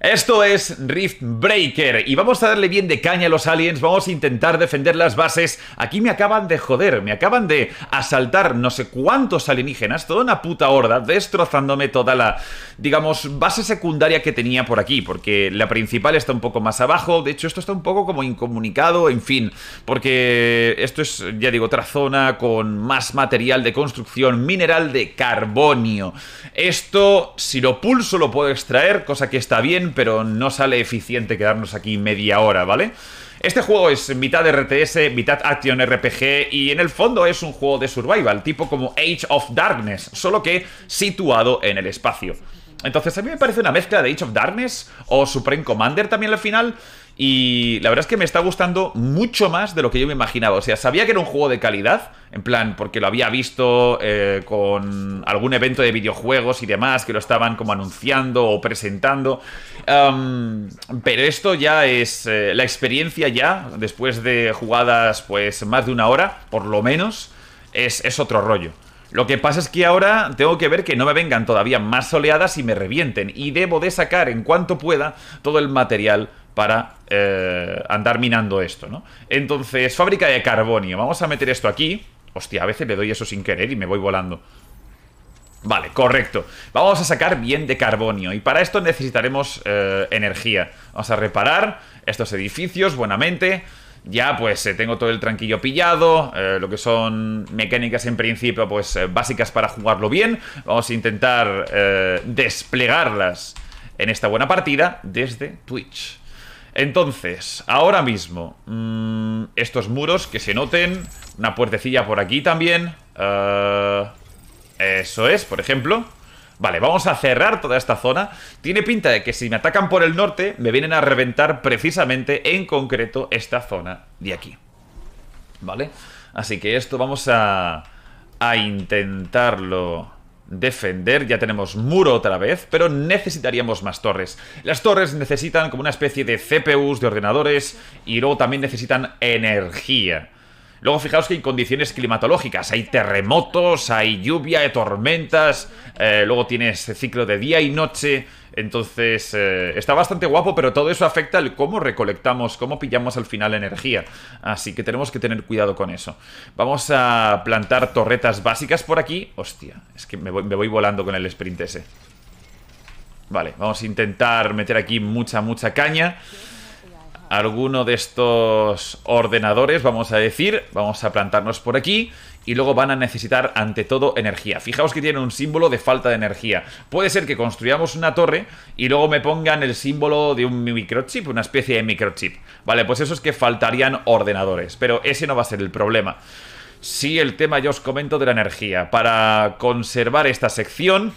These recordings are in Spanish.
Esto es Rift Breaker y vamos a darle bien de caña a los aliens, vamos a intentar defender las bases. Aquí me acaban de joder, me acaban de asaltar no sé cuántos alienígenas, toda una puta horda, destrozándome toda la, digamos, base secundaria que tenía por aquí, porque la principal está un poco más abajo, de hecho esto está un poco como incomunicado, en fin, porque esto es, ya digo, otra zona con más material de construcción, mineral de carbonio. Esto, si lo pulso, lo puedo extraer, cosa que está bien pero no sale eficiente quedarnos aquí media hora, ¿vale? Este juego es mitad RTS, mitad action RPG y en el fondo es un juego de survival, tipo como Age of Darkness, solo que situado en el espacio. Entonces a mí me parece una mezcla de Age of Darkness o Supreme Commander también al final, y la verdad es que me está gustando mucho más de lo que yo me imaginaba. O sea, sabía que era un juego de calidad, en plan, porque lo había visto eh, con algún evento de videojuegos y demás, que lo estaban como anunciando o presentando. pero esto ya es eh, la experiencia ya, después de jugadas pues más de una hora, por lo menos, es, es otro rollo. Lo que pasa es que ahora tengo que ver que no me vengan todavía más soleadas y me revienten. Y debo de sacar en cuanto pueda todo el material para eh, andar minando esto, ¿no? Entonces, fábrica de carbonio. Vamos a meter esto aquí. Hostia, a veces le doy eso sin querer y me voy volando. Vale, correcto. Vamos a sacar bien de carbonio. Y para esto necesitaremos eh, energía. Vamos a reparar estos edificios buenamente. Ya pues eh, tengo todo el tranquillo pillado. lo que son mecánicas en principio pues básicas para jugarlo bien. Vamos a intentar desplegarlas en esta buena partida desde Twitch. Entonces, ahora mismo mm, Estos muros que se noten Una puertecilla por aquí también eh, Eso es, por ejemplo Vale, vamos a cerrar toda esta zona Tiene pinta de que si me atacan por el norte Me vienen a reventar precisamente En concreto esta zona de aquí Vale, así que esto vamos a A intentarlo defender. Ya tenemos muro otra vez, pero necesitaríamos más torres. Las torres necesitan como una especie de CPUs de ordenadores y luego también necesitan energía. Luego fijaos que hay condiciones climatológicas, hay terremotos, hay lluvia, hay tormentas, eh, luego tienes ciclo de día y noche, entonces, eh, está bastante guapo, pero todo eso afecta al cómo recolectamos, cómo pillamos al final energía. Así que tenemos que tener cuidado con eso. Vamos a plantar torretas básicas por aquí. Hostia, es que me voy, me voy volando con el sprint ese. Vale, vamos a intentar meter aquí mucha, mucha caña alguno de estos ordenadores, vamos a decir. Vamos a plantarnos por aquí y luego van a necesitar ante todo energía. Fijaos que tienen un símbolo de falta de energía. Puede ser que construyamos una torre y luego me pongan el símbolo de un microchip, una especie de microchip. Vale, pues eso es que faltarían ordenadores, pero ese no va a ser el problema. Sí, el tema yo os comento de la energía. Para conservar esta sección,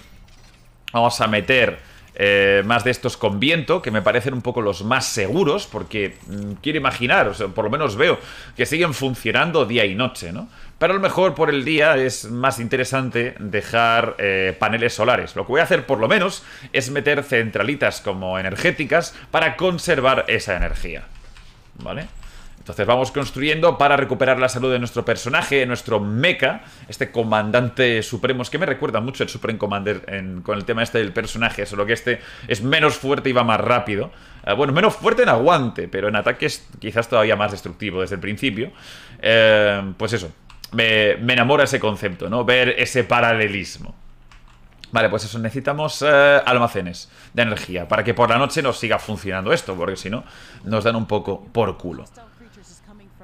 vamos a meter... Eh, más de estos con viento, que me parecen un poco los más seguros, porque mm, quiero imaginar, o sea, por lo menos veo que siguen funcionando día y noche, ¿no? Pero a lo mejor por el día es más interesante dejar eh, paneles solares. Lo que voy a hacer por lo menos es meter centralitas como energéticas para conservar esa energía. ¿Vale? Entonces vamos construyendo para recuperar la salud de nuestro personaje, nuestro mecha, este comandante supremo, es que me recuerda mucho el Supreme Commander con el tema este del personaje, solo que este es menos fuerte y va más rápido. Eh, bueno, menos fuerte en aguante, pero en ataque es quizás todavía más destructivo desde el principio. Eh, pues eso, me, enamora ese concepto, ¿no? Ver ese paralelismo. Vale, pues eso, necesitamos eh, almacenes de energía para que por la noche nos siga funcionando esto, porque si no, nos dan un poco por culo.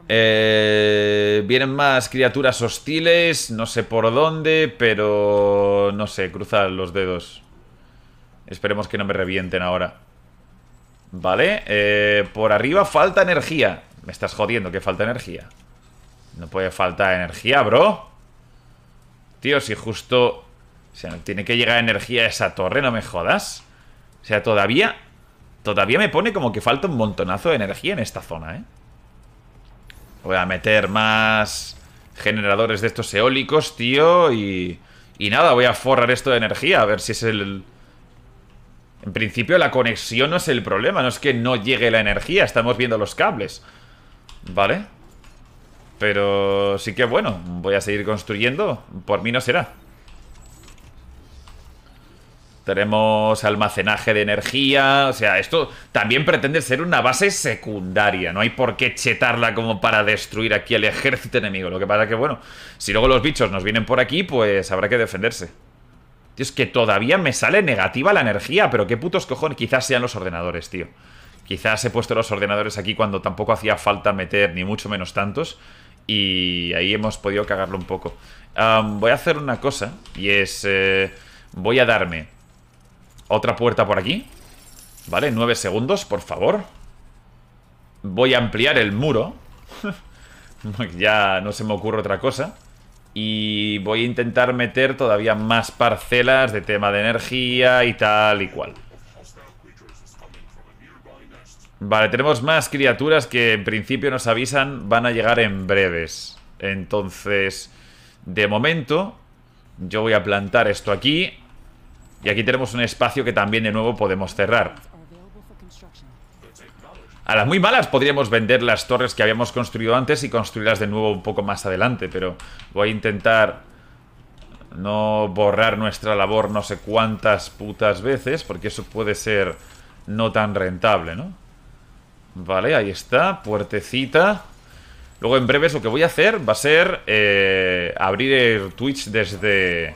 Eh, vienen más criaturas hostiles, no sé por dónde, pero no sé, cruzan los dedos. Esperemos que no me revienten ahora. Vale, eh, por arriba falta energía. Me estás jodiendo que falta energía. No puede faltar energía, bro. Tío, si justo... O sea, tiene que llegar energía a esa torre, no me jodas. O sea, todavía... Todavía me pone como que falta un montonazo de energía en esta zona, ¿eh? Voy a meter más generadores de estos eólicos, tío, y... Y nada, voy a forrar esto de energía, a ver si es el... En principio la conexión no es el problema, no es que no llegue la energía, estamos viendo los cables. ¿Vale? Pero sí que bueno, voy a seguir construyendo. Por mí no será. Tenemos almacenaje de energía. O sea, esto también pretende ser una base secundaria. No hay por qué chetarla como para destruir aquí el ejército enemigo. Lo que pasa que, bueno, si luego los bichos nos vienen por aquí, pues habrá que defenderse. es que todavía me sale negativa la energía. Pero qué putos cojones. Quizás sean los ordenadores, tío. Quizás he puesto los ordenadores aquí cuando tampoco hacía falta meter ni mucho menos tantos. Y ahí hemos podido cagarlo un poco. voy a hacer una cosa. Y es... Eh, voy a darme otra puerta por aquí. Vale, nueve segundos, por favor. Voy a ampliar el muro. ya no se me ocurre otra cosa. Y voy a intentar meter todavía más parcelas de tema de energía y tal y cual. Vale, tenemos más criaturas que en principio nos avisan van a llegar en breves. Entonces, de momento, yo voy a plantar esto aquí. Y aquí tenemos un espacio que también de nuevo podemos cerrar. A las muy malas podríamos vender las torres que habíamos construido antes y construirlas de nuevo un poco más adelante, pero voy a intentar no borrar nuestra labor no sé cuántas putas veces, porque eso puede ser no tan rentable, ¿no? Vale, ahí está, puertecita Luego en breves lo que voy a hacer va a ser eh, abrir el Twitch desde,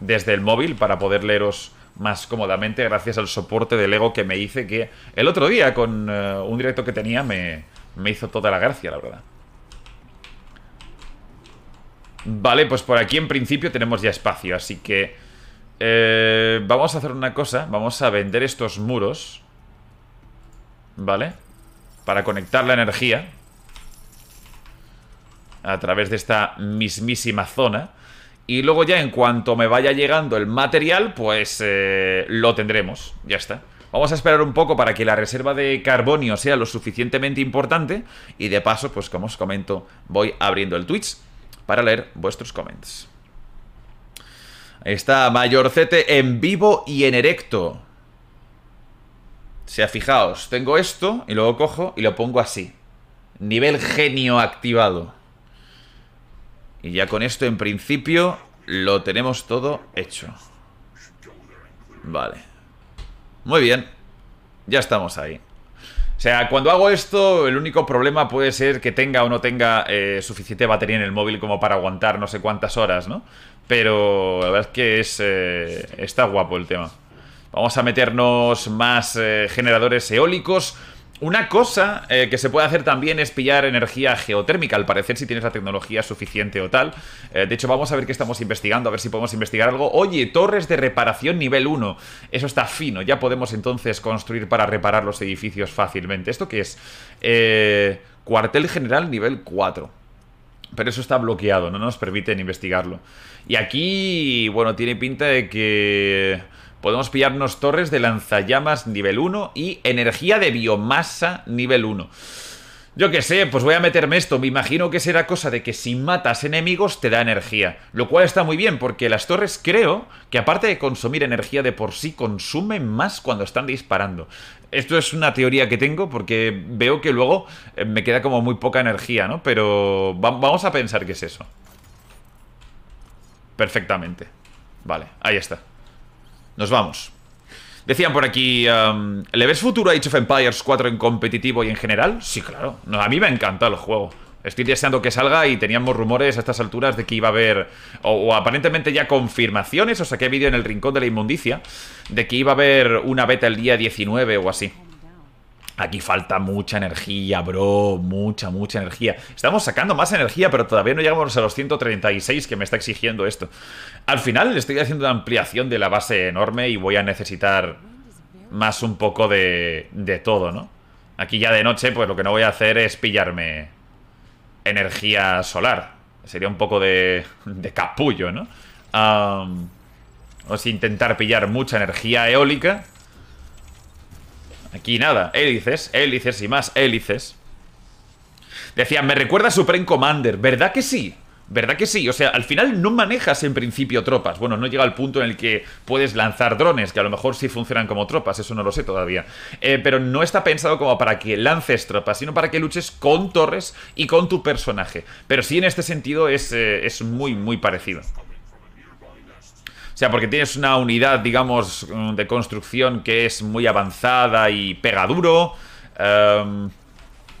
desde el móvil para poder leeros más cómodamente gracias al soporte de Lego que me hice que el otro día con eh, un directo que tenía me, hizo toda la gracia, la verdad. Vale, pues por aquí en principio tenemos ya espacio, así que eh, vamos a hacer una cosa, vamos a vender estos muros, ¿vale? vale para conectar la energía a través de esta mismísima zona. Y luego ya en cuanto me vaya llegando el material, pues eh, lo tendremos. Ya está. Vamos a esperar un poco para que la reserva de carbonio sea lo suficientemente importante. Y de paso, pues como os comento, voy abriendo el Twitch para leer vuestros comments. Ahí está Mayorcete en vivo y en erecto. O sea, fijaos, tengo esto y luego cojo y lo pongo así. Nivel genio activado. Y ya con esto, en principio, lo tenemos todo hecho. Vale. Muy bien. Ya estamos ahí. O sea, cuando hago esto, el único problema puede ser que tenga o no tenga eh, suficiente batería en el móvil como para aguantar no sé cuántas horas, ¿no? Pero la verdad es que es, eh, está guapo el tema. Vamos a meternos más eh, generadores eólicos. Una cosa eh, que se puede hacer también es pillar energía geotérmica, al parecer, si tienes la tecnología suficiente o tal. Eh, de hecho, vamos a ver qué estamos investigando, a ver si podemos investigar algo. Oye, torres de reparación nivel 1. Eso está fino, ya podemos entonces construir para reparar los edificios fácilmente. ¿Esto qué es? cuartel general nivel 4. Pero eso está bloqueado, no nos permiten investigarlo. Y aquí, bueno, tiene pinta de que podemos pillarnos torres de lanzallamas nivel 1 y energía de biomasa nivel 1. Yo qué sé, pues voy a meterme esto. Me imagino que será cosa de que si matas enemigos te da energía. Lo cual está muy bien porque las torres creo que aparte de consumir energía de por sí, consumen más cuando están disparando. Esto es una teoría que tengo porque veo que luego eh, me queda como muy poca energía, ¿no? Pero vamos a pensar que es eso. Perfectamente. Vale, ahí está. Nos vamos. Decían por aquí, um, ¿le ves futuro a Age of Empires 4 en competitivo y en general? Sí, claro. a mí me encanta el juego. Estoy deseando que salga y teníamos rumores a estas alturas de que iba a haber, o, aparentemente ya confirmaciones, o sea, que saqué vídeo en el rincón de la inmundicia, de que iba a haber una beta el día 19 o así. Aquí falta mucha energía, bro, mucha, mucha energía. Estamos sacando más energía, pero todavía no llegamos a los 136 que me está exigiendo esto. Al final le estoy haciendo una ampliación de la base enorme y voy a necesitar más un poco de, de todo, ¿no? Aquí ya de noche, pues lo que no voy a hacer es pillarme energía solar. Sería un poco de, de capullo, ¿no? O vamos intentar pillar mucha energía eólica Aquí nada, hélices, hélices y más hélices. Decían, me recuerda a Supreme Commander, ¿verdad que sí? ¿Verdad que sí? O sea, al final no manejas en principio tropas. Bueno, no llega al punto en el que puedes lanzar drones, que a lo mejor sí funcionan como tropas, eso no lo sé todavía. Eh, pero no está pensado como para que lances tropas, sino para que luches con torres y con tu personaje. Pero sí en este sentido es, eh, es muy, muy parecido. O sea, porque tienes una unidad, digamos, mm, de construcción que es muy avanzada y pega duro. Em,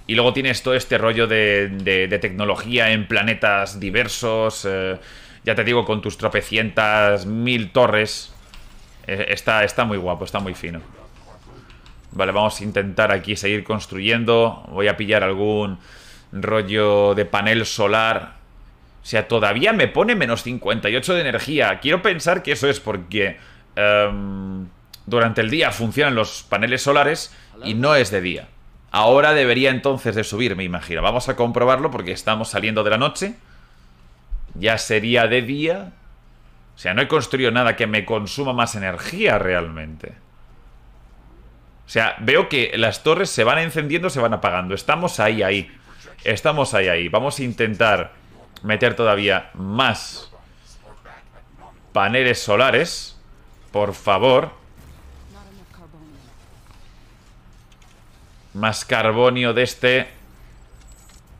y luego tienes todo este rollo de, tecnología en planetas diversos. Eh, ya te digo, con tus tropecientas mil torres. E, está, está muy guapo, está muy fino. Vale, vamos a intentar aquí seguir construyendo. Voy a pillar algún rollo de panel solar o sea, todavía me pone menos 58 de energía. Quiero pensar que eso es porque em, durante el día funcionan los paneles solares y no es de día. Ahora debería entonces de subir, me imagino. Vamos a comprobarlo porque estamos saliendo de la noche. Ya sería de día. O sea, no he construido nada que me consuma más energía realmente. O sea, veo que las torres se van encendiendo, se van apagando. Estamos ahí, ahí. Estamos ahí, ahí. Vamos a intentar meter todavía más paneles solares. Por favor. Más carbonio de este.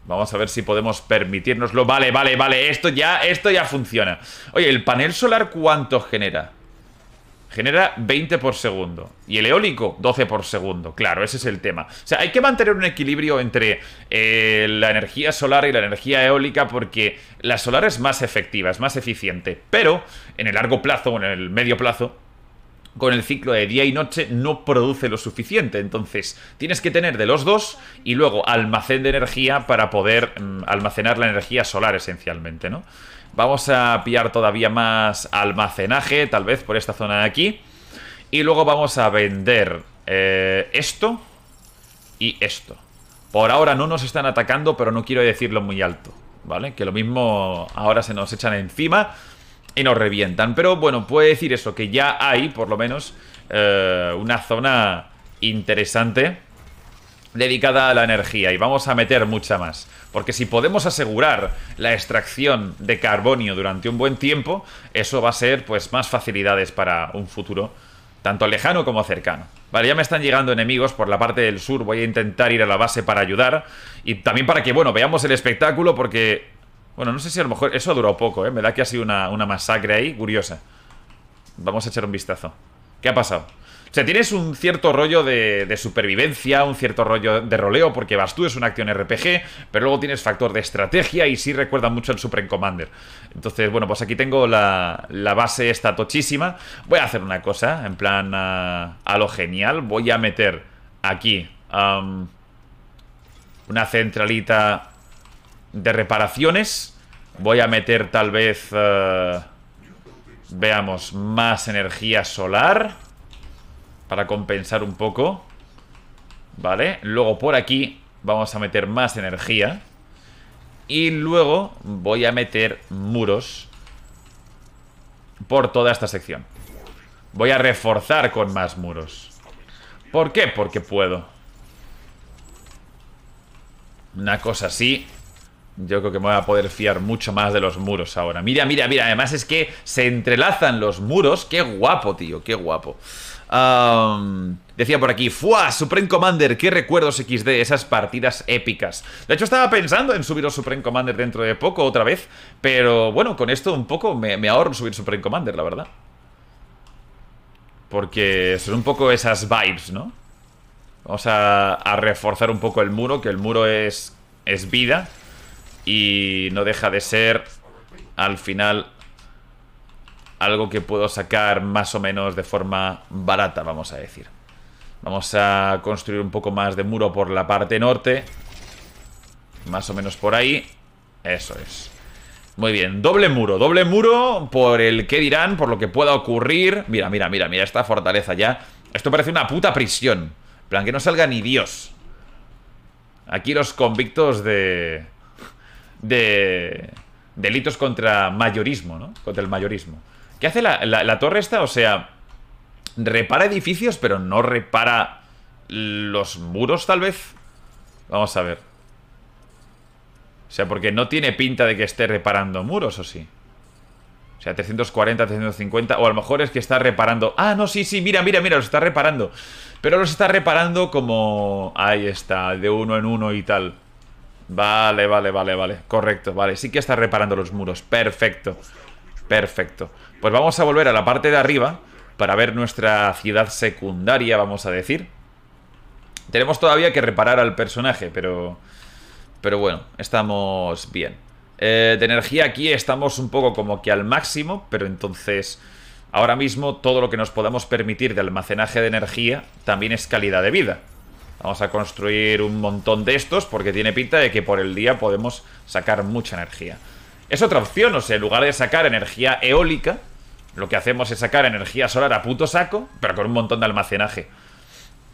Vamos a ver si podemos permitirnoslo. Vale, vale, vale. Esto ya, esto ya funciona. Oye, ¿el panel solar cuánto genera? genera 20 por segundo. Y el eólico, 12 por segundo. Claro, ese es el tema. O sea, hay que mantener un equilibrio entre eh, la energía solar y la energía eólica porque la solar es más efectiva, es más eficiente. Pero en el largo plazo o en el medio plazo, con el ciclo de día y noche no produce lo suficiente. Entonces, tienes que tener de los dos y luego almacén de energía para poder mm, almacenar la energía solar esencialmente, ¿no? Vamos a pillar todavía más almacenaje, tal vez, por esta zona de aquí. Y luego vamos a vender eh, esto y esto. Por ahora no nos están atacando, pero no quiero decirlo muy alto, ¿vale? Que lo mismo ahora se nos echan encima y nos revientan. Pero bueno, puede decir eso, que ya hay, por lo menos, eh, una zona interesante dedicada a la energía y vamos a meter mucha más. Porque si podemos asegurar la extracción de carbonio durante un buen tiempo, eso va a ser pues más facilidades para un futuro, tanto lejano como cercano. Vale, ya me están llegando enemigos por la parte del sur, voy a intentar ir a la base para ayudar y también para que, bueno, veamos el espectáculo porque... Bueno, no sé si a lo mejor... Eso ha durado poco, ¿eh? Me da que ha sido una, una masacre ahí, curiosa. Vamos a echar un vistazo. ¿Qué ha pasado? O sea, tienes un cierto rollo de, supervivencia, un cierto rollo de roleo, porque vas tú, es una acción RPG, pero luego tienes factor de estrategia y sí recuerda mucho al Supreme Commander. Entonces, bueno, pues aquí tengo la, base esta tochísima. Voy a hacer una cosa, en plan a, lo genial. Voy a meter aquí una centralita de reparaciones. Voy a meter tal vez, eh, veamos, más energía solar. Para compensar un poco Vale, luego por aquí Vamos a meter más energía Y luego voy a meter muros Por toda esta sección Voy a reforzar con más muros ¿Por qué? Porque puedo Una cosa así yo creo que me voy a poder fiar mucho más de los muros ahora. Mira, mira, mira. Además es que se entrelazan los muros. Qué guapo, tío. Qué guapo decía por aquí, ¡Fua! Supreme Commander, qué recuerdos XD, esas partidas épicas. De hecho, estaba pensando en subir a Supreme Commander dentro de poco otra vez, pero bueno, con esto un poco me, ahorro subir Supreme Commander, la verdad. Porque son un poco esas vibes, ¿no? Vamos a, a, reforzar un poco el muro, que el muro es, es vida y no deja de ser al final algo que puedo sacar más o menos de forma barata, vamos a decir. Vamos a construir un poco más de muro por la parte norte. Más o menos por ahí. Eso es. Muy bien, doble muro, doble muro por el que dirán, por lo que pueda ocurrir. Mira, mira, mira, mira esta fortaleza ya. Esto parece una puta prisión. plan, que no salga ni Dios. Aquí los convictos de... De... Delitos contra mayorismo, ¿no? Contra el mayorismo. ¿Qué hace la, torre esta? O sea, repara edificios, pero no repara los muros, tal vez. Vamos a ver. O sea, porque no tiene pinta de que esté reparando muros, ¿o sí? O sea, 340, 350... O a lo mejor es que está reparando... Ah, no, sí, sí, mira, mira, mira, los está reparando. Pero los está reparando como... Ahí está, de uno en uno y tal. Vale, vale, vale, vale. Correcto, vale. Sí que está reparando los muros. Perfecto. Perfecto. Pues vamos a volver a la parte de arriba para ver nuestra ciudad secundaria, vamos a decir. Tenemos todavía que reparar al personaje, pero... Pero bueno, estamos bien. Eh, de energía aquí estamos un poco como que al máximo, pero entonces... Ahora mismo todo lo que nos podamos permitir de almacenaje de energía también es calidad de vida. Vamos a construir un montón de estos porque tiene pinta de que por el día podemos sacar mucha energía. Es otra opción, o sea, en lugar de sacar energía eólica, lo que hacemos es sacar energía solar a puto saco, pero con un montón de almacenaje.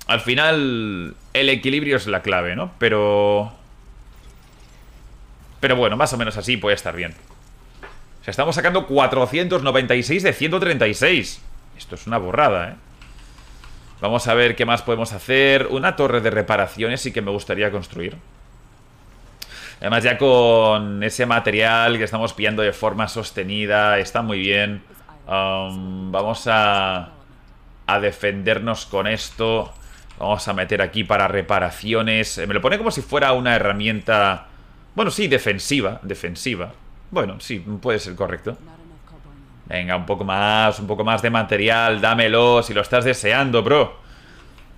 Al final, el equilibrio es la clave, ¿no? Pero... Pero bueno, más o menos así puede estar bien. O sea, estamos sacando 496 de 136. Esto es una borrada, ¿eh? Vamos a ver qué más podemos hacer. Una torre de reparaciones sí que me gustaría construir. Además, ya con ese material que estamos pillando de forma sostenida, está muy bien. Um, vamos a, a defendernos con esto. Vamos a meter aquí para reparaciones. Eh, me lo pone como si fuera una herramienta... Bueno, sí, defensiva. Defensiva. Bueno, sí, puede ser correcto. Venga, un poco más, un poco más de material. Dámelo si lo estás deseando, bro.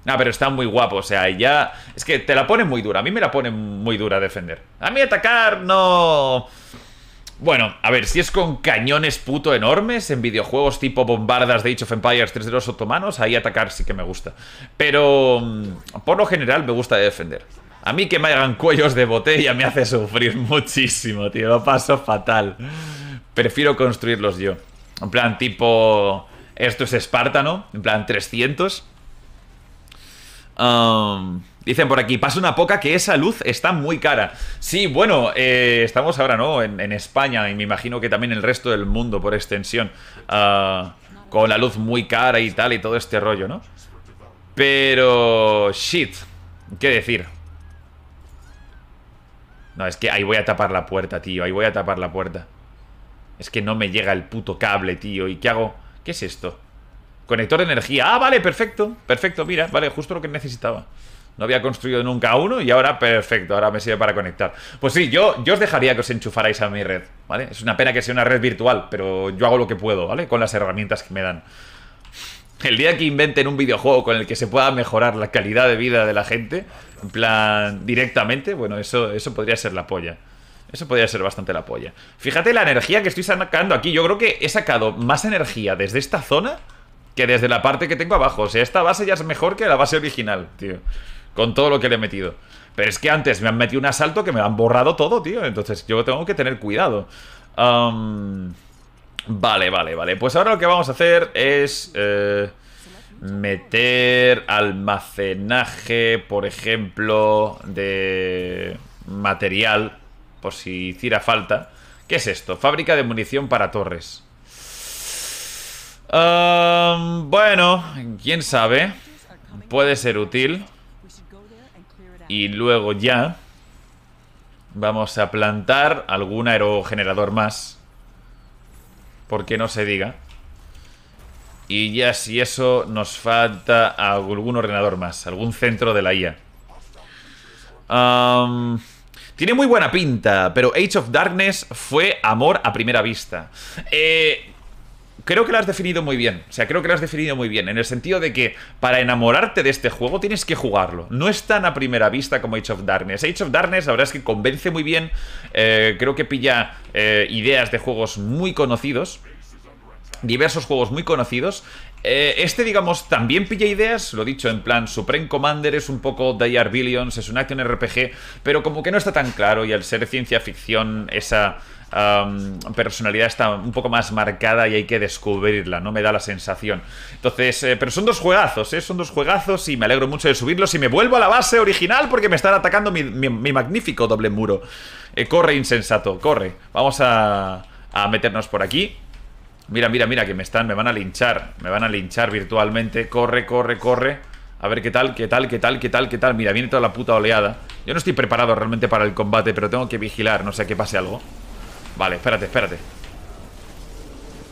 No, pero está muy guapo, o sea, ya... Es que te la pone muy dura, a mí me la pone muy dura defender. A mí atacar no... Bueno, a ver, si es con cañones puto enormes en videojuegos tipo bombardas de Age of Empires 3 de los otomanos, ahí atacar sí que me gusta. Pero mm, por lo general me gusta defender. A mí que me hagan cuellos de botella me hace sufrir muchísimo, tío. Lo paso fatal. Prefiero construirlos yo. En plan tipo... Esto es espartano, en plan 300 dicen por aquí, pasa una poca que esa luz está muy cara. Sí, bueno, eh, estamos ahora, ¿no? En, España y me imagino que también el resto del mundo por extensión. Ah, con la luz muy cara y tal y todo este rollo, ¿no? Pero... Shit. ¿Qué decir? No, es que ahí voy a tapar la puerta, tío. Ahí voy a tapar la puerta. Es que no me llega el puto cable, tío. ¿Y qué hago? ¿Qué es esto? Conector de energía. Ah, vale, perfecto. Perfecto, mira, vale, justo lo que necesitaba. No había construido nunca uno y ahora perfecto, ahora me sirve para conectar. Pues sí, yo, yo os dejaría que os enchufarais a mi red, ¿vale? Es una pena que sea una red virtual, pero yo hago lo que puedo, ¿vale? Con las herramientas que me dan. El día que inventen un videojuego con el que se pueda mejorar la calidad de vida de la gente, en plan directamente, bueno, eso, eso podría ser la polla. Eso podría ser bastante la polla. Fíjate la energía que estoy sacando aquí. Yo creo que he sacado más energía desde esta zona que desde la parte que tengo abajo. O sea, esta base ya es mejor que la base original, tío. Con todo lo que le he metido. Pero es que antes me han metido un asalto que me han borrado todo, tío. Entonces yo tengo que tener cuidado. vale, vale, vale. Pues ahora lo que vamos a hacer es... Eh, meter almacenaje, por ejemplo, de material, por si hiciera falta. ¿Qué es esto? Fábrica de munición para torres bueno, quién sabe. Puede ser útil. Y luego ya vamos a plantar algún aerogenerador más. Porque no se diga. Y ya si eso nos falta algún ordenador más, algún centro de la IA. tiene muy buena pinta, pero Age of Darkness fue amor a primera vista. Eh, creo que lo has definido muy bien. O sea, creo que lo has definido muy bien. En el sentido de que para enamorarte de este juego tienes que jugarlo. No es tan a primera vista como Age of Darkness. Age of Darkness, la verdad es que convence muy bien. Eh, creo que pilla eh, ideas de juegos muy conocidos. Diversos juegos muy conocidos eh, este, digamos, también pilla ideas, lo dicho, en plan, Supreme Commander es un poco Dayar Billions, es un acción RPG, pero como que no está tan claro y al ser ciencia ficción, esa personalidad está un poco más marcada y hay que descubrirla, ¿no? Me da la sensación. Entonces, eh, pero son dos juegazos, ¿eh? Son dos juegazos y me alegro mucho de subirlos y me vuelvo a la base original porque me están atacando mi, magnífico doble muro. Eh, corre, insensato, corre. Vamos a, meternos por aquí. Mira, mira, mira, que me están, me van a linchar Me van a linchar virtualmente Corre, corre, corre A ver qué tal, qué tal, qué tal, qué tal, qué tal Mira, viene toda la puta oleada Yo no estoy preparado realmente para el combate Pero tengo que vigilar, no sé, que pase algo Vale, espérate, espérate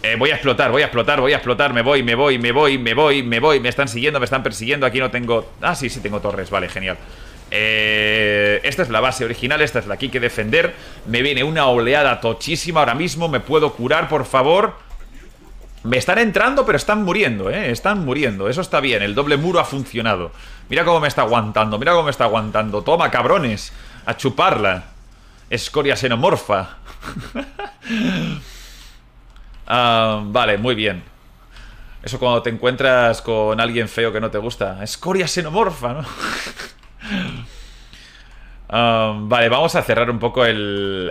eh, voy a explotar, voy a explotar, voy a explotar Me voy, me voy, me voy, me voy, me voy Me están siguiendo, me están persiguiendo, aquí no tengo Ah, sí, sí, tengo torres, vale, genial eh, esta es la base original, esta es la que hay que defender Me viene una oleada tochísima ahora mismo Me puedo curar, por favor Me están entrando, pero están muriendo, eh Están muriendo, eso está bien El doble muro ha funcionado Mira cómo me está aguantando, mira cómo me está aguantando Toma, cabrones, a chuparla Escoria xenomorfa. Ah, vale, muy bien. Eso cuando te encuentras con alguien feo que no te gusta. Escoria xenomorfa, ¿no? Ah, vale, vamos a cerrar un poco el,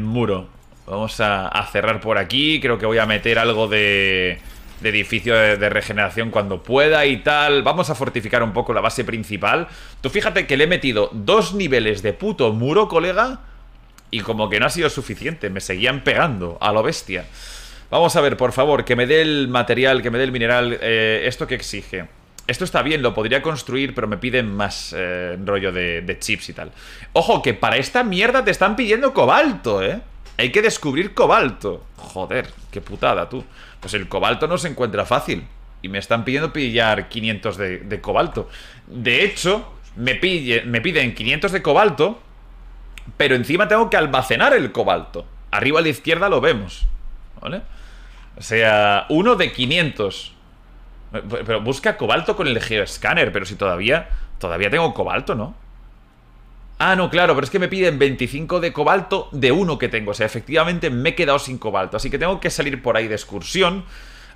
muro. Vamos a, cerrar por aquí. Creo que voy a meter algo de, de edificio de, regeneración cuando pueda y tal. Vamos a fortificar un poco la base principal. Tú fíjate que le he metido dos niveles de puto muro, colega. Y como que no ha sido suficiente, me seguían pegando a lo bestia. Vamos a ver, por favor, que me dé el material, que me dé el mineral, eh, esto que exige. Esto está bien, lo podría construir, pero me piden más eh, rollo de, chips y tal. Ojo, que para esta mierda te están pidiendo cobalto, ¿eh? Hay que descubrir cobalto. Joder, qué putada, tú. Pues el cobalto no se encuentra fácil. Y me están pidiendo pillar 500 de, cobalto. De hecho, me, me piden 500 de cobalto pero encima tengo que almacenar el cobalto. Arriba a la izquierda lo vemos. ¿Vale? O sea, uno de 500. Pero busca cobalto con el geoscanner. Pero si todavía... Todavía tengo cobalto, ¿no? Ah, no, claro, pero es que me piden 25 de cobalto de uno que tengo. O sea, efectivamente me he quedado sin cobalto. Así que tengo que salir por ahí de excursión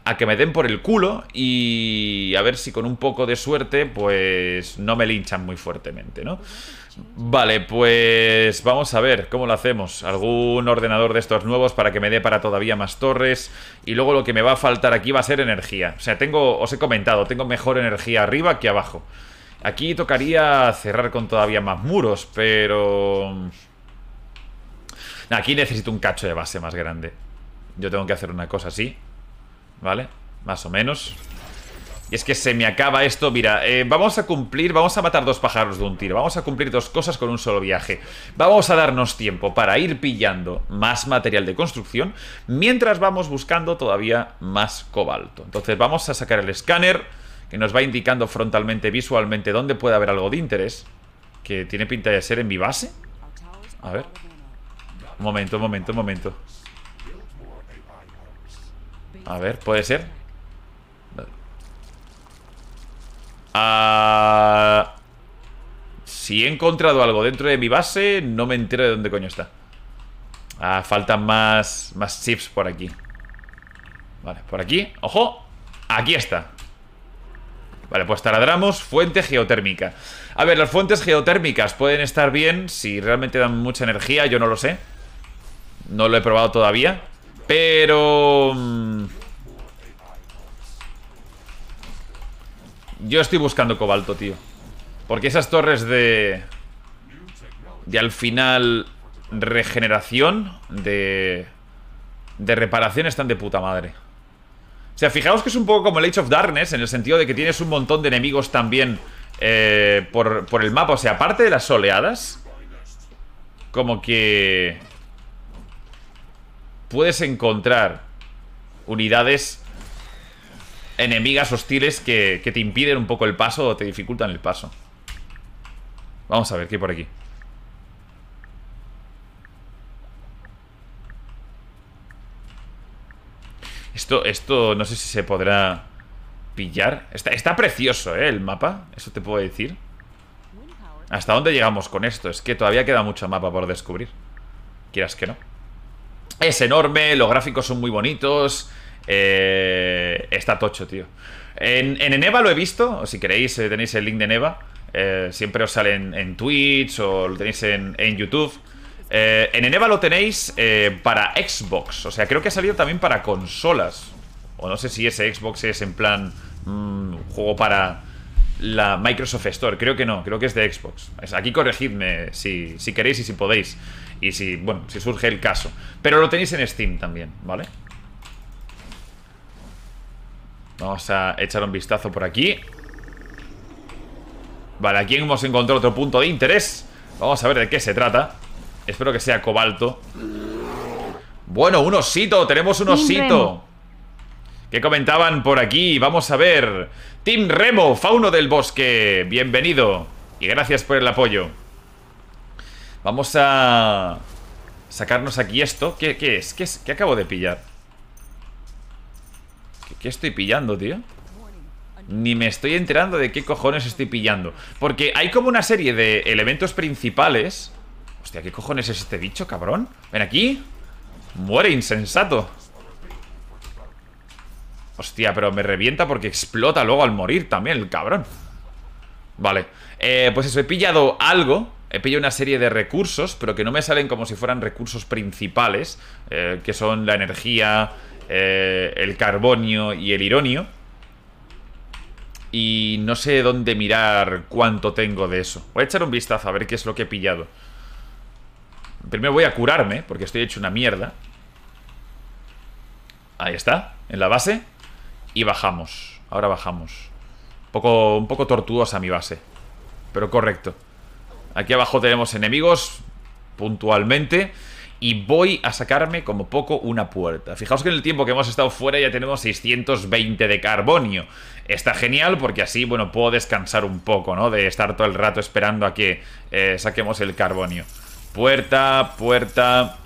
a que me den por el culo y a ver si con un poco de suerte pues no me linchan muy fuertemente, ¿no? Vale, pues vamos a ver cómo lo hacemos. Algún ordenador de estos nuevos para que me dé para todavía más torres. Y luego lo que me va a faltar aquí va a ser energía. O sea, tengo, os he comentado, tengo mejor energía arriba que abajo. Aquí tocaría cerrar con todavía más muros, pero... Mm, aquí necesito un cacho de base más grande. Yo tengo que hacer una cosa así. ¿Vale? Más o menos. Y es que se me acaba esto. Mira, eh, vamos a cumplir, vamos a matar dos pájaros de un tiro. Vamos a cumplir dos cosas con un solo viaje. Vamos a darnos tiempo para ir pillando más material de construcción mientras vamos buscando todavía más cobalto. Entonces vamos a sacar el escáner que nos va indicando frontalmente, visualmente, dónde puede haber algo de interés. Que tiene pinta de ser en mi base. A ver. Un momento, un momento, un momento. A ver, puede ser. Ah, si he encontrado algo dentro de mi base, no me entero de dónde coño está. Ah, faltan más, más chips por aquí. Vale, por aquí. ¡Ojo! Aquí está. Vale, pues taladramos fuente geotérmica. A ver, las fuentes geotérmicas pueden estar bien si realmente dan mucha energía, yo no lo sé. No lo he probado todavía. Pero... Mm, Yo estoy buscando cobalto, tío. Porque esas torres de... De al final... Regeneración. De... De reparación están de puta madre. O sea, fijaos que es un poco como el Age of Darkness. En el sentido de que tienes un montón de enemigos también... Eh, por, por el mapa. O sea, aparte de las oleadas... Como que... Puedes encontrar unidades enemigas hostiles que, te impiden un poco el paso o te dificultan el paso. Vamos a ver, ¿qué hay por aquí? Esto, esto no sé si se podrá pillar. Está, está precioso, ¿eh? El mapa, eso te puedo decir. ¿Hasta dónde llegamos con esto? Es que todavía queda mucho mapa por descubrir. Quieras que no. Es enorme, los gráficos son muy bonitos. Eh, está tocho, tío. En, en Eneva lo he visto, o si queréis eh, tenéis el link de Eneva, eh, siempre os sale en, Twitch o lo tenéis en, YouTube. en Eneva lo tenéis para Xbox, o sea, creo que ha salido también para consolas. O no sé si ese Xbox es en plan mm, juego para la Microsoft Store, creo que no, creo que es de Xbox. Aquí corregidme si, si queréis y si podéis. Y si, bueno, si surge el caso. Pero lo tenéis en Steam también, ¿vale? Vamos a echar un vistazo por aquí Vale, aquí hemos encontrado otro punto de interés Vamos a ver de qué se trata Espero que sea cobalto Bueno, un osito, tenemos un osito Que comentaban por aquí? Vamos a ver Team Remo, fauno del bosque Bienvenido Y gracias por el apoyo Vamos a... Sacarnos aquí esto ¿Qué, qué es? ¿Qué es? ¿Qué acabo de pillar? ¿Qué estoy pillando, tío? Ni me estoy enterando de qué cojones estoy pillando Porque hay como una serie de elementos principales Hostia, ¿qué cojones es este bicho, cabrón? Ven aquí Muere, insensato Hostia, pero me revienta porque explota luego al morir también el cabrón Vale, eh, pues eso, he pillado algo He pillado una serie de recursos, pero que no me salen como si fueran recursos principales eh, Que son la energía, eh, el carbonio y el ironio. Y no sé dónde mirar cuánto tengo de eso. Voy a echar un vistazo a ver qué es lo que he pillado. Primero voy a curarme, porque estoy hecho una mierda. Ahí está, en la base. Y bajamos, ahora bajamos. poco, un poco tortuosa mi base, pero correcto. Aquí abajo tenemos enemigos, puntualmente y voy a sacarme como poco una puerta. Fijaos que en el tiempo que hemos estado fuera ya tenemos 620 de carbonio. Está genial porque así, bueno, puedo descansar un poco, ¿no? De estar todo el rato esperando a que eh, saquemos el carbonio. Puerta, puerta...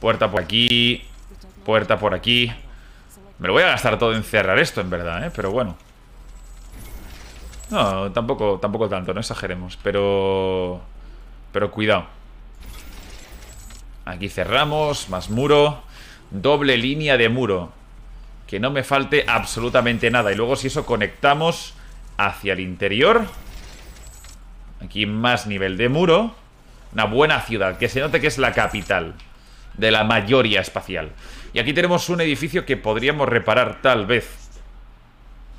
puerta por aquí. Puerta por aquí. Me lo voy a gastar todo en cerrar esto, en verdad, ¿eh? Pero bueno. No, tampoco, tampoco tanto, no exageremos. Pero... Pero cuidado. Aquí cerramos, más muro. Doble línea de muro. Que no me falte absolutamente nada. Y luego si eso conectamos hacia el interior. Aquí más nivel de muro. Una buena ciudad, que se note que es la capital de la mayoría espacial. Y aquí tenemos un edificio que podríamos reparar tal vez.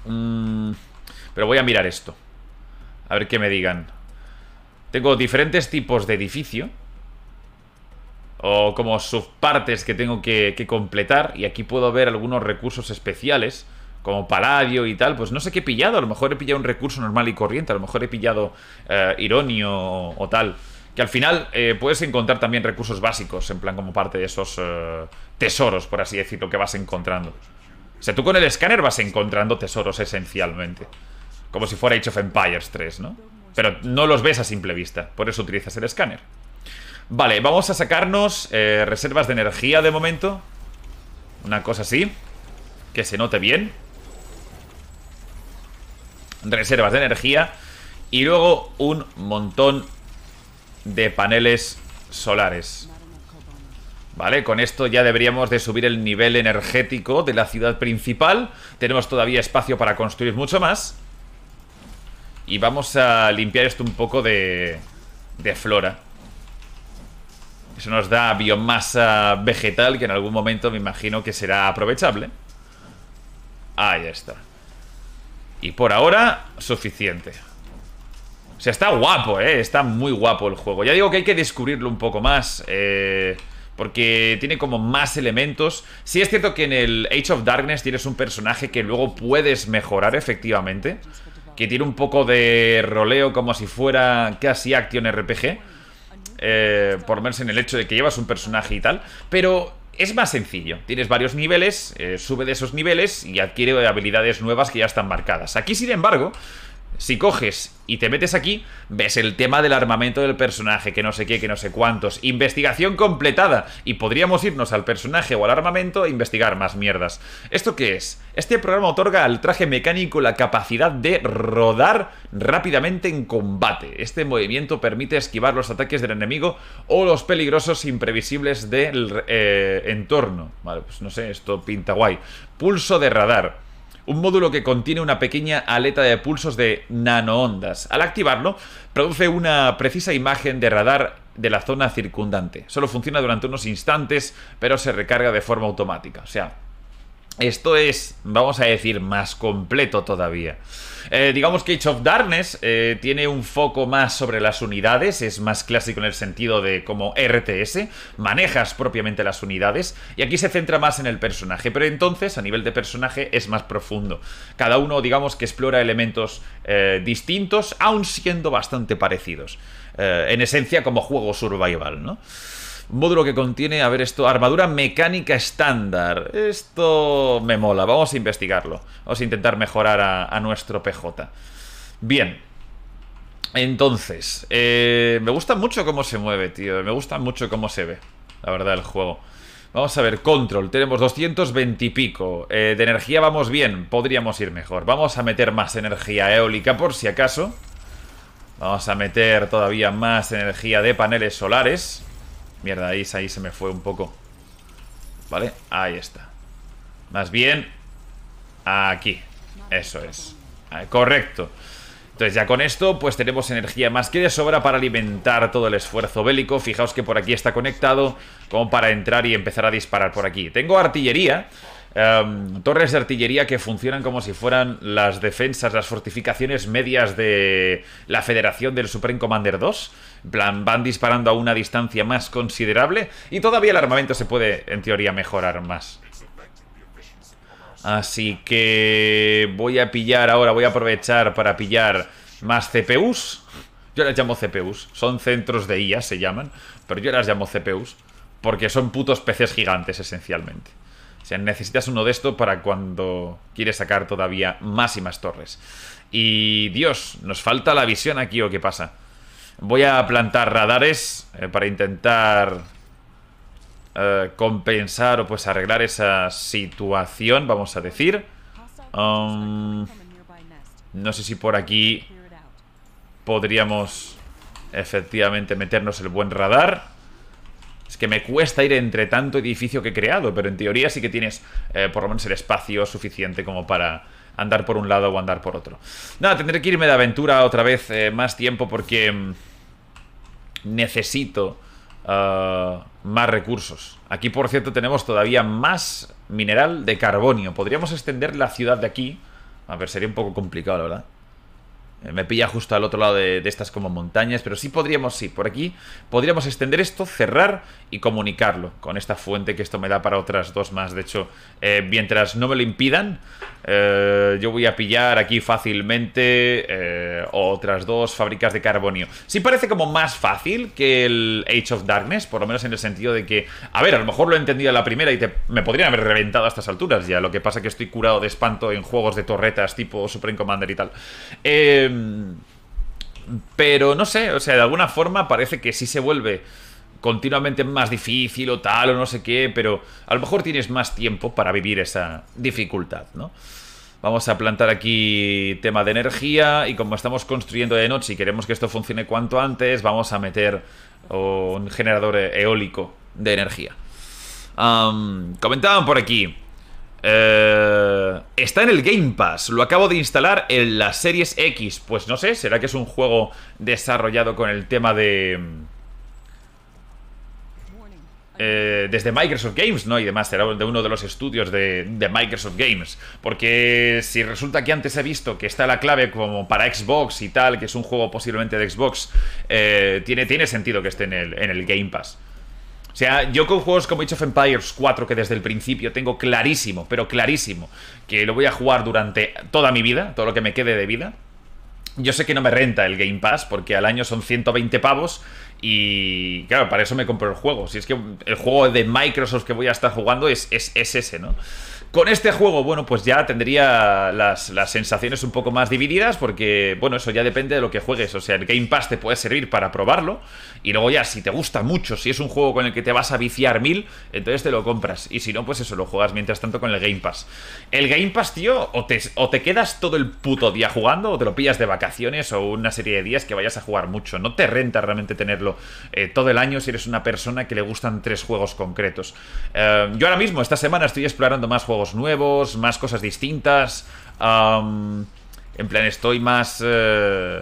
Mm, pero voy a mirar esto. A ver qué me digan. Tengo diferentes tipos de edificio o como subpartes que tengo que, completar y aquí puedo ver algunos recursos especiales como paladio y tal, pues no sé qué he pillado. A lo mejor he pillado un recurso normal y corriente, a lo mejor he pillado eh, ironio o, tal. Que al final eh, puedes encontrar también recursos básicos, en plan como parte de esos eh, tesoros, por así decirlo, que vas encontrando. O sea, tú con el escáner vas encontrando tesoros esencialmente. Como si fuera Age of Empires 3, ¿no? Pero no los ves a simple vista, por eso utilizas el escáner. Vale, vamos a sacarnos eh, reservas de energía de momento. Una cosa así. Que se note bien. Reservas de energía. Y luego un montón de paneles solares. Vale, con esto ya deberíamos de subir el nivel energético de la ciudad principal. Tenemos todavía espacio para construir mucho más. Y vamos a limpiar esto un poco de flora. Eso nos da biomasa vegetal que en algún momento me imagino que será aprovechable. Ahí está. Y por ahora, suficiente. O sea, está guapo, ¿eh? Está muy guapo el juego. Ya digo que hay que descubrirlo un poco más. Eh, porque tiene como más elementos. Sí es cierto que en el Age of Darkness tienes un personaje que luego puedes mejorar efectivamente. Que tiene un poco de roleo como si fuera casi Action RPG eh, por verse en el hecho de que llevas un personaje y tal, pero es más sencillo. Tienes varios niveles, eh, sube de esos niveles y adquiere habilidades nuevas que ya están marcadas. Aquí, sin embargo, si coges y te metes aquí, ves el tema del armamento del personaje, que no sé qué, que no sé cuántos. Investigación completada. Y podríamos irnos al personaje o al armamento e investigar más mierdas. ¿Esto qué es? Este programa otorga al traje mecánico la capacidad de rodar rápidamente en combate. Este movimiento permite esquivar los ataques del enemigo o los peligrosos imprevisibles del eh, entorno. Vale, pues no sé, esto pinta guay. Pulso de radar un módulo que contiene una pequeña aleta de pulsos de nanoondas. Al activarlo, produce una precisa imagen de radar de la zona circundante. Solo funciona durante unos instantes, pero se recarga de forma automática. O sea, esto es, vamos a decir, más completo todavía. Eh, digamos que Age of Darkness eh, tiene un foco más sobre las unidades, es más clásico en el sentido de como RTS, manejas propiamente las unidades, y aquí se centra más en el personaje, pero entonces a nivel de personaje es más profundo. Cada uno, digamos que explora elementos eh, distintos, aún siendo bastante parecidos. en esencia como juego survival, ¿no? Módulo que contiene, a ver esto, armadura mecánica estándar. Esto me mola, vamos a investigarlo. Vamos a intentar mejorar a, nuestro PJ. Bien. Entonces, eh, me gusta mucho cómo se mueve, tío. Me gusta mucho cómo se ve, la verdad, el juego. Vamos a ver, control, tenemos 220 y pico. de energía vamos bien, podríamos ir mejor. Vamos a meter más energía eólica por si acaso. Vamos a meter todavía más energía de paneles solares. Mierda, ahí, se me fue un poco. ¿Vale? Ahí está. Más bien, aquí. Eso es. Correcto. Entonces ya con esto pues tenemos energía más que de sobra para alimentar todo el esfuerzo bélico. Fijaos que por aquí está conectado como para entrar y empezar a disparar por aquí. Tengo artillería Em, torres de artillería que funcionan como si fueran las defensas, las fortificaciones medias de la Federación del Supreme Commander 2. plan, van disparando a una distancia más considerable y todavía el armamento se puede, en teoría, mejorar más. Así que voy a pillar ahora, voy a aprovechar para pillar más CPUs. Yo las llamo CPUs, son centros de IA, se llaman, pero yo las llamo CPUs porque son putos peces gigantes esencialmente. O sea, necesitas uno de estos para cuando quieres sacar todavía más y más torres. Y Dios, nos falta la visión aquí o qué pasa. Voy a plantar radares eh, para intentar eh, compensar o pues arreglar esa situación, vamos a decir. Um, no sé si por aquí podríamos efectivamente meternos el buen radar que me cuesta ir entre tanto edificio que he creado, pero en teoría sí que tienes eh, por lo menos el espacio suficiente como para andar por un lado o andar por otro. Nada, tendré que irme de aventura otra vez eh, más tiempo porque mm, necesito ah, más recursos. Aquí, por cierto, tenemos todavía más mineral de carbonio. Podríamos extender la ciudad de aquí. A ver, sería un poco complicado, la verdad. Eh, me pilla justo al otro lado de, estas como montañas, pero sí podríamos, sí, por aquí podríamos extender esto, cerrar y comunicarlo con esta fuente que esto me da para otras dos más. De hecho, eh, mientras no me lo impidan, eh, yo voy a pillar aquí fácilmente otras dos fábricas de carbonio. Sí parece como más fácil que el Age of Darkness, por lo menos en el sentido de que, a ver, a lo mejor lo he entendido la primera y me podrían haber reventado a estas alturas ya. Lo que pasa que estoy curado de espanto en juegos de torretas tipo Supreme Commander y tal. Eh pero no sé, o sea, de alguna forma parece que sí se vuelve continuamente más difícil o tal o no sé qué, pero a lo mejor tienes más tiempo para vivir esa dificultad, ¿no? Vamos a plantar aquí tema de energía y como estamos construyendo de noche y queremos que esto funcione cuanto antes, vamos a meter un generador eólico de energía. comentaban por aquí. Eh, está en el Game Pass, lo acabo de instalar en las series X. Pues no sé, ¿será que es un juego desarrollado con el tema de... Eh, desde Microsoft Games, ¿no? Y demás, será de uno de los estudios de, Microsoft Games. Porque si resulta que antes he visto que está la clave como para Xbox y tal, que es un juego posiblemente de Xbox, eh, tiene, tiene sentido que esté en el, en el Game Pass. O sea, yo con juegos como Age of Empires 4, que desde el principio tengo clarísimo, pero clarísimo, que lo voy a jugar durante toda mi vida, todo lo que me quede de vida. Yo sé que no me renta el Game Pass, porque al año son 120 pavos. Y claro, para eso me compro el juego. Si es que el juego de Microsoft que voy a estar jugando es, ese, ¿no? Con este juego, bueno, pues ya tendría las, las, sensaciones un poco más divididas porque, bueno, eso ya depende de lo que juegues. O sea, el Game Pass te puede servir para probarlo y luego ya, si te gusta mucho, si es un juego con el que te vas a viciar mil, entonces te lo compras. Y si no, pues eso, lo juegas mientras tanto con el Game Pass. El Game Pass, tío, o te, o te quedas todo el puto día jugando, o te lo pillas de vacaciones, o una serie de días que vayas a jugar mucho. No te renta realmente tenerlo eh, todo el año si eres una persona que le gustan tres juegos concretos. Eh, yo ahora mismo, esta semana, estoy explorando más juegos nuevos, más cosas distintas. en plan, estoy más... Eh,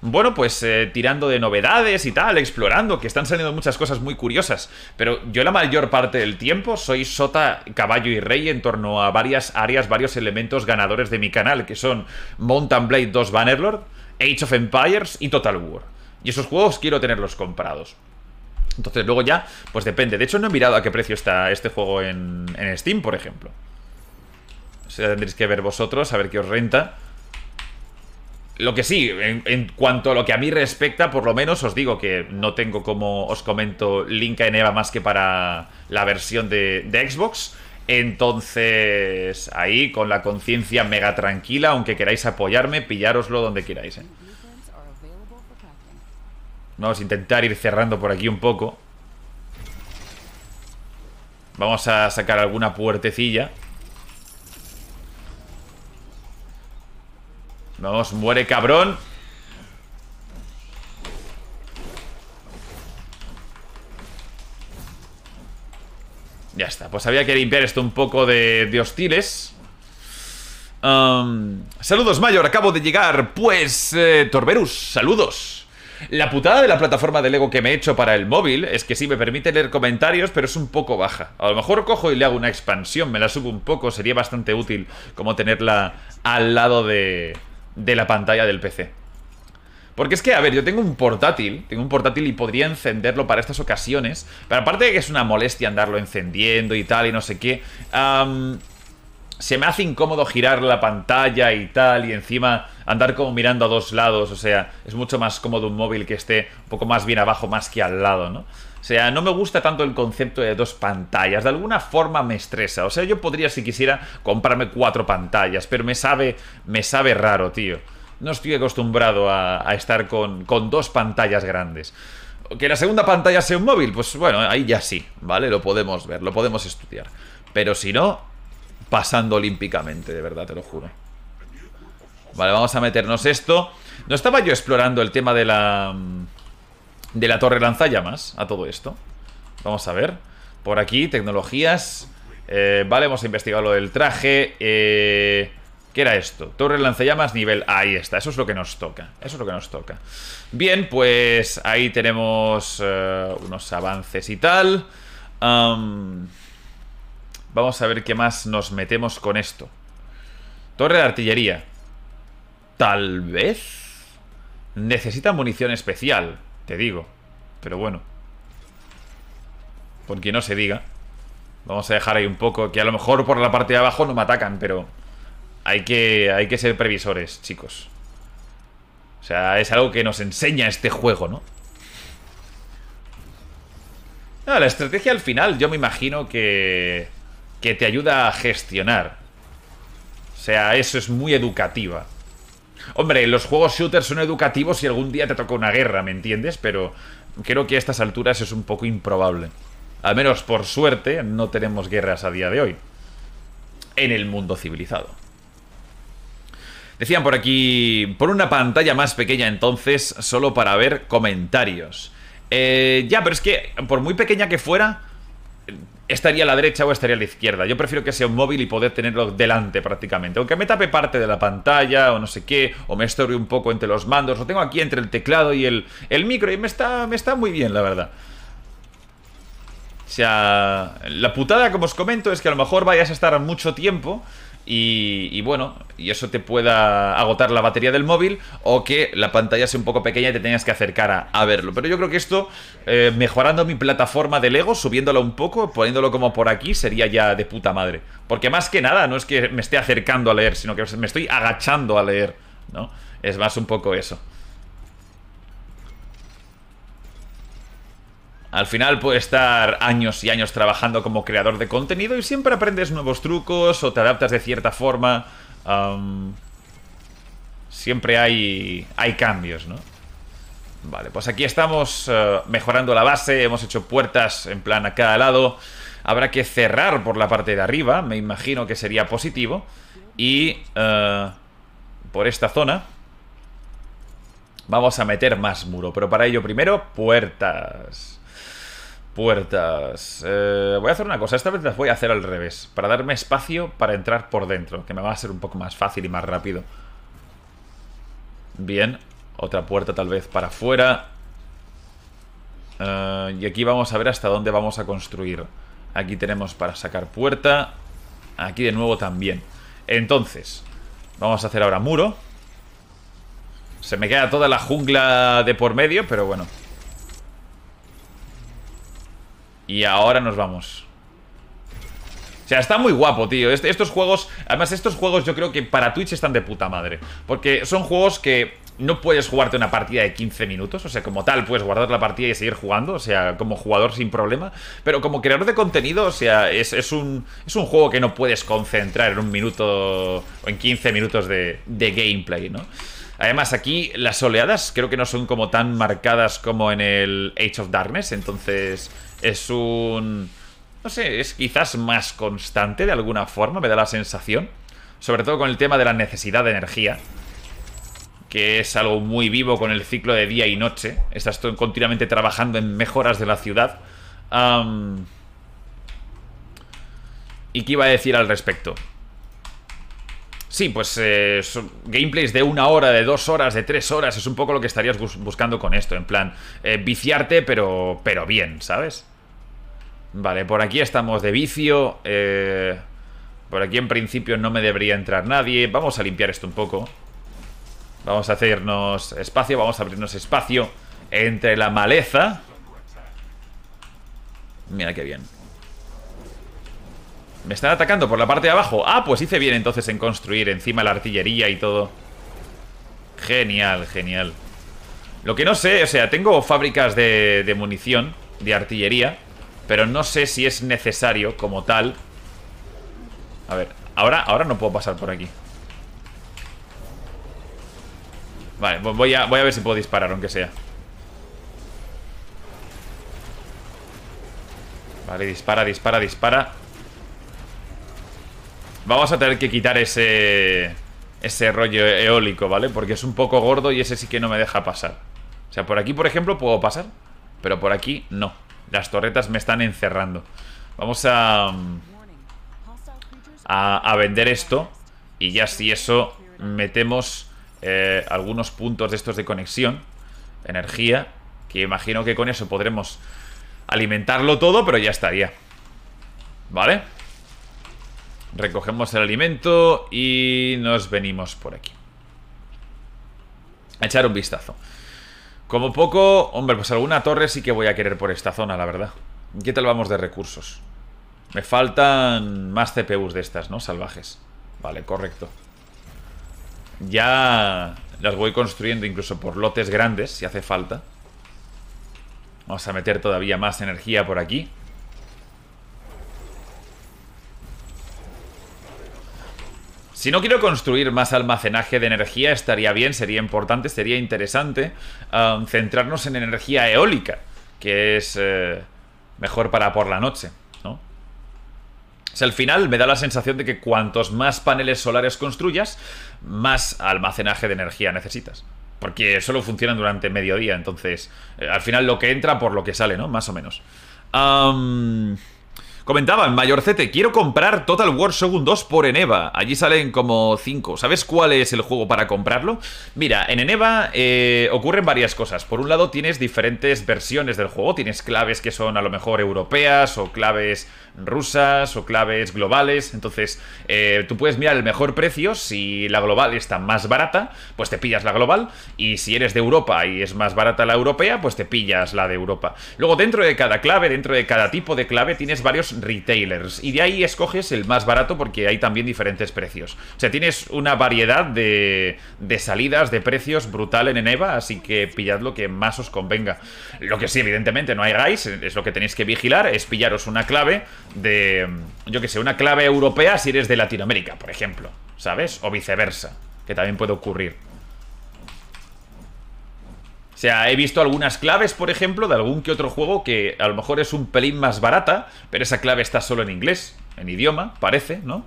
bueno, pues eh, tirando de novedades y tal, explorando, que están saliendo muchas cosas muy curiosas. Pero yo la mayor parte del tiempo soy sota, caballo y rey en torno a varias áreas, varios elementos ganadores de mi canal, que son Mountain Blade 2 Bannerlord, Age of Empires y Total War. Y esos juegos quiero tenerlos comprados. Entonces luego ya, pues depende. De hecho, no he mirado a qué precio está este juego en, en Steam, por ejemplo. O sea, tendréis que ver vosotros, a ver qué os renta. Lo que sí, en, cuanto a lo que a mí respecta, por lo menos os digo que no tengo, como os comento, Link en Eva más que para la versión de, Xbox. Entonces, ahí con la conciencia mega tranquila, aunque queráis apoyarme, pillároslo donde queráis. ¿eh? Vamos a intentar ir cerrando por aquí un poco. Vamos a sacar alguna puertecilla. ¡Nos muere cabrón Ya está, pues había que limpiar esto un poco de, hostiles Saludos Mayor, acabo de llegar Pues, eh, Torberus, saludos la putada de la plataforma de Lego que me he hecho para el móvil es que sí me permite leer comentarios, pero es un poco baja. A lo mejor cojo y le hago una expansión, me la subo un poco, sería bastante útil como tenerla al lado de, de la pantalla del PC. Porque es que, a ver, yo tengo un portátil, tengo un portátil y podría encenderlo para estas ocasiones, pero aparte de que es una molestia andarlo encendiendo y tal y no sé qué, se me hace incómodo girar la pantalla y tal, y encima andar como mirando a dos lados, o sea, es mucho más cómodo un móvil que esté un poco más bien abajo, más que al lado, ¿no? O sea, no me gusta tanto el concepto de dos pantallas, de alguna forma me estresa, o sea, yo podría si quisiera comprarme cuatro pantallas, pero me sabe, me sabe raro, tío. No estoy acostumbrado a, estar con, con dos pantallas grandes. Que la segunda pantalla sea un móvil, pues bueno, ahí ya sí, ¿vale? Lo podemos ver, lo podemos estudiar. Pero si no, pasando olímpicamente, de verdad, te lo juro. Vale, vamos a meternos esto. No estaba yo explorando el tema de la... De la torre lanzallamas a todo esto. Vamos a ver. Por aquí, tecnologías. Eh, vale, hemos investigado lo del traje. Eh, ¿Qué era esto? Torre lanzallamas nivel... Ahí está, eso es lo que nos toca. Eso es lo que nos toca. Bien, pues ahí tenemos eh, unos avances y tal. Vamos a ver qué más nos metemos con esto. Torre de artillería. Tal vez... Necesita munición especial, te digo. Pero bueno. Porque no se diga. Vamos a dejar ahí un poco, que a lo mejor por la parte de abajo no me atacan, pero... Hay que, hay que ser previsores, chicos. O sea, es algo que nos enseña este juego, No, ah, la estrategia al final, yo me imagino que que te ayuda a gestionar. O sea, eso es muy educativa. Hombre, los juegos shooters son educativos si algún día te toca una guerra, ¿me entiendes? Pero creo que a estas alturas es un poco improbable. Al menos por suerte no tenemos guerras a día de hoy. En el mundo civilizado. Decían por aquí, por una pantalla más pequeña entonces, solo para ver comentarios. Eh, ya, pero es que por muy pequeña que fuera, estaría a la derecha o estaría a la izquierda. Yo prefiero que sea un móvil y poder tenerlo delante prácticamente. Aunque me tape parte de la pantalla o no sé qué, o me estorbe un poco entre los mandos, lo tengo aquí entre el teclado y el, micro y me está, me está muy bien, la verdad. O sea, la putada, como os comento, es que a lo mejor vayas a estar mucho tiempo y, bueno, y eso te pueda agotar la batería del móvil o que la pantalla sea un poco pequeña y te tengas que acercar a, verlo. Pero yo creo que esto, eh, mejorando mi plataforma de Lego, subiéndola un poco, poniéndolo como por aquí, sería ya de puta madre. Porque más que nada, no es que me esté acercando a leer, sino que me estoy agachando a leer, ¿no? Es más un poco eso. Al final puedes estar años y años trabajando como creador de contenido y siempre aprendes nuevos trucos o te adaptas de cierta forma. siempre hay, hay cambios, ¿no? Vale, pues aquí estamos eh, mejorando la base, hemos hecho puertas en plan a cada lado. Habrá que cerrar por la parte de arriba, me imagino que sería positivo. Y eh, por esta zona vamos a meter más muro, pero para ello primero puertas puertas. Eh, voy a hacer una cosa, esta vez las voy a hacer al revés, para darme espacio para entrar por dentro, que me va a ser un poco más fácil y más rápido. Bien, otra puerta tal vez para afuera. Eh, y aquí vamos a ver hasta dónde vamos a construir. Aquí tenemos para sacar puerta. Aquí de nuevo también. Entonces, vamos a hacer ahora muro. Se me queda toda la jungla de por medio, pero bueno, y ahora nos vamos. O sea, está muy guapo, tío. Este, estos juegos, además estos juegos yo creo que para Twitch están de puta madre. Porque son juegos que no puedes jugarte una partida de 15 minutos, o sea, como tal, puedes guardar la partida y seguir jugando, o sea, como jugador sin problema, pero como creador de contenido, o sea, es, un, es un juego que no puedes concentrar en un minuto o en 15 minutos de, de gameplay, ¿no? Además, aquí las oleadas creo que no son como tan marcadas como en el Age of Darkness, entonces es un... No sé, es quizás más constante de alguna forma, me da la sensación. Sobre todo con el tema de la necesidad de energía, que es algo muy vivo con el ciclo de día y noche. Estás continuamente trabajando en mejoras de la ciudad. ¿Y qué iba a decir al respecto? Sí, pues eh, gameplays de una hora, de dos horas, de tres horas, es un poco lo que estarías buscando con esto, en plan, eh, viciarte, pero, pero bien, ¿sabes? Vale, por aquí estamos de vicio, eh, por aquí en principio no me debería entrar nadie, vamos a limpiar esto un poco, vamos a hacernos espacio, vamos a abrirnos espacio entre la maleza. Mira qué bien. Me están atacando por la parte de abajo. Ah, pues hice bien entonces en construir encima la artillería y todo. Genial, genial. Lo que no sé, o sea, tengo fábricas de, munición, de artillería, pero no sé si es necesario como tal. A ver, ahora, ahora no puedo pasar por aquí. Vale, voy a, voy a ver si puedo disparar, aunque sea. Vale, dispara, dispara, dispara. Vamos a tener que quitar ese... Ese rollo eólico, ¿vale? Porque es un poco gordo y ese sí que no me deja pasar O sea, por aquí, por ejemplo, puedo pasar Pero por aquí, no Las torretas me están encerrando Vamos a... Mm, a, vender esto Y ya si eso metemos eh, algunos puntos de estos de conexión Energía Que imagino que con eso podremos alimentarlo todo Pero ya estaría ¿Vale? Recogemos el alimento y nos venimos por aquí. A echar un vistazo. Como poco, hombre, pues alguna torre sí que voy a querer por esta zona, la verdad. ¿Qué tal vamos de recursos? Me faltan más CPUs de estas, ¿no? Salvajes. Vale, correcto. Ya las voy construyendo incluso por lotes grandes, si hace falta. Vamos a meter todavía más energía por aquí. Si no quiero construir más almacenaje de energía, estaría bien, sería importante, sería interesante um, centrarnos en energía eólica, que es eh, mejor para por la noche, ¿no? al final me da la sensación de que cuantos más paneles solares construyas, más almacenaje de energía necesitas. Porque solo funcionan durante mediodía, entonces eh, al final lo que entra por lo que sale, ¿no? Más o menos. Um, Comentaban, Mayorcete, quiero comprar Total War Shogun 2 por Eneva. Allí salen como 5. ¿Sabes cuál es el juego para comprarlo? Mira, en Eneva eh, ocurren varias cosas. Por un lado, tienes diferentes versiones del juego. Tienes claves que son a lo mejor europeas o claves rusas o claves globales. Entonces, eh, tú puedes mirar el mejor precio. Si la global está más barata, pues te pillas la global. Y si eres de Europa y es más barata la europea, pues te pillas la de Europa. Luego, dentro de cada clave, dentro de cada tipo de clave, tienes varios retailers. Y de ahí escoges el más barato porque hay también diferentes precios. O sea, tienes una variedad de, de salidas, de precios brutal en Eneva. Así que pillad lo que más os convenga. Lo que sí, evidentemente, no hagáis Es lo que tenéis que vigilar. Es pillaros una clave de, yo que sé, una clave europea si eres de Latinoamérica, por ejemplo, ¿sabes? O viceversa, que también puede ocurrir. O sea, he visto algunas claves, por ejemplo, de algún que otro juego que a lo mejor es un pelín más barata, pero esa clave está solo en inglés, en idioma, parece, ¿no?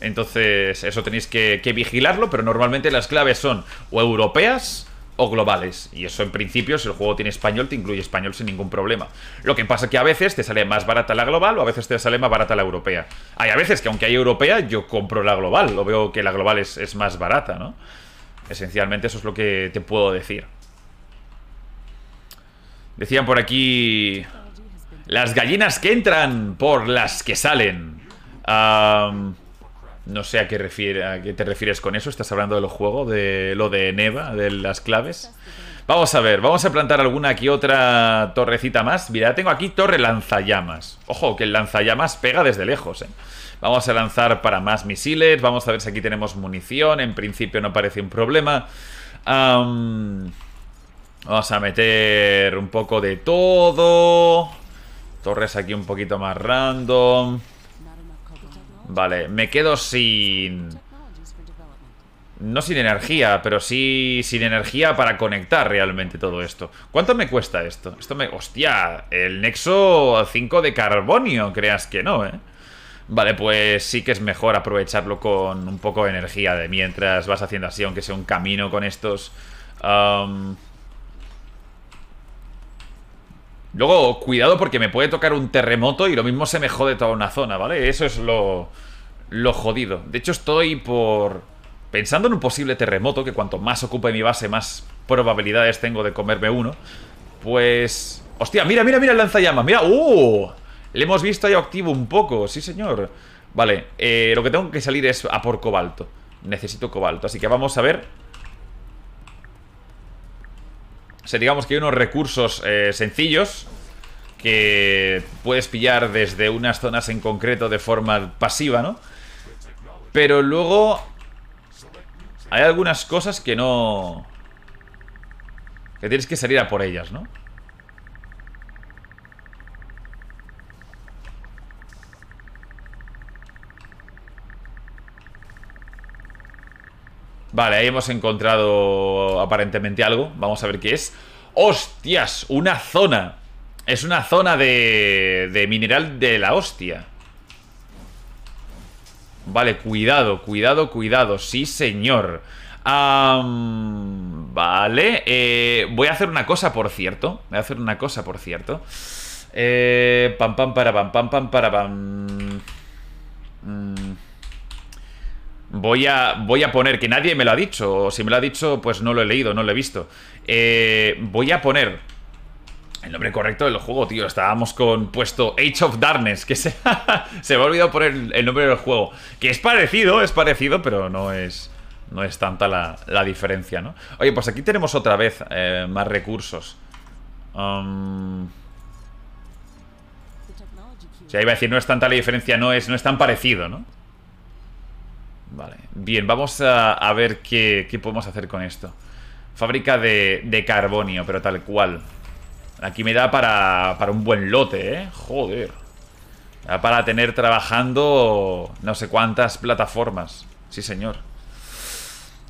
Entonces, eso tenéis que, que vigilarlo, pero normalmente las claves son o europeas o globales. Y eso en principio, si el juego tiene español, te incluye español sin ningún problema. Lo que pasa es que a veces te sale más barata la global o a veces te sale más barata la europea. Hay a veces que aunque hay europea, yo compro la global. Lo veo que la global es, más barata, ¿no? Esencialmente eso es lo que te puedo decir. Decían por aquí... Las gallinas que entran por las que salen. No sé a qué, te refieres con eso. Estás hablando de los juegos, de lo de Neva, de las claves. Vamos a ver, vamos a plantar alguna aquí otra torrecita más. Mira, tengo aquí torre lanzallamas. Ojo, que el lanzallamas pega desde lejos, ¿eh? Vamos a lanzar para más misiles. Vamos a ver si aquí tenemos munición. En principio no parece un problema. vamos a meter un poco de todo. Torres aquí un poquito más random. Vale, me quedo sin... No sin energía, pero sí sin energía para conectar realmente todo esto. ¿Cuánto me cuesta esto? Esto me... ¡Hostia! El nexo 5 de carbonio, creas que no, ¿eh? Vale, pues sí que es mejor aprovecharlo con un poco de energía de mientras vas haciendo así, aunque sea un camino con estos... Luego, cuidado porque me puede tocar un terremoto y lo mismo se me jode toda una zona, ¿vale? Eso es lo, lo jodido. De hecho, estoy por... Pensando en un posible terremoto, que cuanto más ocupe mi base, más probabilidades tengo de comerme uno. Pues... Hostia, mira, mira, mira el lanzallamas, mira, ¡uh! Le hemos visto ya activo un poco, sí señor. Vale, eh, lo que tengo que salir es a por cobalto. Necesito cobalto, así que vamos a ver digamos que hay unos recursos eh, sencillos que puedes pillar desde unas zonas en concreto de forma pasiva, ¿no? Pero luego hay algunas cosas que no... que tienes que salir a por ellas, ¿no? Vale, ahí hemos encontrado aparentemente algo. Vamos a ver qué es. ¡Hostias! Una zona. Es una zona de, de mineral de la hostia. Vale, cuidado, cuidado, cuidado. Sí, señor. vale. Eh, voy a hacer una cosa, por cierto. Voy a hacer una cosa, por cierto. Eh, pam, pam, para, pam, pam, pam, para, pam. Mm voy a, voy a poner, que nadie me lo ha dicho, o si me lo ha dicho, pues no lo he leído, no lo he visto. Eh, voy a poner el nombre correcto del juego, tío. Estábamos con puesto Age of Darkness, que se, se me ha olvidado poner el nombre del juego. Que es parecido, es parecido, pero no es, no es tanta la, diferencia, ¿no? Oye, pues aquí tenemos otra vez eh, más recursos. Um... O sea, iba a decir, no es tanta la diferencia, no es, no es tan parecido, ¿no? Vale. Bien, vamos a, ver qué, podemos hacer con esto. Fábrica de, carbonio, pero tal cual. Aquí me da para, un buen lote, ¿eh? Joder. da para tener trabajando no sé cuántas plataformas. Sí, señor.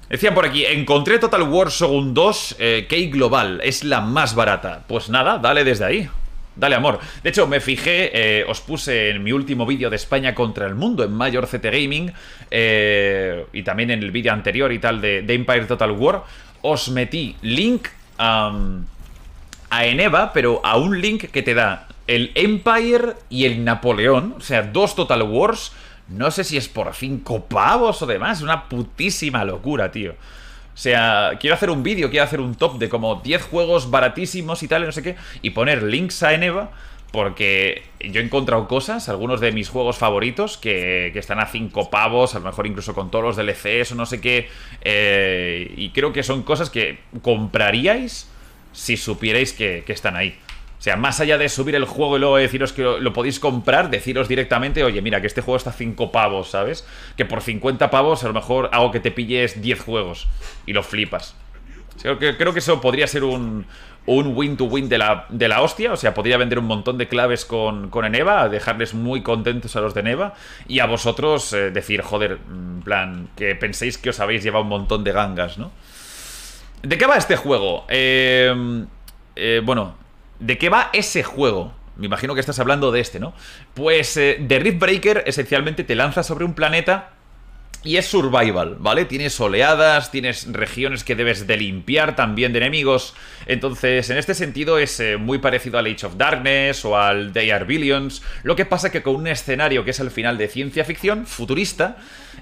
Decían por aquí, encontré Total War Second 2 eh, Key Global. Es la más barata. Pues nada, dale desde ahí. Dale amor. De hecho, me fijé, eh, os puse en mi último vídeo de España contra el mundo en Mayor CT Gaming eh, y también en el vídeo anterior y tal de, Empire Total War, os metí link a, Eneva, pero a un link que te da el Empire y el Napoleón, o sea, dos Total Wars, no sé si es por fin pavos o demás, una putísima locura, tío. O sea, quiero hacer un vídeo, quiero hacer un top de como 10 juegos baratísimos y tal, no sé qué, y poner links a Eneva porque yo he encontrado cosas, algunos de mis juegos favoritos, que, están a 5 pavos, a lo mejor incluso con todos los DLCs o no sé qué, eh, y creo que son cosas que compraríais si supierais que están ahí. O sea, más allá de subir el juego y luego deciros que lo, podéis comprar, deciros directamente, oye, mira, que este juego está a 5 pavos, ¿sabes? Que por 50 pavos a lo mejor hago que te pilles 10 juegos y lo flipas. que, creo que eso podría ser un, win-to-win de, la, de la hostia. O sea, podría vender un montón de claves con, con Eneva, dejarles muy contentos a los de Eneva y a vosotros eh, decir, joder, en plan, que penséis que os habéis llevado un montón de gangas, ¿no? ¿De qué va este juego? Eh, eh, bueno, ¿De qué va ese juego? Me imagino que estás hablando de este, ¿no? Pues eh, The Rift Breaker esencialmente te lanza sobre un planeta y es survival, ¿vale? Tienes oleadas, tienes regiones que debes de limpiar también de enemigos. Entonces, en este sentido es eh, muy parecido al Age of Darkness o al Day Are Billions. Lo que pasa que con un escenario que es al final de ciencia ficción, futurista,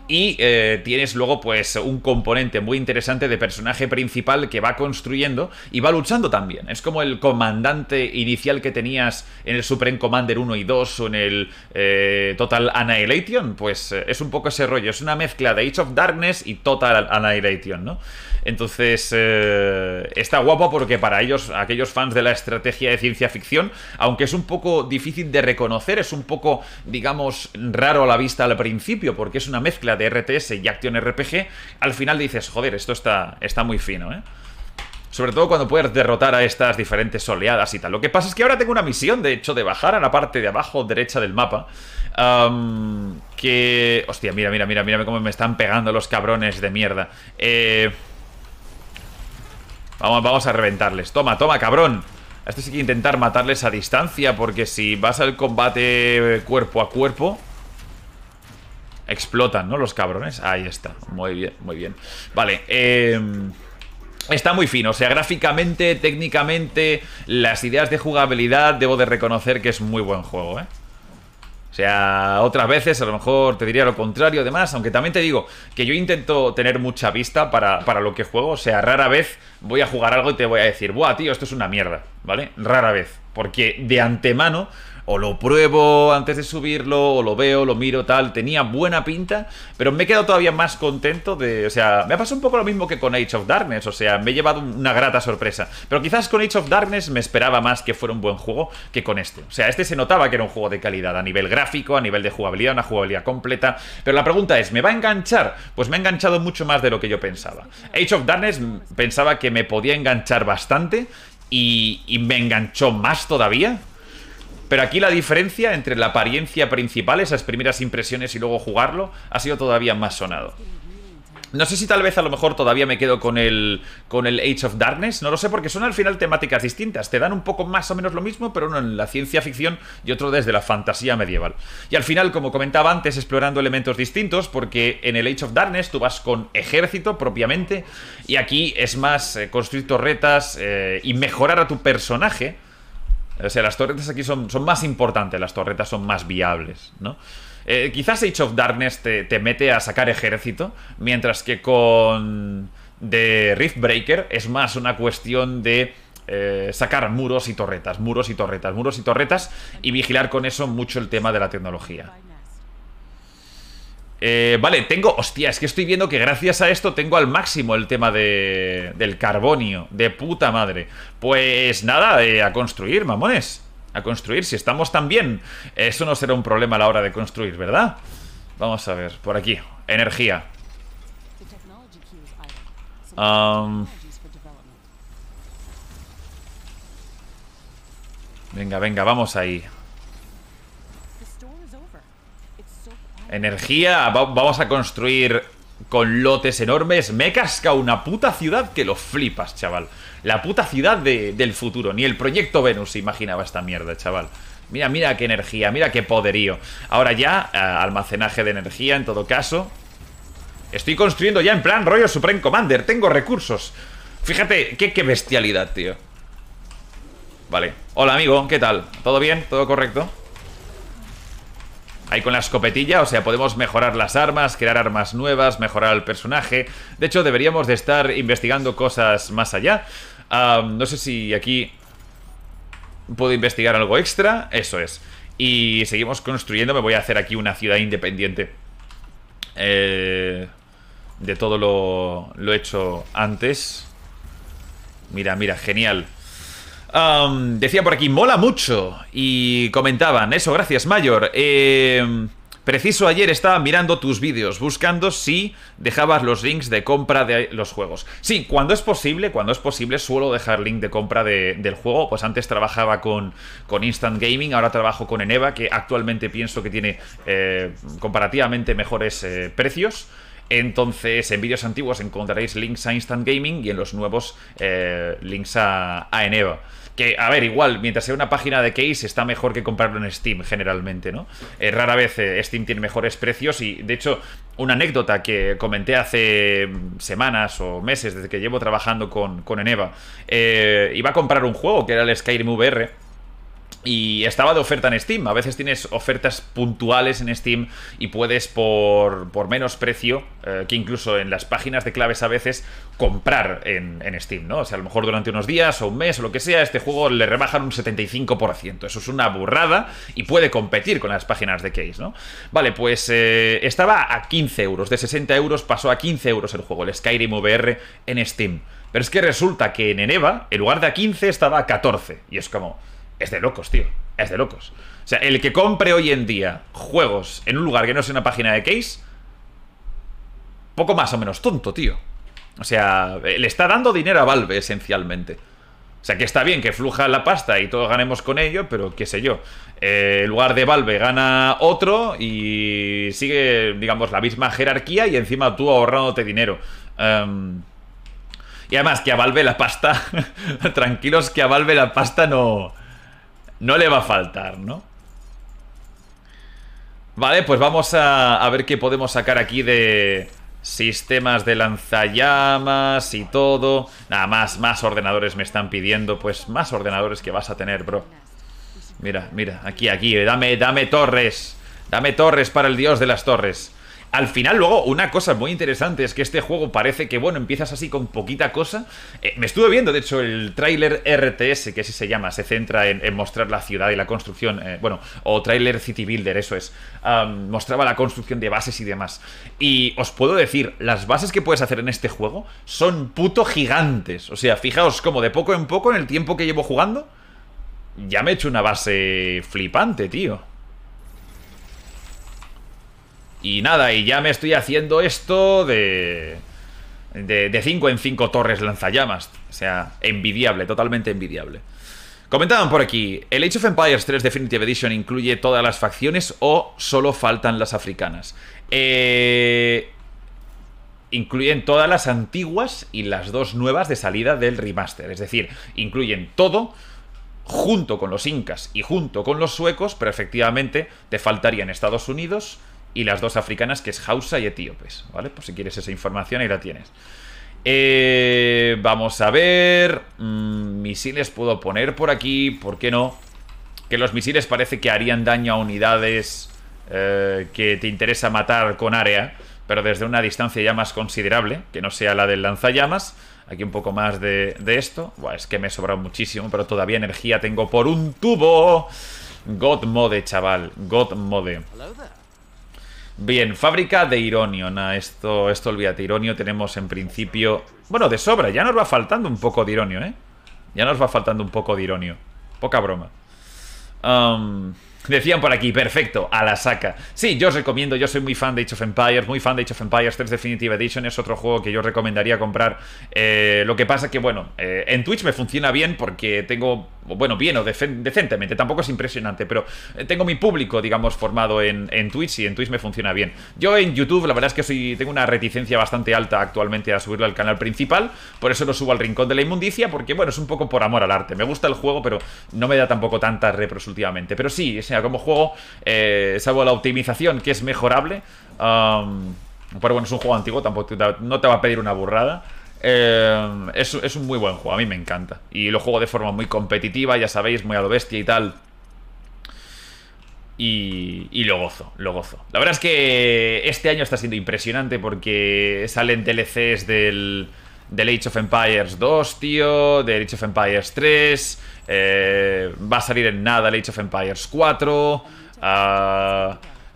y eh, tienes luego pues un componente muy interesante de personaje principal que va construyendo y va luchando también. Es como el comandante inicial que tenías en el Supreme Commander 1 y 2 o en el eh, Total Annihilation, pues eh, es un poco ese rollo, es una mezcla de Age of Darkness y Total Annihilation, ¿no? Entonces, está guapo porque para ellos, aquellos fans de la estrategia de ciencia ficción, aunque es un poco difícil de reconocer, es un poco, digamos, raro a la vista al principio, porque es una mezcla la de RTS y Action RPG, al final dices, joder, esto está, está muy fino, ¿eh? Sobre todo cuando puedes derrotar a estas diferentes oleadas y tal. Lo que pasa es que ahora tengo una misión, de hecho, de bajar a la parte de abajo derecha del mapa. que... Hostia, mira, mira, mira, mira cómo me están pegando los cabrones de mierda. Eh, vamos, vamos a reventarles. Toma, toma, cabrón. Esto sí que intentar matarles a distancia, porque si vas al combate cuerpo a cuerpo... Explotan, ¿no? Los cabrones. Ahí está. Muy bien, muy bien. Vale, em, Está muy fino, o sea, gráficamente, técnicamente, las ideas de jugabilidad, debo de reconocer que es muy buen juego, ¿eh? O sea, otras veces a lo mejor te diría lo contrario, además, aunque también te digo que yo intento tener mucha vista para, para lo que juego, o sea, rara vez voy a jugar algo y te voy a decir, buah, tío, esto es una mierda, ¿vale? Rara vez, porque de antemano o lo pruebo antes de subirlo, o lo veo, lo miro, tal. Tenía buena pinta, pero me he quedado todavía más contento de. O sea, me ha pasado un poco lo mismo que con Age of Darkness, o sea, me he llevado una grata sorpresa. Pero quizás con Age of Darkness me esperaba más que fuera un buen juego que con este. O sea, este se notaba que era un juego de calidad a nivel gráfico, a nivel de jugabilidad, una jugabilidad completa. Pero la pregunta es, ¿me va a enganchar? Pues me ha enganchado mucho más de lo que yo pensaba. Age of Darkness pensaba que me podía enganchar bastante y, y me enganchó más todavía pero aquí la diferencia entre la apariencia principal, esas primeras impresiones y luego jugarlo, ha sido todavía más sonado. No sé si tal vez a lo mejor todavía me quedo con el, con el Age of Darkness, no lo sé, porque son al final temáticas distintas. Te dan un poco más o menos lo mismo, pero uno en la ciencia ficción y otro desde la fantasía medieval. Y al final, como comentaba antes, explorando elementos distintos, porque en el Age of Darkness tú vas con ejército propiamente, y aquí es más eh, construir torretas eh, y mejorar a tu personaje o sea, las torretas aquí son, más importantes, las torretas son más viables, ¿no? Eh, quizás Age of Darkness te, mete a sacar ejército, mientras que con The Riftbreaker es más una cuestión de eh, sacar muros y torretas, muros y torretas, muros y torretas, y vigilar con eso mucho el tema de la tecnología. Eh, vale, tengo... Hostia, es que estoy viendo que gracias a esto tengo al máximo el tema de, del carbonio. De puta madre. Pues nada, eh, a construir, mamones. A construir, si estamos tan bien. Eso no será un problema a la hora de construir, ¿verdad? Vamos a ver, por aquí. Energía. Venga, venga, vamos ahí. Energía, vamos a construir con lotes enormes. Me casca una puta ciudad que lo flipas, chaval. La puta ciudad del futuro. Ni el proyecto Venus imaginaba esta mierda, chaval. Mira, mira qué energía, mira qué poderío. Ahora ya, eh, almacenaje de energía en todo caso. Estoy construyendo ya en plan rollo Supreme Commander. Tengo recursos. Fíjate, qué bestialidad, tío. Vale. Hola, amigo. ¿Qué tal? ¿Todo bien? ¿Todo correcto? Ahí con la escopetilla, o sea, podemos mejorar las armas, crear armas nuevas, mejorar el personaje. De hecho, deberíamos de estar investigando cosas más allá. no sé si aquí puedo investigar algo extra. Eso es. Y seguimos construyendo. Me voy a hacer aquí una ciudad independiente. Eh, de todo lo, lo hecho antes. Mira, mira, genial decía por aquí, mola mucho. Y comentaban, eso, gracias, Mayor. Em, preciso ayer estaba mirando tus vídeos, buscando si dejabas los links de compra de los juegos. Sí, cuando es posible, cuando es posible, suelo dejar link de compra del juego. Pues antes trabajaba con, con Instant Gaming, ahora trabajo con Eneva, que actualmente pienso que tiene eh, comparativamente mejores eh, precios. Entonces, en vídeos antiguos encontraréis links a Instant Gaming y en los nuevos eh, links a, a Eneva. Que, a ver, igual, mientras sea una página de case, está mejor que comprarlo en Steam, generalmente, ¿no? Eh, rara vez eh, Steam tiene mejores precios y, de hecho, una anécdota que comenté hace semanas o meses, desde que llevo trabajando con, con Eneva, eh, iba a comprar un juego que era el Skyrim VR y estaba de oferta en Steam. A veces tienes ofertas puntuales en Steam y puedes por, por menos precio, eh, que incluso en las páginas de claves a veces, comprar en, Steam, ¿no? O sea, a lo mejor durante unos días o un mes o lo que sea, este juego le rebajan un 75%. Eso es una burrada y puede competir con las páginas de Case, ¿no? Vale, pues eh, estaba a 15 euros. De 60 euros pasó a 15 euros el juego, el Skyrim VR en Steam. Pero es que resulta que en Eneva, en lugar de a 15, estaba a 14. Y es como es de locos, tío. Es de locos. O sea, el que compre hoy en día juegos en un lugar que no sea una página de case, poco más o menos tonto, tío. O sea, le está dando dinero a Valve, esencialmente. O sea, que está bien que fluja la pasta y todos ganemos con ello, pero qué sé yo. Eh, en lugar de Valve gana otro y sigue, digamos, la misma jerarquía y encima tú ahorrándote dinero. Em, y además, que a Valve la pasta. tranquilos, que a Valve la pasta no no le va a faltar, ¿no? Vale, pues vamos a, ver qué podemos sacar aquí de sistemas de lanzallamas y todo. Nada más, más ordenadores me están pidiendo. Pues más ordenadores que vas a tener, bro. Mira, mira, aquí, aquí, eh, dame, dame torres. Dame torres para el dios de las torres al final, luego, una cosa muy interesante es que este juego parece que, bueno, empiezas así con poquita cosa. Eh, me estuve viendo, de hecho, el tráiler RTS, que así se llama, se centra en, mostrar la ciudad y la construcción, eh, bueno, o tráiler City Builder, eso es. mostraba la construcción de bases y demás. Y os puedo decir, las bases que puedes hacer en este juego son puto gigantes. O sea, fijaos cómo de poco en poco, en el tiempo que llevo jugando, ya me he hecho una base flipante, tío. Y nada, y ya me estoy haciendo esto de... De 5 en 5 torres lanzallamas. O sea, envidiable, totalmente envidiable. Comentaban por aquí, ¿el Age of Empires 3 Definitive Edition incluye todas las facciones o solo faltan las africanas? Eh, incluyen todas las antiguas y las dos nuevas de salida del remaster. Es decir, incluyen todo junto con los incas y junto con los suecos, pero efectivamente te faltarían Estados Unidos, y las dos africanas, que es Hausa y etíopes, ¿vale? Por si quieres esa información, ahí la tienes. Eh, vamos a ver. Mm, misiles puedo poner por aquí, ¿por qué no? Que los misiles parece que harían daño a unidades eh, que te interesa matar con área, pero desde una distancia ya más considerable, que no sea la del lanzallamas. Aquí un poco más de, esto. Buah, es que me he sobrado muchísimo, pero todavía energía tengo por un tubo. God mode, chaval. God mode. Bien, fábrica de ironio, na, esto, esto olvídate, Ironio tenemos en principio... Bueno, de sobra, ya nos va faltando un poco de Ironio, ¿eh? Ya nos va faltando un poco de Ironio. Poca broma. decían por aquí, perfecto, a la saca. Sí, yo os recomiendo, yo soy muy fan de Age of Empires, muy fan de Age of Empires 3 Definitive Edition, es otro juego que yo recomendaría comprar. Eh, lo que pasa que, bueno, eh, en Twitch me funciona bien porque tengo bueno, bien o decentemente, tampoco es impresionante, pero eh, tengo mi público, digamos, formado en, en, Twitch y en Twitch me funciona bien. Yo en YouTube, la verdad es que soy, tengo una reticencia bastante alta actualmente a subirlo al canal principal, por eso lo subo al rincón de la inmundicia, porque bueno, es un poco por amor al arte. Me gusta el juego, pero no me da tampoco tantas repros últimamente. Pero sí, sea, como juego, eh, salvo la optimización, que es mejorable. pero bueno, es un juego antiguo, tampoco no te va a pedir una burrada. Eh, es, es, un muy buen juego, a mí me encanta. Y lo juego de forma muy competitiva, ya sabéis, muy a lo bestia y tal. Y, y lo gozo, lo gozo. La verdad es que este año está siendo impresionante porque salen DLCs del, del Age of Empires 2, tío, del Age of Empires 3, eh, va a salir en nada el Age of Empires 4.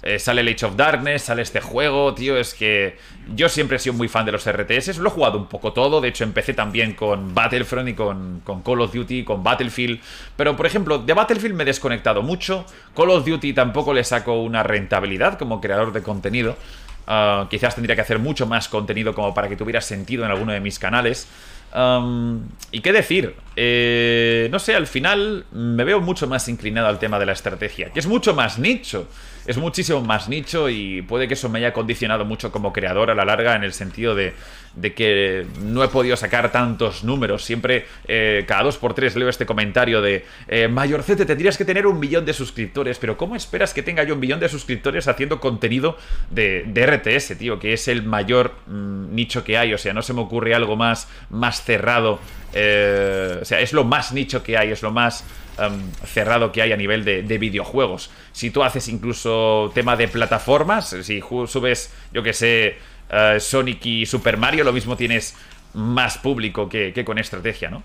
Eh, sale el Age of Darkness, sale este juego, tío, es que yo siempre he sido muy fan de los RTS, lo he jugado un poco todo, de hecho empecé también con Battlefront y con, con, Call of Duty, con Battlefield, pero por ejemplo, de Battlefield me he desconectado mucho, Call of Duty tampoco le saco una rentabilidad como creador de contenido, ah, quizás tendría que hacer mucho más contenido como para que tuviera sentido en alguno de mis canales. ¿Y qué decir? Eh, no sé, al final me veo mucho más inclinado al tema de la estrategia, que es mucho más nicho es muchísimo más nicho y puede que eso me haya condicionado mucho como creador a la larga en el sentido de, que no he podido sacar tantos números. Siempre eh, cada dos por tres leo este comentario de eh, Mayor Mayorcete, tendrías que tener un millón de suscriptores, pero ¿cómo esperas que tenga yo un millón de suscriptores haciendo contenido de, RTS, tío? Que es el mayor mm, nicho que hay. O sea, no se me ocurre algo más, más cerrado. Eh, o sea, es lo más nicho que hay, es lo más Em, cerrado que hay a nivel de, videojuegos. Si tú haces incluso tema de plataformas, si subes, yo que sé, eh, Sonic y Super Mario, lo mismo tienes más público que con estrategia, ¿no?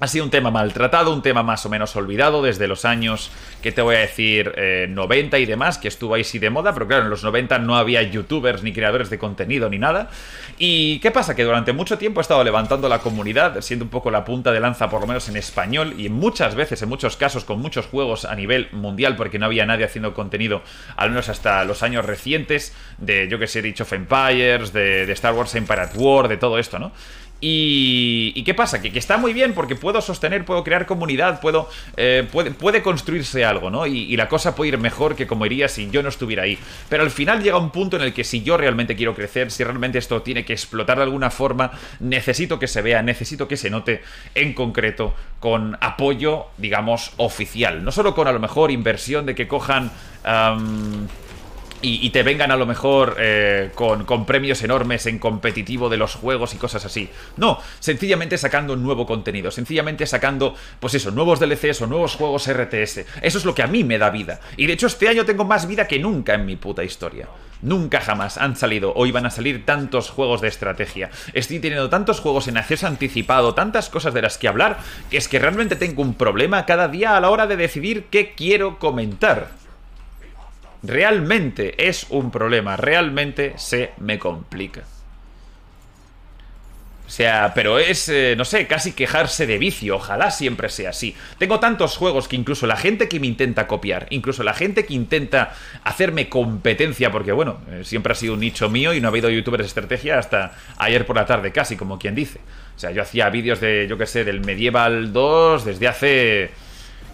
ha sido un tema maltratado, un tema más o menos olvidado desde los años, que te voy a decir, 90 eh, y demás, que estuvo ahí sí de moda, pero claro, en los 90 no había youtubers ni creadores de contenido ni nada. ¿Y qué pasa? Que durante mucho tiempo ha estado levantando la comunidad, siendo un poco la punta de lanza, por lo menos en español, y muchas veces, en muchos casos, con muchos juegos a nivel mundial, porque no había nadie haciendo contenido, al menos hasta los años recientes, de, yo que sé, dicho, of Empires, de, de Star Wars Empire at War, de todo esto, ¿no? Y, qué pasa? Que, está muy bien porque puedo sostener, puedo crear comunidad, puedo, eh, puede, construirse algo, ¿no? Y, la cosa puede ir mejor que como iría si yo no estuviera ahí. Pero al final llega un punto en el que si yo realmente quiero crecer, si realmente esto tiene que explotar de alguna forma, necesito que se vea, necesito que se note en concreto con apoyo, digamos, oficial. No solo con a lo mejor inversión de que cojan... Y, te vengan a lo mejor eh, con, con, premios enormes en competitivo de los juegos y cosas así. No, sencillamente sacando nuevo contenido, sencillamente sacando, pues eso, nuevos DLCs o nuevos juegos RTS. Eso es lo que a mí me da vida. Y de hecho este año tengo más vida que nunca en mi puta historia. Nunca jamás han salido o iban a salir tantos juegos de estrategia. Estoy teniendo tantos juegos en acceso anticipado, tantas cosas de las que hablar, que es que realmente tengo un problema cada día a la hora de decidir qué quiero comentar. Realmente es un problema, realmente se me complica. O sea, pero es, eh, no sé, casi quejarse de vicio, ojalá siempre sea así. Tengo tantos juegos que incluso la gente que me intenta copiar, incluso la gente que intenta hacerme competencia, porque bueno, eh, siempre ha sido un nicho mío y no ha habido youtubers estrategia hasta ayer por la tarde casi, como quien dice. O sea, yo hacía vídeos de, yo qué sé, del Medieval 2 desde hace,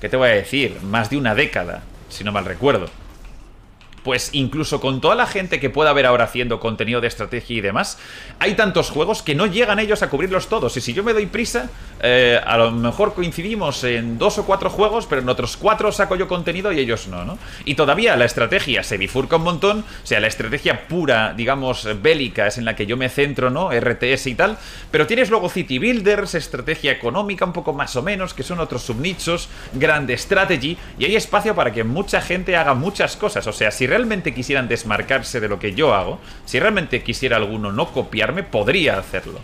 ¿qué te voy a decir? Más de una década, si no mal recuerdo pues incluso con toda la gente que pueda haber ahora haciendo contenido de estrategia y demás, hay tantos juegos que no llegan ellos a cubrirlos todos. Y si yo me doy prisa, eh, a lo mejor coincidimos en dos o cuatro juegos, pero en otros cuatro saco yo contenido y ellos no, ¿no? Y todavía la estrategia se bifurca un montón, o sea, la estrategia pura, digamos, bélica es en la que yo me centro, ¿no? RTS y tal, pero tienes luego City Builders, estrategia económica un poco más o menos, que son otros subnichos, grande Strategy, y hay espacio para que mucha gente haga muchas cosas, o sea, si realmente quisieran desmarcarse de lo que yo hago, si realmente quisiera alguno no copiarme, podría hacerlo.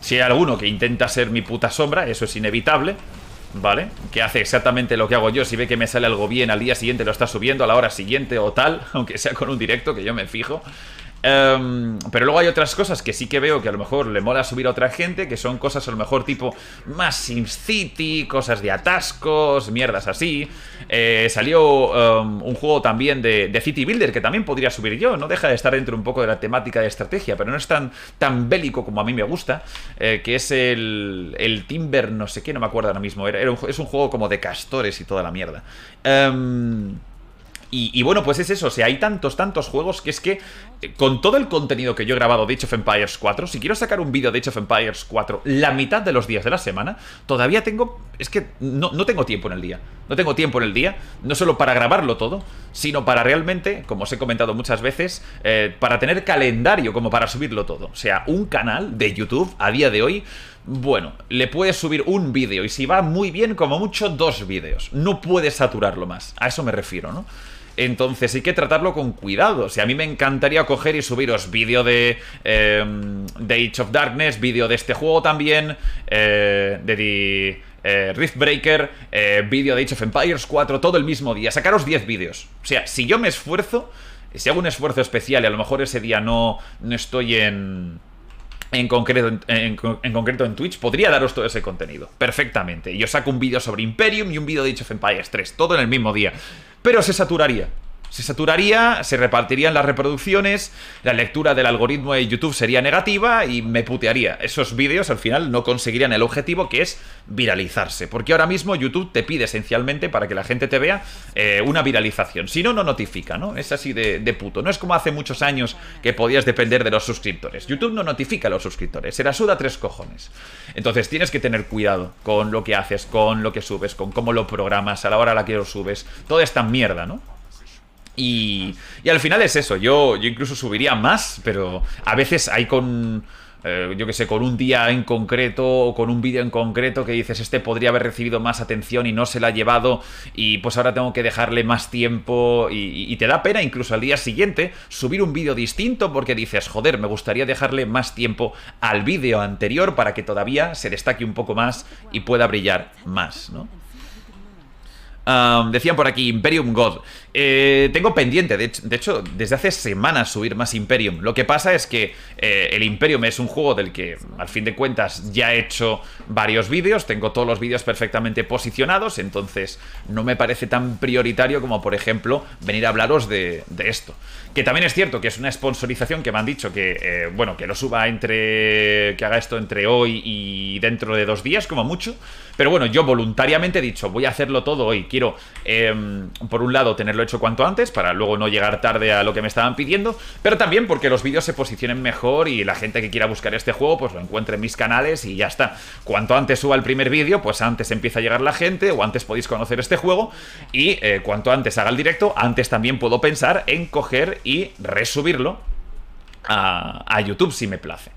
Si hay alguno que intenta ser mi puta sombra, eso es inevitable, ¿vale? Que hace exactamente lo que hago yo, si ve que me sale algo bien, al día siguiente lo está subiendo, a la hora siguiente o tal, aunque sea con un directo que yo me fijo, Em, pero luego hay otras cosas que sí que veo que a lo mejor le mola subir a otra gente, que son cosas a lo mejor tipo más City, cosas de atascos, mierdas así. Eh, salió em, un juego también de, City Builder que también podría subir yo, no deja de estar dentro un poco de la temática de estrategia, pero no es tan, tan bélico como a mí me gusta, eh, que es el, Timber, no sé qué, no me acuerdo ahora mismo, era, es un juego como de castores y toda la mierda. Em, y, bueno, pues es eso, o sea, hay tantos, tantos juegos que es que eh, con todo el contenido que yo he grabado de Age of Empires 4, si quiero sacar un vídeo de Age of Empires 4 la mitad de los días de la semana, todavía tengo, es que no, tengo tiempo en el día, no tengo tiempo en el día, no solo para grabarlo todo, sino para realmente, como os he comentado muchas veces, eh, para tener calendario como para subirlo todo. O sea, un canal de YouTube a día de hoy bueno, le puedes subir un vídeo y si va muy bien, como mucho, dos vídeos. No puedes saturarlo más. A eso me refiero, ¿no? Entonces hay que tratarlo con cuidado. O sea, a mí me encantaría coger y subiros vídeo de eh, Age of Darkness, vídeo de este juego también, eh, de The eh, eh, vídeo de Age of Empires 4, todo el mismo día. Sacaros 10 vídeos. O sea, si yo me esfuerzo, si hago un esfuerzo especial y a lo mejor ese día no, no estoy en en concreto en, Twitch, podría daros todo ese contenido, perfectamente. Yo saco un vídeo sobre Imperium y un vídeo de Age of Empires 3, todo en el mismo día. Pero se saturaría, se saturaría, se repartirían las reproducciones, la lectura del algoritmo de YouTube sería negativa y me putearía. Esos vídeos al final no conseguirían el objetivo que es viralizarse, porque ahora mismo YouTube te pide esencialmente para que la gente te vea eh, una viralización. Si no, no notifica, ¿no? Es así de, puto. No es como hace muchos años que podías depender de los suscriptores. YouTube no notifica a los suscriptores, se la suda tres cojones. Entonces tienes que tener cuidado con lo que haces, con lo que subes, con cómo lo programas, a la hora a la que lo subes, toda esta mierda, ¿no? Y, al final es eso, yo, yo incluso subiría más, pero a veces hay con... Eh, yo que sé, con un día en concreto o con un vídeo en concreto que dices, este podría haber recibido más atención y no se la ha llevado y pues ahora tengo que dejarle más tiempo y, te da pena incluso al día siguiente subir un vídeo distinto porque dices, joder, me gustaría dejarle más tiempo al vídeo anterior para que todavía se destaque un poco más y pueda brillar más, ¿no? decían por aquí, Imperium God. Eh, tengo pendiente, de, hecho, desde hace semanas subir más Imperium. Lo que pasa es que eh, el Imperium es un juego del que, al fin de cuentas, ya he hecho varios vídeos. Tengo todos los vídeos perfectamente posicionados, entonces no me parece tan prioritario como, por ejemplo, venir a hablaros de, esto. Que también es cierto que es una sponsorización que me han dicho que, eh, bueno, que lo suba entre. que haga esto entre hoy y dentro de dos días, como mucho. Pero bueno, yo voluntariamente he dicho, voy a hacerlo todo hoy. Quiero, em, por un lado, tenerlo hecho cuanto antes para luego no llegar tarde a lo que me estaban pidiendo, pero también porque los vídeos se posicionen mejor y la gente que quiera buscar este juego pues lo encuentre en mis canales y ya está. Cuanto antes suba el primer vídeo, pues antes empieza a llegar la gente o antes podéis conocer este juego y eh, cuanto antes haga el directo, antes también puedo pensar en coger y resubirlo a YouTube si me place.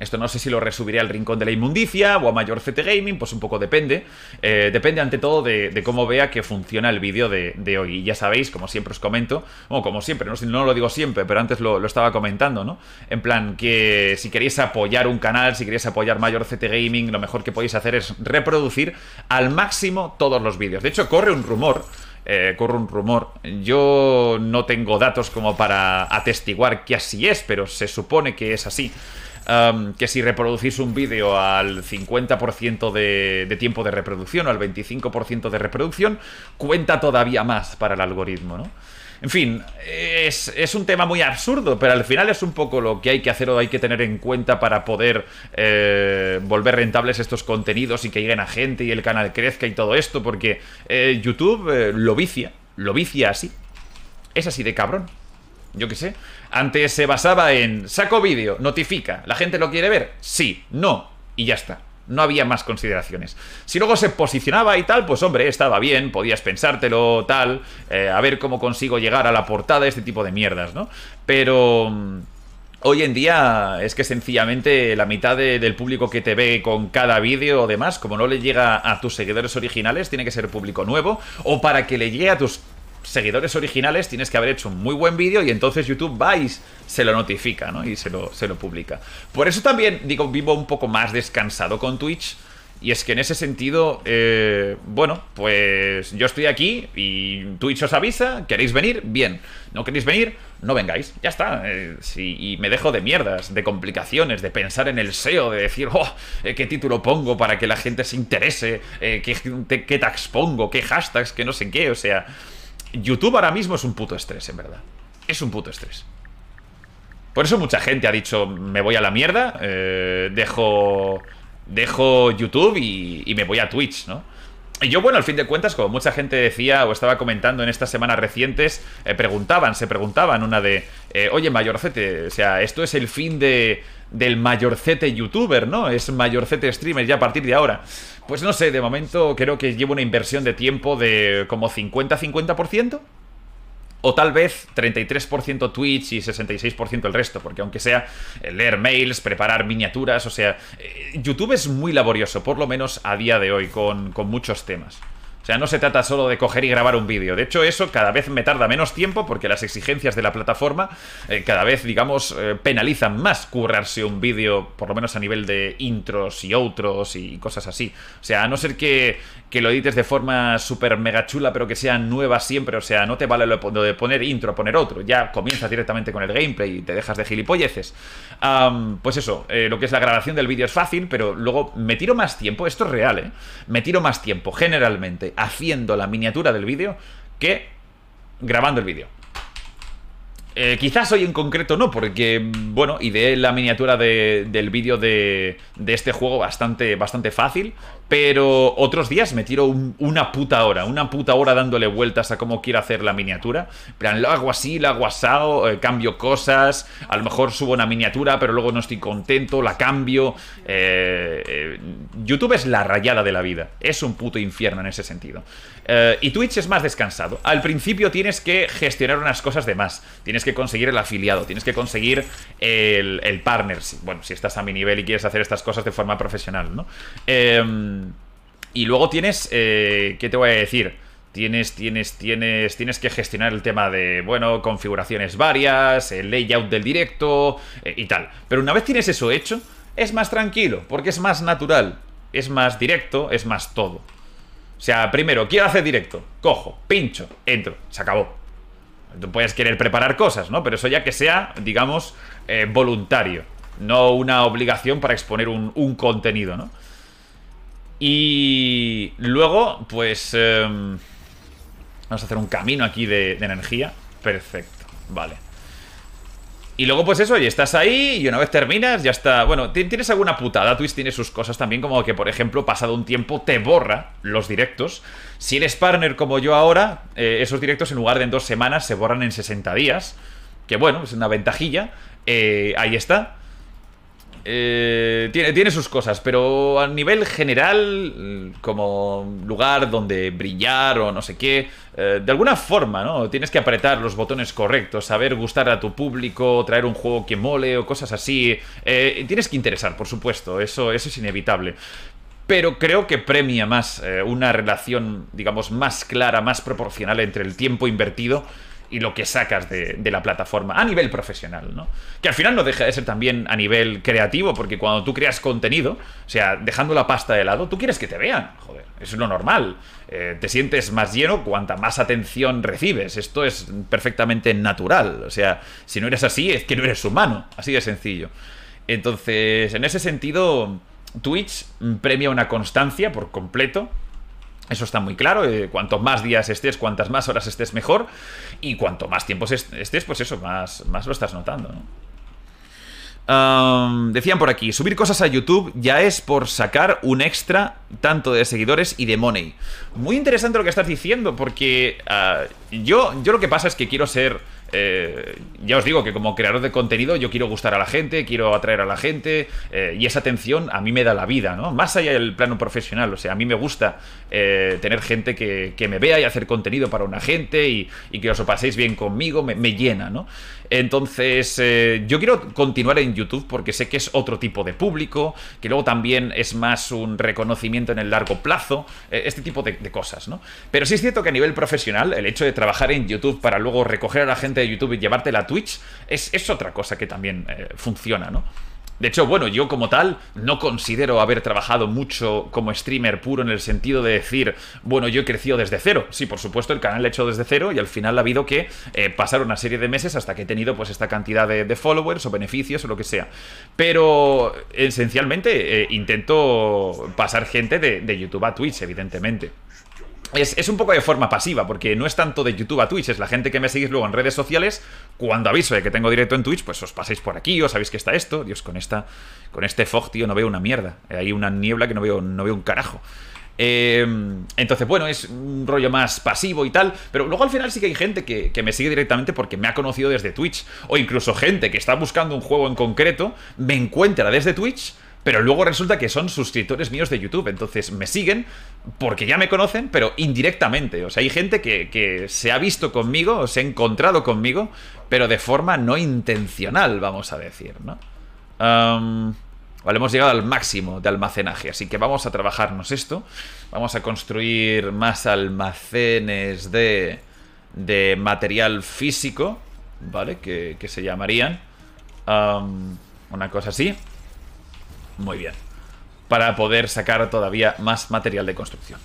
Esto no sé si lo resubiré al rincón de la inmundicia o a mayor CT Gaming, pues un poco depende. Eh, depende ante todo de, cómo vea que funciona el vídeo de, hoy. Y ya sabéis, como siempre os comento, o como siempre, no, lo digo siempre, pero antes lo, estaba comentando, ¿no? En plan, que si queréis apoyar un canal, si queréis apoyar mayor CT Gaming, lo mejor que podéis hacer es reproducir al máximo todos los vídeos. De hecho, corre un rumor. Eh, corre un rumor. Yo no tengo datos como para atestiguar que así es, pero se supone que es así que si reproducís un vídeo al 50% de, tiempo de reproducción o al 25% de reproducción, cuenta todavía más para el algoritmo, ¿no? En fin, es, un tema muy absurdo, pero al final es un poco lo que hay que hacer o hay que tener en cuenta para poder eh, volver rentables estos contenidos y que lleguen a gente y el canal crezca y todo esto, porque eh, YouTube eh, lo vicia, lo vicia así. Es así de cabrón yo qué sé. Antes se basaba en saco vídeo, notifica, la gente lo quiere ver, sí, no, y ya está. No había más consideraciones. Si luego se posicionaba y tal, pues hombre, estaba bien, podías pensártelo, tal, eh, a ver cómo consigo llegar a la portada, este tipo de mierdas, ¿no? Pero... Mm, hoy en día es que sencillamente la mitad del público que te ve con cada vídeo o demás, como no le llega a tus seguidores originales, tiene que ser público nuevo, o para que le llegue a tus seguidores originales tienes que haber hecho un muy buen vídeo y entonces YouTube vais se lo notifica, ¿no? Y se lo, se lo publica. Por eso también, digo, vivo un poco más descansado con Twitch. Y es que en ese sentido, eh, bueno, pues yo estoy aquí y Twitch os avisa, ¿queréis venir? Bien. ¿No queréis venir? No vengáis. Ya está. Eh, y me dejo de mierdas, de complicaciones, de pensar en el SEO, de decir, oh, eh, qué título pongo para que la gente se interese, qué, qué tags pongo, qué hashtags, que no sé qué. O sea, YouTube ahora mismo es un puto estrés, en verdad. Es un puto estrés. Por eso mucha gente ha dicho, me voy a la mierda, eh, dejo, dejo YouTube y, y me voy a Twitch, ¿no? Y yo, bueno, al fin de cuentas, como mucha gente decía o estaba comentando en estas semanas recientes, eh, preguntaban, se preguntaban una de, eh, oye, mayorcete, o sea, esto es el fin de, del mayorcete youtuber, ¿no? Es mayorcete streamer ya a partir de ahora. Pues no sé, de momento creo que llevo una inversión de tiempo de como 50-50%. O tal vez 33% Twitch y 66% el resto, porque aunque sea eh, leer mails, preparar miniaturas, o sea, eh, YouTube es muy laborioso, por lo menos a día de hoy, con, muchos temas. O sea, no se trata solo de coger y grabar un vídeo. De hecho, eso cada vez me tarda menos tiempo porque las exigencias de la plataforma eh, cada vez, digamos, penalizan más currarse un vídeo, por lo menos a nivel de intros y outros y cosas así. O sea, a no ser que que lo edites de forma súper mega chula, pero que sea nueva siempre. O sea, no te vale lo de poner intro, poner otro. Ya comienzas directamente con el gameplay y te dejas de gilipolleces. pues eso, eh, lo que es la grabación del vídeo es fácil, pero luego me tiro más tiempo. Esto es real, ¿eh? Me tiro más tiempo, generalmente, haciendo la miniatura del vídeo que grabando el vídeo. Eh, quizás hoy en concreto no, porque, bueno, ideé la miniatura del vídeo de, de, este juego bastante, bastante fácil. Pero otros días me tiro una puta hora, una puta hora dándole vueltas a cómo quiero hacer la miniatura. plan, lo hago así, lo hago asado, eh, cambio cosas, a lo mejor subo una miniatura, pero luego no estoy contento, la cambio. Eh, eh, YouTube es la rayada de la vida, es un puto infierno en ese sentido. y Twitch es más descansado. Al principio tienes que gestionar unas cosas de más, tienes que conseguir el afiliado, tienes que conseguir el, el partner, bueno, si estás a mi nivel y quieres hacer estas cosas de forma profesional, ¿no? Eh, y luego tienes, eh, ¿qué te voy a decir? Tienes, tienes, tienes, tienes que gestionar el tema de, bueno, configuraciones varias, el layout del directo eh, y tal. Pero una vez tienes eso hecho, es más tranquilo, porque es más natural, es más directo, es más todo. O sea, primero, quiero hacer directo, cojo, pincho, entro, se acabó. Tú puedes querer preparar cosas, ¿no? Pero eso ya que sea, digamos, eh, voluntario, no una obligación para exponer un contenido, ¿no? Y luego, pues... Em, vamos a hacer un camino aquí de, energía. Perfecto, vale. Y luego, pues eso, y estás ahí, y una vez terminas, ya está. Bueno, tienes alguna putada. twist tiene sus cosas también, como que, por ejemplo, pasado un tiempo te borra los directos. Si eres partner como yo ahora, eh, esos directos en lugar de en dos semanas se borran en 60 días. Que bueno, es una ventajilla. Eh, ahí está. Eh, tiene, tiene sus cosas, pero a nivel general, como lugar donde brillar o no sé qué, eh, de alguna forma, ¿no? Tienes que apretar los botones correctos, saber gustar a tu público, traer un juego que mole o cosas así. Eh, tienes que interesar, por supuesto, eso, eso es inevitable pero creo que premia más una relación, digamos, más clara, más proporcional entre el tiempo invertido y lo que sacas de, la plataforma a nivel profesional, ¿no? Que al final no deja de ser también a nivel creativo, porque cuando tú creas contenido, o sea, dejando la pasta de lado, tú quieres que te vean, joder, es lo normal. Eh, te sientes más lleno cuanta más atención recibes, esto es perfectamente natural, o sea, si no eres así es que no eres humano, así de sencillo. Entonces, en ese sentido, Twitch premia una constancia por completo eso está muy claro, eh, cuanto más días estés, cuantas más horas estés mejor y cuanto más tiempo estés, pues eso, más, más lo estás notando. ¿no? decían por aquí, subir cosas a YouTube ya es por sacar un extra tanto de seguidores y de money. Muy interesante lo que estás diciendo, porque ah, yo, yo lo que pasa es que quiero ser eh, ya os digo que como creador de contenido yo quiero gustar a la gente, quiero atraer a la gente eh, y esa atención a mí me da la vida, ¿no? Más allá del plano profesional, o sea, a mí me gusta eh, tener gente que, me vea y hacer contenido para una gente y, que os lo paséis bien conmigo, me, llena, ¿no? Entonces, yo quiero continuar en YouTube porque sé que es otro tipo de público, que luego también es más un reconocimiento en el largo plazo, este tipo de, cosas, ¿no? Pero sí es cierto que a nivel profesional, el hecho de trabajar en YouTube para luego recoger a la gente de YouTube y llevártela a Twitch, es, otra cosa que también eh, funciona, ¿no? De hecho, bueno, yo como tal no considero haber trabajado mucho como streamer puro en el sentido de decir, bueno, yo he crecido desde cero. Sí, por supuesto, el canal lo he hecho desde cero y al final ha habido que eh, pasar una serie de meses hasta que he tenido pues esta cantidad de, followers o beneficios o lo que sea. Pero esencialmente eh, intento pasar gente de, de YouTube a Twitch, evidentemente. Es, un poco de forma pasiva, porque no es tanto de YouTube a Twitch, es la gente que me seguís luego en redes sociales. Cuando aviso de que tengo directo en Twitch, pues os paséis por aquí, os sabéis que está esto. Dios, con esta. Con este fog, tío, no veo una mierda. Hay una niebla que no veo, no veo un carajo. Eh, entonces, bueno, es un rollo más pasivo y tal. Pero luego al final sí que hay gente que, que, me sigue directamente porque me ha conocido desde Twitch. O incluso gente que está buscando un juego en concreto, me encuentra desde Twitch pero luego resulta que son suscriptores míos de YouTube. Entonces me siguen porque ya me conocen, pero indirectamente. O sea, hay gente que, se ha visto conmigo, se ha encontrado conmigo, pero de forma no intencional, vamos a decir, ¿no? vale, hemos llegado al máximo de almacenaje, así que vamos a trabajarnos esto. Vamos a construir más almacenes de, de material físico, ¿vale? Que, se llamarían una cosa así muy bien. Para poder sacar todavía más material de construcción.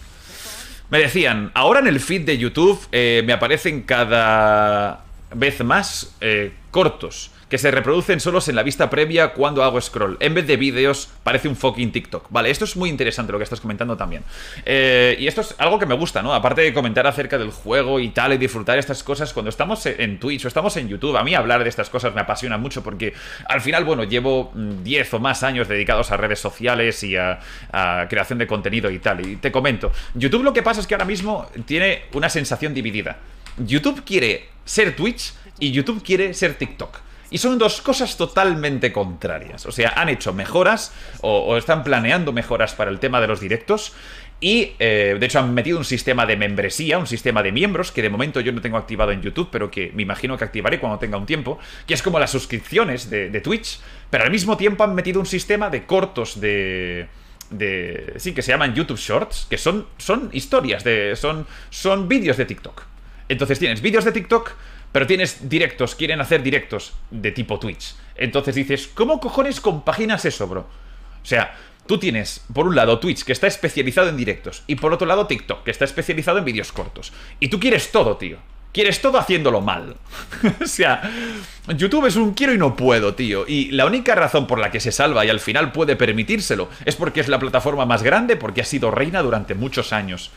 Me decían, ahora en el feed de YouTube eh, me aparecen cada vez más eh, cortos que se reproducen solos en la vista previa cuando hago scroll. En vez de vídeos, parece un fucking TikTok. Vale, esto es muy interesante lo que estás comentando también. Eh, y esto es algo que me gusta, ¿no? Aparte de comentar acerca del juego y tal, y disfrutar estas cosas, cuando estamos e-, en Twitch o estamos en YouTube, a mí hablar de estas cosas me apasiona mucho porque al final, bueno, llevo 10 mm, o más años dedicados a redes sociales y a creación de contenido y tal. Y te comento, YouTube lo que pasa es que ahora mismo tiene una sensación dividida. YouTube quiere ser Twitch y YouTube quiere ser TikTok. Y son dos cosas totalmente contrarias. O sea, han hecho mejoras o, están planeando mejoras para el tema de los directos. Y eh, de hecho han metido un sistema de membresía, un sistema de miembros, que de momento yo no tengo activado en YouTube, pero que me imagino que activaré cuando tenga un tiempo, que es como las suscripciones de, Twitch, pero al mismo tiempo han metido un sistema de cortos de... sí, que se llaman YouTube Shorts, que son, son historias, de, son, son vídeos de TikTok. Entonces tienes vídeos de TikTok pero tienes directos, quieren hacer directos de tipo Twitch. Entonces dices, ¿cómo cojones compaginas eso, bro? O sea, tú tienes, por un lado, Twitch, que está especializado en directos, y por otro lado, TikTok, que está especializado en vídeos cortos. Y tú quieres todo, tío. Quieres todo haciéndolo mal. o sea, YouTube es un quiero y no puedo, tío. Y la única razón por la que se salva y al final puede permitírselo es porque es la plataforma más grande, porque ha sido reina durante muchos años.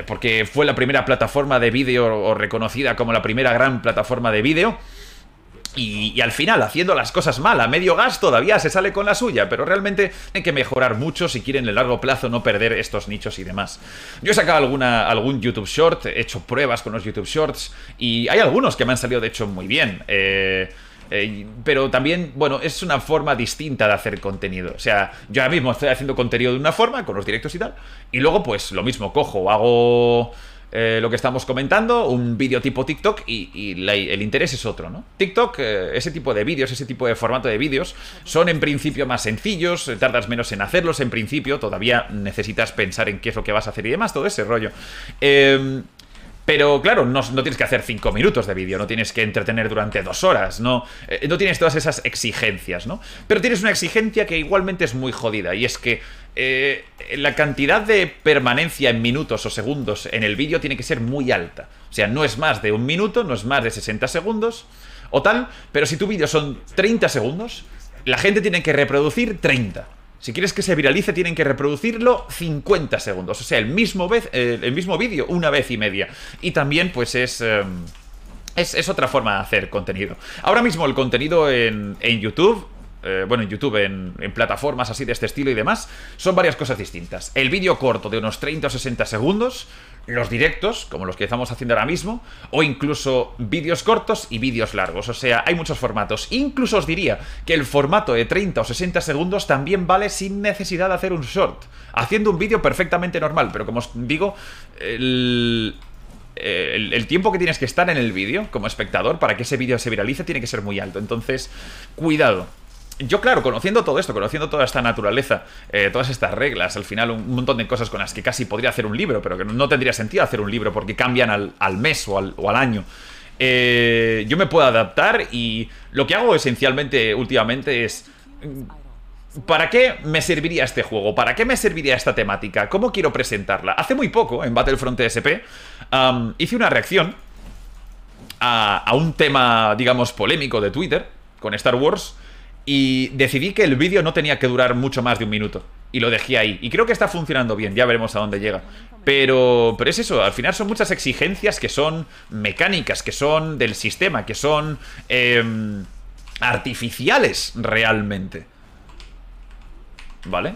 Eh, porque fue la primera plataforma de vídeo o reconocida como la primera gran plataforma de vídeo. Y, al final, haciendo las cosas mal, a medio gas, todavía se sale con la suya, pero realmente hay que mejorar mucho si quieren en el largo plazo no perder estos nichos y demás. Yo he sacado alguna, algún YouTube Short, he hecho pruebas con los YouTube Shorts, y hay algunos que me han salido de hecho muy bien. Eh eh, pero también, bueno, es una forma distinta de hacer contenido. O sea, yo ahora mismo estoy haciendo contenido de una forma, con los directos y tal, y luego pues lo mismo, cojo, hago... Eh, lo que estamos comentando, un vídeo tipo TikTok y, el interés es otro, ¿no? TikTok, eh, ese tipo de vídeos, ese tipo de formato de vídeos, son en principio más sencillos, tardas menos en hacerlos en principio, todavía necesitas pensar en qué es lo que vas a hacer y demás, todo ese rollo. Em, pero claro, no, tienes que hacer 5 minutos de vídeo, no tienes que entretener durante 2 horas, no, eh, no tienes todas esas exigencias, ¿no? Pero tienes una exigencia que igualmente es muy jodida y es que eh, la cantidad de permanencia en minutos o segundos en el vídeo tiene que ser muy alta. O sea, no es más de un minuto, no es más de 60 segundos o tal, pero si tu vídeo son 30 segundos, la gente tiene que reproducir 30. Si quieres que se viralice, tienen que reproducirlo 50 segundos. O sea, el mismo, eh, mismo vídeo, una vez y media. Y también, pues eh, es... Es, otra forma de hacer contenido. Ahora mismo el contenido en, en YouTube, eh, bueno, en YouTube, en, en, plataformas así de este estilo y demás, son varias cosas distintas. El vídeo corto de unos 30 o 60 segundos, los directos, como los que estamos haciendo ahora mismo, o incluso vídeos cortos y vídeos largos. O sea, hay muchos formatos. Incluso os diría que el formato de 30 o 60 segundos también vale sin necesidad de hacer un short, haciendo un vídeo perfectamente normal. Pero como os digo, el... tiempo que tienes que estar en el vídeo como espectador para que ese vídeo se viralice tiene que ser muy alto. Entonces, cuidado yo, claro, conociendo todo esto, conociendo toda esta naturaleza, eh, todas estas reglas, al final un montón de cosas con las que casi podría hacer un libro, pero que no tendría sentido hacer un libro porque cambian al, mes o al, año. Eh, yo me puedo adaptar y lo que hago esencialmente últimamente es... Mm, ¿Para qué me serviría este juego? ¿Para qué me serviría esta temática? ¿Cómo quiero presentarla? Hace muy poco, en Battlefront SP, hice una reacción a un tema, digamos, polémico de Twitter con Star Wars y decidí que el vídeo no tenía que durar mucho más de un minuto. Y lo dejé ahí. Y creo que está funcionando bien, ya veremos a dónde llega. Pero, pero es eso, al final son muchas exigencias que son mecánicas, que son del sistema, que son em, artificiales realmente. ¿Vale?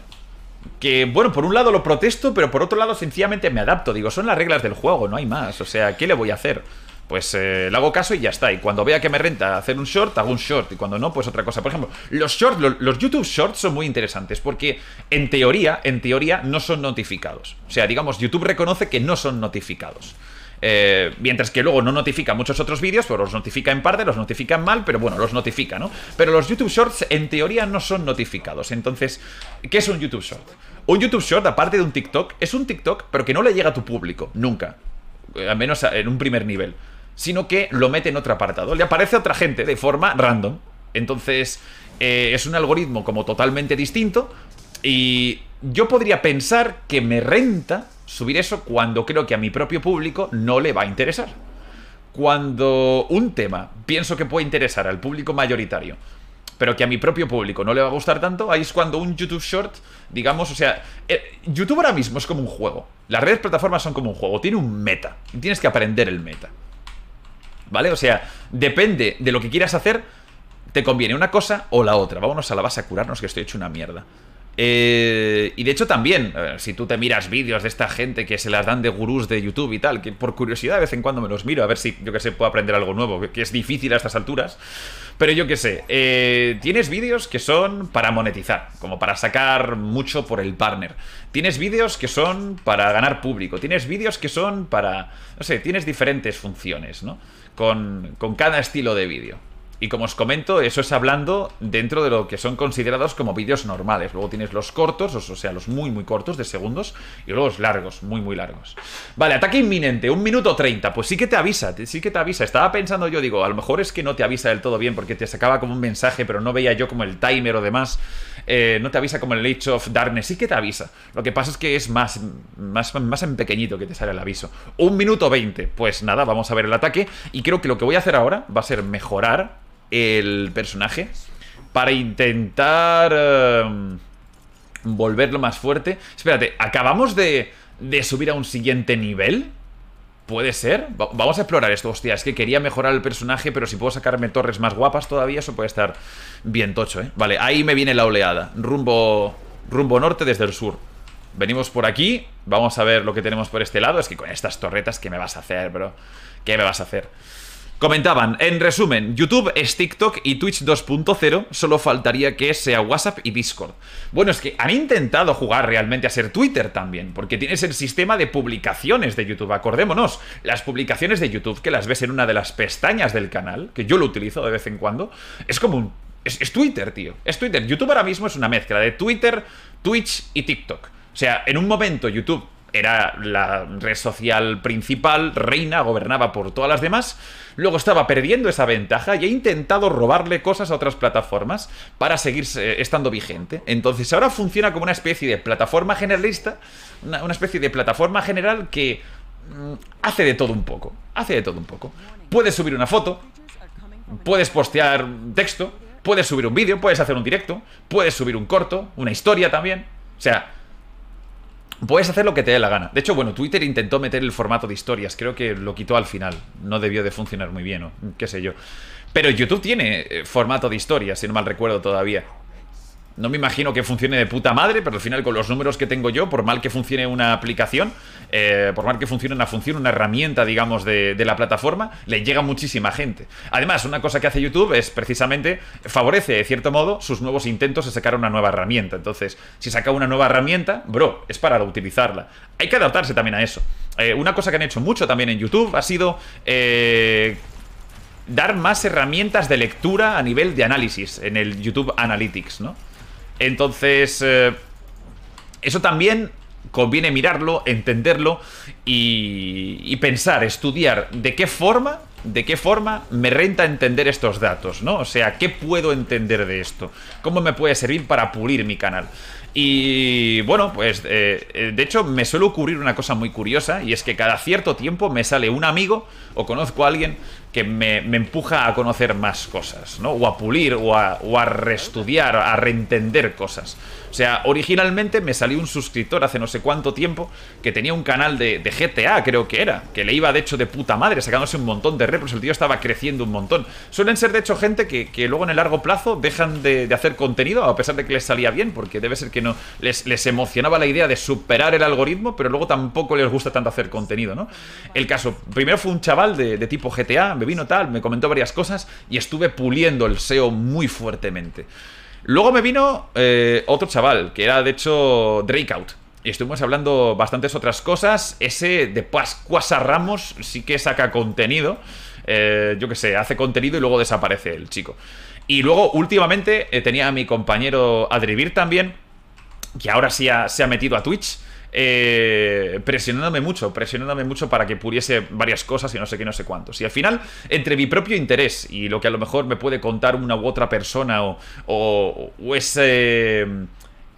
Que, bueno, por un lado lo protesto, pero por otro lado sencillamente me adapto. Digo, son las reglas del juego, no hay más. O sea, ¿qué le voy a hacer? pues eh, le hago caso y ya está. Y cuando vea que me renta hacer un short, hago un short. Y cuando no, pues otra cosa. Por ejemplo, los shorts, los, YouTube shorts son muy interesantes porque en teoría, en teoría, no son notificados. O sea, digamos, YouTube reconoce que no son notificados. Eh, mientras que luego no notifica muchos otros vídeos, pues los notifica en parte, los notifica mal, pero bueno, los notifica, ¿no? Pero los YouTube Shorts en teoría no son notificados. Entonces, ¿qué es un YouTube Short? Un YouTube Short, aparte de un TikTok, es un TikTok, pero que no le llega a tu público, nunca. Eh, al menos en un primer nivel sino que lo mete en otro apartado. Le aparece a otra gente de forma random. Entonces, eh, es un algoritmo como totalmente distinto y yo podría pensar que me renta subir eso cuando creo que a mi propio público no le va a interesar. Cuando un tema pienso que puede interesar al público mayoritario, pero que a mi propio público no le va a gustar tanto, ahí es cuando un YouTube Short, digamos, o sea, eh, YouTube ahora mismo es como un juego. Las redes plataformas son como un juego, tiene un meta y tienes que aprender el meta. ¿Vale? O sea, depende de lo que quieras hacer, te conviene una cosa o la otra. Vámonos a la base a curarnos que estoy hecho una mierda. Eh, y de hecho también, si tú te miras vídeos de esta gente que se las dan de gurús de YouTube y tal, que por curiosidad de vez en cuando me los miro, a ver si yo que sé puedo aprender algo nuevo, que, es difícil a estas alturas, pero yo que sé, eh, tienes vídeos que son para monetizar, como para sacar mucho por el partner, tienes vídeos que son para ganar público, tienes vídeos que son para, no sé, tienes diferentes funciones, ¿no? con, con cada estilo de vídeo. Y como os comento, eso es hablando dentro de lo que son considerados como vídeos normales. Luego tienes los cortos, o sea, los muy, muy cortos de segundos, y luego los largos, muy, muy largos. Vale, ataque inminente, un minuto 30. Pues sí que te avisa, sí que te avisa. Estaba pensando yo, digo, a lo mejor es que no te avisa del todo bien porque te sacaba como un mensaje, pero no veía yo como el timer o demás. Eh, no te avisa como el Age of Darkness, sí que te avisa. Lo que pasa es que es más, más, más en pequeñito que te sale el aviso. Un minuto 20. Pues nada, vamos a ver el ataque. Y creo que lo que voy a hacer ahora va a ser mejorar el personaje para intentar em, volverlo más fuerte. Espérate, acabamos de, de, subir a un siguiente nivel. ¿Puede ser? vamos a explorar esto. Hostia, es que quería mejorar el personaje, pero si puedo sacarme torres más guapas todavía, eso puede estar bien tocho, ¿eh? Vale, ahí me viene la oleada. Rumbo, rumbo norte desde el sur. Venimos por aquí, vamos a ver lo que tenemos por este lado. Es que con estas torretas, ¿qué me vas a hacer, bro? ¿Qué me vas a hacer? Comentaban, en resumen, YouTube es TikTok y Twitch 2.0, solo faltaría que sea WhatsApp y Discord. Bueno, es que han intentado jugar realmente a ser Twitter también, porque tienes el sistema de publicaciones de YouTube, acordémonos, las publicaciones de YouTube que las ves en una de las pestañas del canal, que yo lo utilizo de vez en cuando, es como un... Es, Twitter, tío, es Twitter. YouTube ahora mismo es una mezcla de Twitter, Twitch y TikTok. O sea, en un momento YouTube era la red social principal, reina, gobernaba por todas las demás. Luego estaba perdiendo esa ventaja y ha intentado robarle cosas a otras plataformas para seguir eh, estando vigente. Entonces ahora funciona como una especie de plataforma generalista, una, especie de plataforma general que mm, hace de todo un poco. Hace de todo un poco. Puedes subir una foto, puedes postear texto, puedes subir un vídeo, puedes hacer un directo, puedes subir un corto, una historia también. O sea, Puedes hacer lo que te dé la gana. De hecho, bueno, Twitter intentó meter el formato de historias. Creo que lo quitó al final. No debió de funcionar muy bien, o qué sé yo. Pero YouTube tiene eh, formato de historias, si no mal recuerdo todavía. No me imagino que funcione de puta madre, pero al final con los números que tengo yo, por mal que funcione una aplicación, eh, por mal que funcione una función, una herramienta, digamos, de, la plataforma, le llega muchísima gente. Además, una cosa que hace YouTube es precisamente favorece, de cierto modo, sus nuevos intentos de sacar una nueva herramienta. Entonces, si saca una nueva herramienta, bro, es para utilizarla. Hay que adaptarse también a eso. Eh, una cosa que han hecho mucho también en YouTube ha sido... Eh, dar más herramientas de lectura a nivel de análisis en el YouTube Analytics, ¿no? Entonces, eh, eso también conviene mirarlo, entenderlo y, y, pensar, estudiar de qué forma, de qué forma me renta entender estos datos, ¿no? O sea, ¿qué puedo entender de esto? ¿Cómo me puede servir para pulir mi canal? Y bueno, pues eh, eh, de hecho me suele ocurrir una cosa muy curiosa y es que cada cierto tiempo me sale un amigo o conozco a alguien que me, empuja a conocer más cosas, ¿no? O a pulir, o a, a reestudiar, a reentender cosas. O sea, originalmente me salió un suscriptor hace no sé cuánto tiempo que tenía un canal de, GTA, creo que era, que le iba de hecho de puta madre, sacándose un montón de repos, el tío estaba creciendo un montón. Suelen ser de hecho gente que, luego en el largo plazo dejan de, hacer contenido, a pesar de que les salía bien, porque debe ser que no les, emocionaba la idea de superar el algoritmo, pero luego tampoco les gusta tanto hacer contenido, ¿no? El caso, primero fue un chaval de tipo GTA, vino tal, me comentó varias cosas y estuve puliendo el SEO muy fuertemente. Luego me vino eh, otro chaval, que era de hecho Drakeout. Y estuvimos hablando bastantes otras cosas. Ese de pascua Ramos sí que saca contenido. Eh, yo que sé, hace contenido y luego desaparece el chico. Y luego, últimamente, eh, tenía a mi compañero Adrivir también, que ahora sí se ha metido a Twitch eh, presionándome mucho, presionándome mucho para que pudiese varias cosas y no sé qué, no sé cuántos. Y al final, entre mi propio interés y lo que a lo mejor me puede contar una u otra persona o, o, ese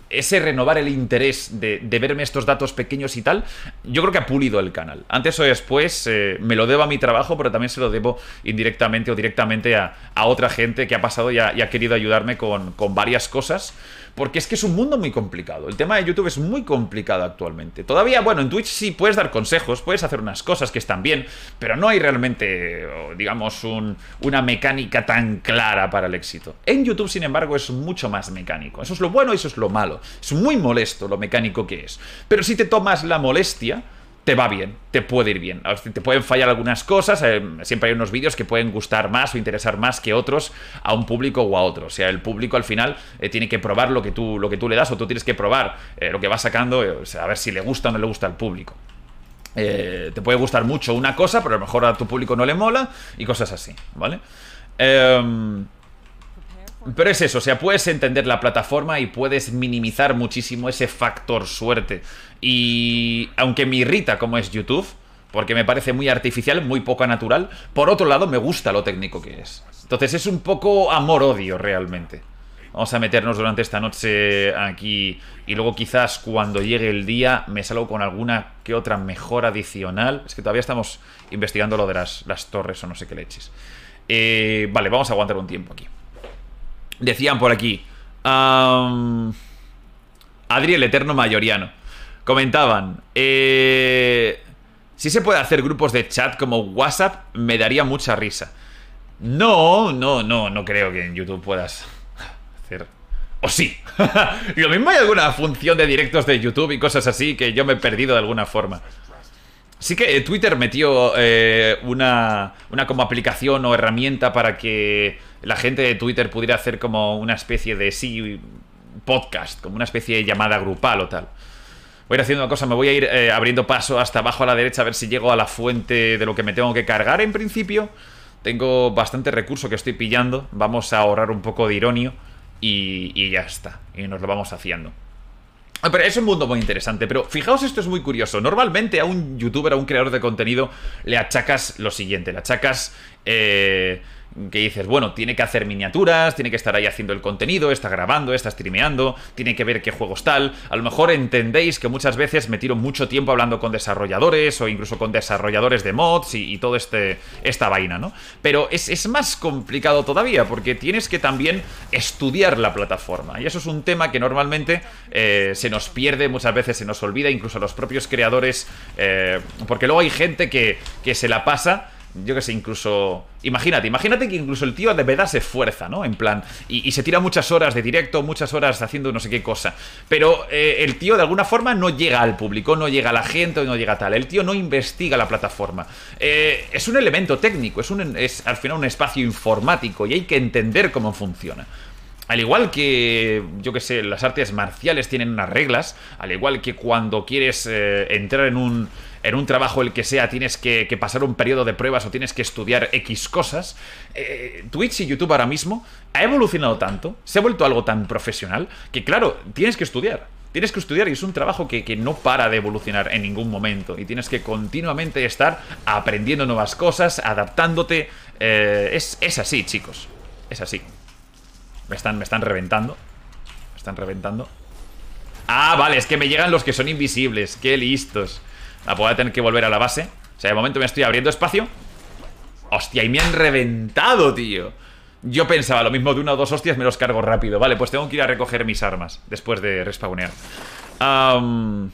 ese renovar el interés de, verme estos datos pequeños y tal, yo creo que ha pulido el canal. Antes o después eh, me lo debo a mi trabajo, pero también se lo debo indirectamente o directamente a, otra gente que ha pasado y ha, y ha querido ayudarme con, con varias cosas porque es que es un mundo muy complicado. El tema de YouTube es muy complicado actualmente. Todavía, bueno, en Twitch sí puedes dar consejos, puedes hacer unas cosas que están bien, pero no hay realmente, digamos, un, una mecánica tan clara para el éxito. En YouTube, sin embargo, es mucho más mecánico. Eso es lo bueno y eso es lo malo. Es muy molesto lo mecánico que es. Pero si te tomas la molestia te va bien, te puede ir bien. Te pueden fallar algunas cosas, eh, siempre hay unos vídeos que pueden gustar más o interesar más que otros a un público o a otro. O sea, el público al final eh, tiene que probar lo que, tú, lo que tú le das o tú tienes que probar eh, lo que va sacando, a ver si le gusta o no le gusta al público. te puede gustar mucho una cosa, pero a lo mejor a tu público no le mola y cosas así, ¿vale? Em, pero es eso, o sea, puedes entender la plataforma y puedes minimizar muchísimo ese factor suerte. Y aunque me irrita como es YouTube, porque me parece muy artificial, muy poco natural, por otro lado me gusta lo técnico que es. Entonces es un poco amor-odio realmente. Vamos a meternos durante esta noche aquí y luego quizás cuando llegue el día me salgo con alguna que otra mejora adicional. Es que todavía estamos investigando lo de las, las torres o no sé qué leches. Eh, vale, vamos a aguantar un tiempo aquí. Decían por aquí. Adriel eterno mayoriano. Comentaban. Eh, si se puede hacer grupos de chat como WhatsApp, me daría mucha risa. No, no, no, no creo que en YouTube puedas hacer. O sí. Y Lo mismo hay alguna función de directos de YouTube y cosas así que yo me he perdido de alguna forma. Sí que eh, Twitter metió eh, una, una como aplicación o herramienta para que la gente de Twitter pudiera hacer como una especie de sí podcast, como una especie de llamada grupal o tal. Voy a ir haciendo una cosa, me voy a ir eh, abriendo paso hasta abajo a la derecha a ver si llego a la fuente de lo que me tengo que cargar en principio. Tengo bastante recurso que estoy pillando, vamos a ahorrar un poco de ironio y, y ya está, y nos lo vamos haciendo. Ah, pero es un mundo muy interesante, pero fijaos, esto es muy curioso. Normalmente a un youtuber, a un creador de contenido, le achacas lo siguiente, le achacas... Eh, que dices, bueno, tiene que hacer miniaturas, tiene que estar ahí haciendo el contenido, está grabando, está streameando, tiene que ver qué juegos tal. A lo mejor entendéis que muchas veces me tiro mucho tiempo hablando con desarrolladores o incluso con desarrolladores de mods y, toda todo este esta vaina, ¿no? Pero es, más complicado todavía porque tienes que también estudiar la plataforma y eso es un tema que normalmente eh, se nos pierde, muchas veces se nos olvida, incluso a los propios creadores, eh, porque luego hay gente que, que se la pasa yo qué sé, incluso. Imagínate, imagínate que incluso el tío de verdad se esfuerza, ¿no? En plan, y, se tira muchas horas de directo, muchas horas haciendo no sé qué cosa. Pero eh, el tío de alguna forma no llega al público, no llega a la gente, no llega a tal. El tío no investiga la plataforma. Eh, es un elemento técnico, es, un, es al final un espacio informático y hay que entender cómo funciona. Al igual que, yo que sé, las artes marciales tienen unas reglas, al igual que cuando quieres eh, entrar en un, en un trabajo el que sea tienes que, pasar un periodo de pruebas o tienes que estudiar X cosas, eh, Twitch y YouTube ahora mismo ha evolucionado tanto, se ha vuelto algo tan profesional, que claro, tienes que estudiar. Tienes que estudiar y es un trabajo que, no para de evolucionar en ningún momento. Y tienes que continuamente estar aprendiendo nuevas cosas, adaptándote. Eh, es, así, chicos. Es así. Me están, me están reventando. Me están reventando. Ah, vale, es que me llegan los que son invisibles. Qué listos. La voy a tener que volver a la base. O sea, de momento me estoy abriendo espacio. Hostia, y me han reventado, tío. Yo pensaba lo mismo de una o dos hostias, me los cargo rápido. Vale, pues tengo que ir a recoger mis armas después de respawnear. Decían,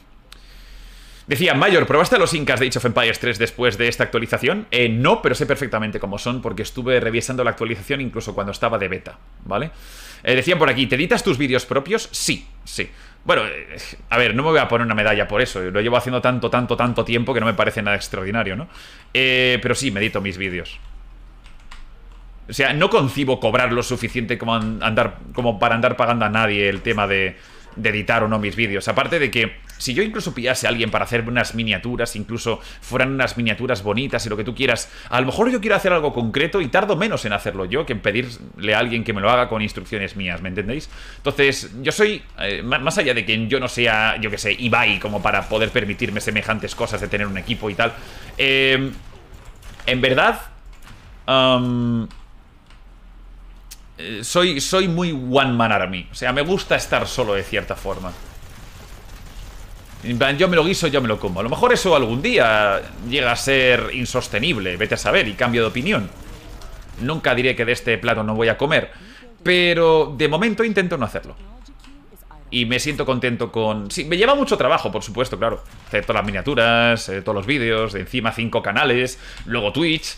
Decía, Mayor, ¿probaste a los incas de Age of Empires 3 después de esta actualización? Eh, no, pero sé perfectamente cómo son porque estuve revisando la actualización incluso cuando estaba de beta, ¿vale? Eh, decían por aquí, ¿te editas tus vídeos propios? Sí, sí. Bueno, eh, a ver, no me voy a poner una medalla por eso. Lo llevo haciendo tanto, tanto, tanto tiempo que no me parece nada extraordinario, ¿no? Eh, pero sí, medito mis vídeos. O sea, no concibo cobrar lo suficiente como, andar, como para andar pagando a nadie el tema de, de editar o no mis vídeos. Aparte de que si yo incluso pillase a alguien para hacer unas miniaturas, incluso fueran unas miniaturas bonitas y lo que tú quieras, a lo mejor yo quiero hacer algo concreto y tardo menos en hacerlo yo que en pedirle a alguien que me lo haga con instrucciones mías, ¿me entendéis? Entonces, yo soy, eh, más allá de que yo no sea, yo que sé, Ibai como para poder permitirme semejantes cosas de tener un equipo y tal, eh, en verdad soy, soy muy One Man Army. O sea, me gusta estar solo de cierta forma. En plan, yo me lo guiso, yo me lo como. A lo mejor eso algún día llega a ser insostenible, vete a saber, y cambio de opinión. Nunca diré que de este plato no voy a comer, pero de momento intento no hacerlo. Y me siento contento con... Sí, me lleva mucho trabajo, por supuesto, claro. Hacer todas las miniaturas, eh, todos los vídeos, de encima cinco canales, luego Twitch...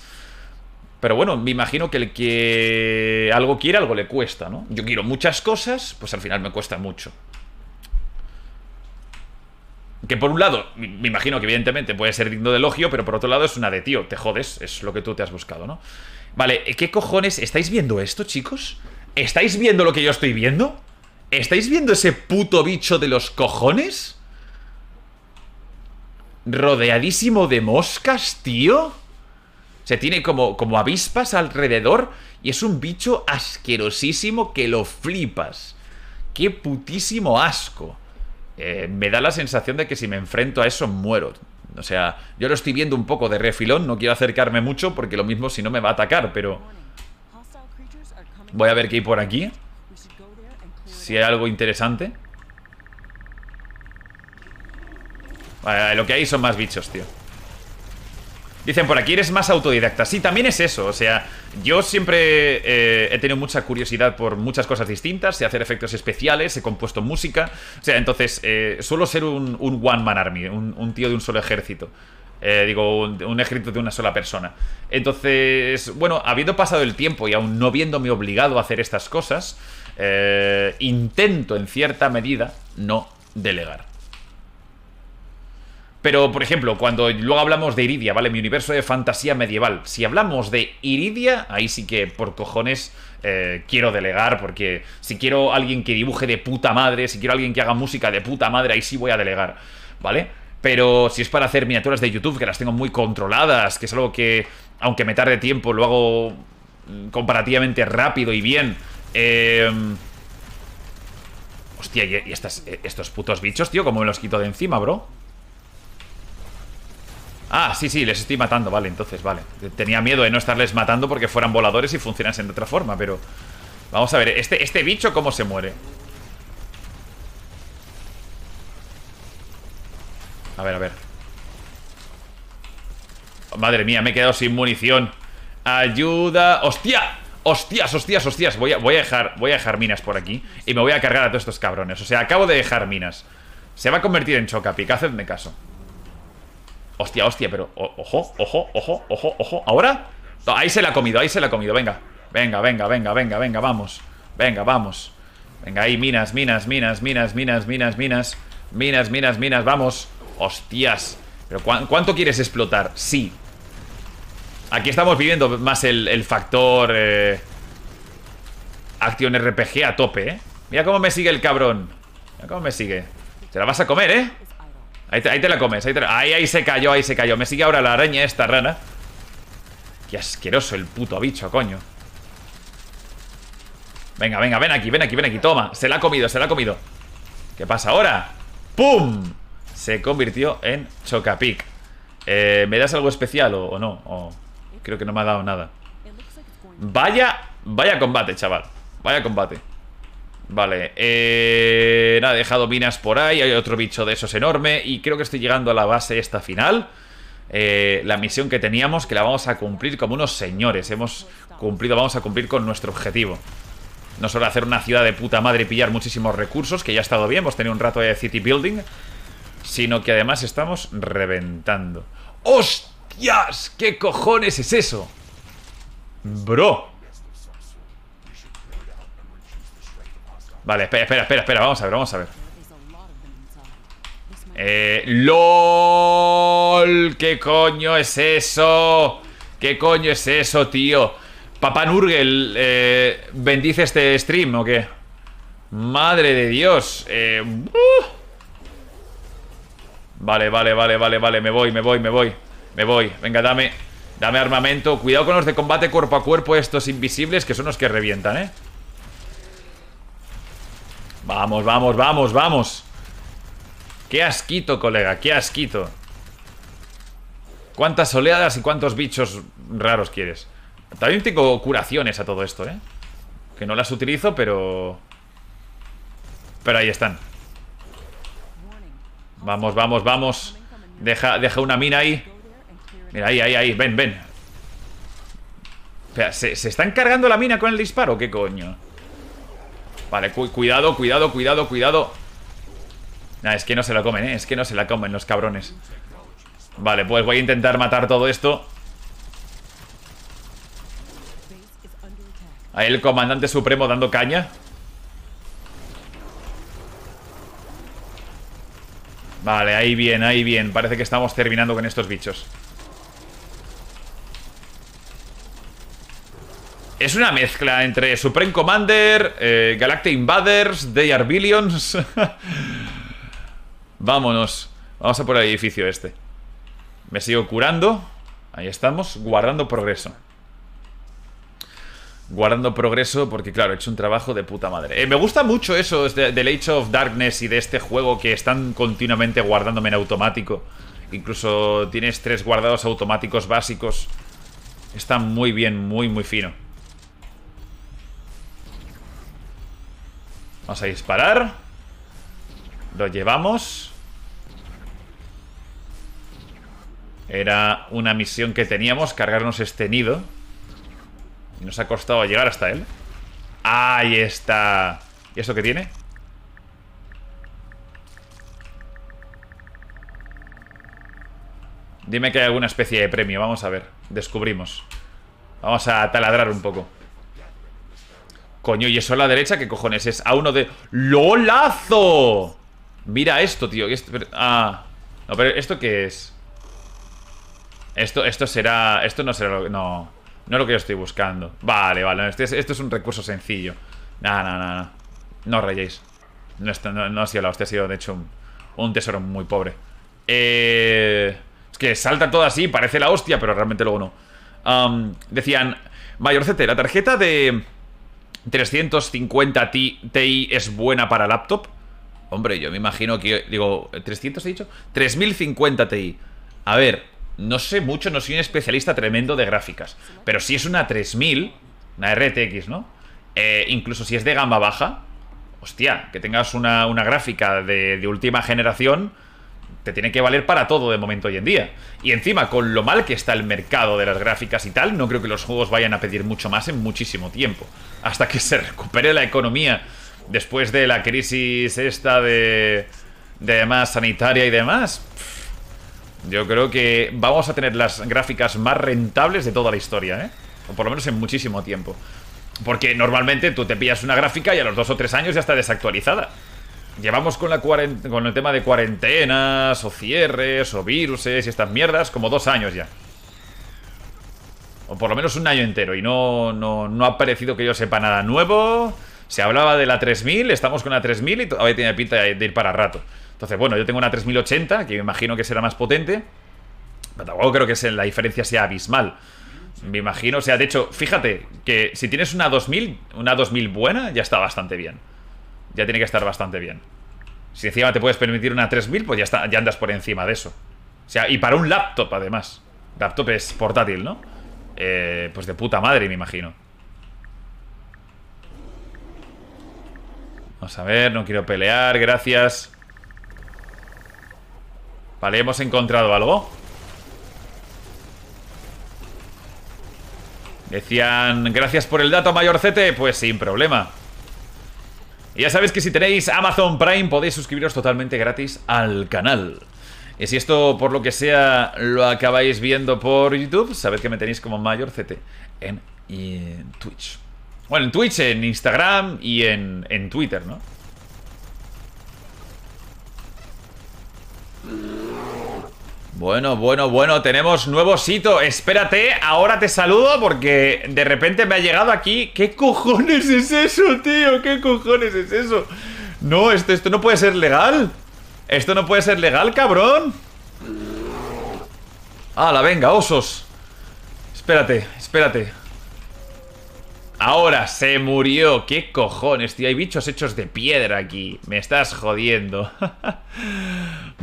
Pero bueno, me imagino que el que algo quiere, algo le cuesta, ¿no? Yo quiero muchas cosas, pues al final me cuesta mucho. Que por un lado, me imagino que evidentemente puede ser digno de elogio, pero por otro lado es una de tío, te jodes, es lo que tú te has buscado, ¿no? Vale, ¿eh, ¿qué cojones? ¿Estáis viendo esto, chicos? ¿Estáis viendo lo que yo estoy viendo? ¿Estáis viendo ese puto bicho de los cojones? Rodeadísimo de moscas, tío. Se tiene como, como avispas alrededor y es un bicho asquerosísimo que lo flipas. ¡Qué putísimo asco! Eh, me da la sensación de que si me enfrento a eso muero. O sea, yo lo estoy viendo un poco de refilón, no quiero acercarme mucho porque lo mismo si no me va a atacar, pero... Voy a ver qué hay por aquí. Si hay algo interesante. Vale, eh, lo que hay son más bichos, tío. Dicen por aquí, eres más autodidacta. Sí, también es eso. O sea, yo siempre eh, he tenido mucha curiosidad por muchas cosas distintas. Sé hacer efectos especiales, he compuesto música. O sea, entonces, eh, suelo ser un, one-man army, un, tío de un solo ejército. Eh, digo, un, ejército de una sola persona. Entonces, bueno, habiendo pasado el tiempo y aún no viéndome obligado a hacer estas cosas, intento en cierta medida no delegar. Pero, por ejemplo, cuando luego hablamos de Iridia, ¿vale? Mi universo de fantasía medieval. Si hablamos de Iridia, ahí sí que por cojones eh, quiero delegar, porque si quiero alguien que dibuje de puta madre, si quiero alguien que haga música de puta madre, ahí sí voy a delegar, ¿vale? Pero si es para hacer miniaturas de YouTube, que las tengo muy controladas, que es algo que, aunque me tarde tiempo, lo hago comparativamente rápido y bien. Em, hostia, y, eh, estos putos bichos, tío, ¿cómo me los quito de encima, bro? Ah, sí, sí, les estoy matando, vale, entonces, vale Tenía miedo de no estarles matando porque fueran voladores y funcionasen de otra forma, pero... Vamos a ver, ¿este, este bicho cómo se muere? A ver, a ver Madre mía, me he quedado sin munición Ayuda... ¡Hostia! ¡Hostias, hostias, hostias! Voy a, voy a, dejar, voy a dejar minas por aquí Y me voy a cargar a todos estos cabrones O sea, acabo de dejar minas Se va a convertir en chocapic, hacedme caso Hostia, hostia, pero ojo, ojo, ojo, ojo, ojo ¿Ahora? ahí se la ha comido, ahí se la ha comido, venga Venga, venga, venga, venga, venga, vamos Venga, vamos Venga, ahí, minas, minas, minas, minas, minas, minas, minas Minas, minas, minas, vamos Hostias ¿Pero cuánto quieres explotar? Sí Aquí estamos viviendo más el, factor eh, Acción RPG a tope, eh Mira cómo me sigue el cabrón Mira cómo me sigue se la vas a comer, eh Ahí te, la comes, ahí, ahí se cayó, ahí se cayó. Me sigue ahora la araña esta rana Qué asqueroso el puto bicho, coño. Venga, venga, ven aquí, ven aquí, ven aquí. Toma, se la ha comido, se la ha comido. ¿Qué pasa ahora? ¡Pum! Se convirtió en Chocapic. Eh, ¿Me das algo especial o, no? creo que no me ha dado nada. Vaya, vaya combate, chaval. Vaya combate. Vale, eh, nada, he dejado minas por ahí, hay otro bicho de esos enorme y creo que estoy llegando a la base esta final. Eh, la misión que teníamos, que la vamos a cumplir como unos señores. Hemos cumplido, vamos a cumplir con nuestro objetivo. No solo hacer una ciudad de puta madre y pillar muchísimos recursos, que ya ha estado bien, hemos tenido un rato de city building, sino que además estamos reventando. ¡Hostias! ¿Qué cojones es eso? Bro. Vale, espera, espera, espera, Vamos a ver, vamos a ver. Eh, LOL, ¿qué coño es eso? ¿Qué coño es eso, tío? Papá Nurgel, eh, ¿bendice este stream o qué? Madre de Dios. Eh, uh. Vale, vale, vale, vale, vale. Me voy, me voy, me voy. Me voy. Venga, dame. Dame armamento. Cuidado con los de combate cuerpo a cuerpo, estos invisibles, que son los que revientan, ¿eh? Vamos, vamos, vamos, vamos. Qué asquito, colega, qué asquito. ¿Cuántas oleadas y cuántos bichos raros quieres? También tengo curaciones a todo esto, ¿eh? Que no las utilizo, pero... Pero ahí están. Vamos, vamos, vamos. Deja, deja una mina ahí. Mira, ahí, ahí, ahí. Ven, ven. sea, ¿se, ¿se están cargando la mina con el disparo? ¿Qué coño? Vale, cuidado, cuidado, cuidado, cuidado Nah, es que no se la comen, ¿eh? Es que no se la comen los cabrones Vale, pues voy a intentar matar todo esto Ahí el comandante supremo dando caña Vale, ahí bien, ahí bien Parece que estamos terminando con estos bichos Es una mezcla entre Supreme Commander, eh, Galactic Invaders, They Are Billions. Vámonos. Vamos a por el edificio este. Me sigo curando. Ahí estamos. Guardando progreso. Guardando progreso porque, claro, he hecho un trabajo de puta madre. Eh, me gusta mucho eso de, del Age of Darkness y de este juego que están continuamente guardándome en automático. Incluso tienes tres guardados automáticos básicos. Está muy bien, muy, muy fino. Vamos a disparar Lo llevamos Era una misión que teníamos Cargarnos este nido nos ha costado llegar hasta él Ahí está ¿Y eso qué tiene? Dime que hay alguna especie de premio Vamos a ver, descubrimos Vamos a taladrar un poco Coño, y eso a la derecha, ¿qué cojones es? A uno de... ¡Lolazo! Mira esto, tío. Esto, ah. pero ¿esto qué es? Esto, esto será... Esto no será lo que... No. No es lo que yo estoy buscando. Vale, vale. Este esto es, un recurso sencillo. No, no, no, No rayéis. No, no, ha sido la hostia, ha sido de hecho un, tesoro muy pobre. Eh, es que salta todo así, parece la hostia, pero realmente luego no. Decían decían, Mayorcete, la tarjeta de 350 Ti, es buena para laptop. Hombre, yo me imagino que... Digo, ¿300 he dicho? 3050 Ti. A ver, no sé mucho, no soy un especialista tremendo de gráficas. Pero si es una 3000, una RTX, ¿no? Eh, incluso si es de gama baja, hostia, que tengas una, gráfica de última generación te tiene que valer para todo de momento hoy en día. Y encima, con lo mal que está el mercado de las gráficas y tal, no creo que los juegos vayan a pedir mucho más en muchísimo tiempo. Hasta que se recupere la economía después de la crisis esta de... de más sanitaria y demás. Yo creo que vamos a tener las gráficas más rentables de toda la historia, ¿eh? O por lo menos en muchísimo tiempo. Porque normalmente tú te pillas una gráfica y a los dos o tres años ya está desactualizada llevamos con, el tema de cuarentenas, o cierres, o viruses y estas mierdas como dos años ya. O por lo menos un año entero. Y no, no, no ha parecido que yo sepa nada nuevo. Se hablaba de la 3000, estamos con la 3000 y todavía tiene pinta de ir para rato. Entonces, bueno, yo tengo una 3080, que me imagino que será más potente. Pero tampoco creo que la diferencia sea abismal. Me imagino, o sea, de hecho, fíjate que si tienes una 2000, una 2000 buena, ya está bastante bien ya tiene que estar bastante bien. Si encima te puedes permitir una 3000, pues ya, está, ya andas por encima de eso. O sea, y para un laptop, además. Laptop es portátil, ¿no? Eh, pues de puta madre, me imagino. Vamos a ver, no quiero pelear, gracias. Vale, hemos encontrado algo. Decían, gracias por el dato, mayorcete. Pues sin problema. Y ya sabéis que si tenéis Amazon Prime podéis suscribiros totalmente gratis al canal. Y si esto por lo que sea lo acabáis viendo por YouTube, sabed que me tenéis como Mayor CT en, Twitch. Bueno, en Twitch, en Instagram y en, en Twitter, ¿no? Bueno, bueno, bueno, tenemos nuevo sitio. Espérate, ahora te saludo porque de repente me ha llegado aquí. ¿Qué cojones es eso, tío? ¿Qué cojones es eso? No, esto, esto no puede ser legal. Esto no puede ser legal, cabrón. la venga, osos. Espérate, espérate. Ahora se murió. ¿Qué cojones, tío? Hay bichos hechos de piedra aquí. Me estás jodiendo.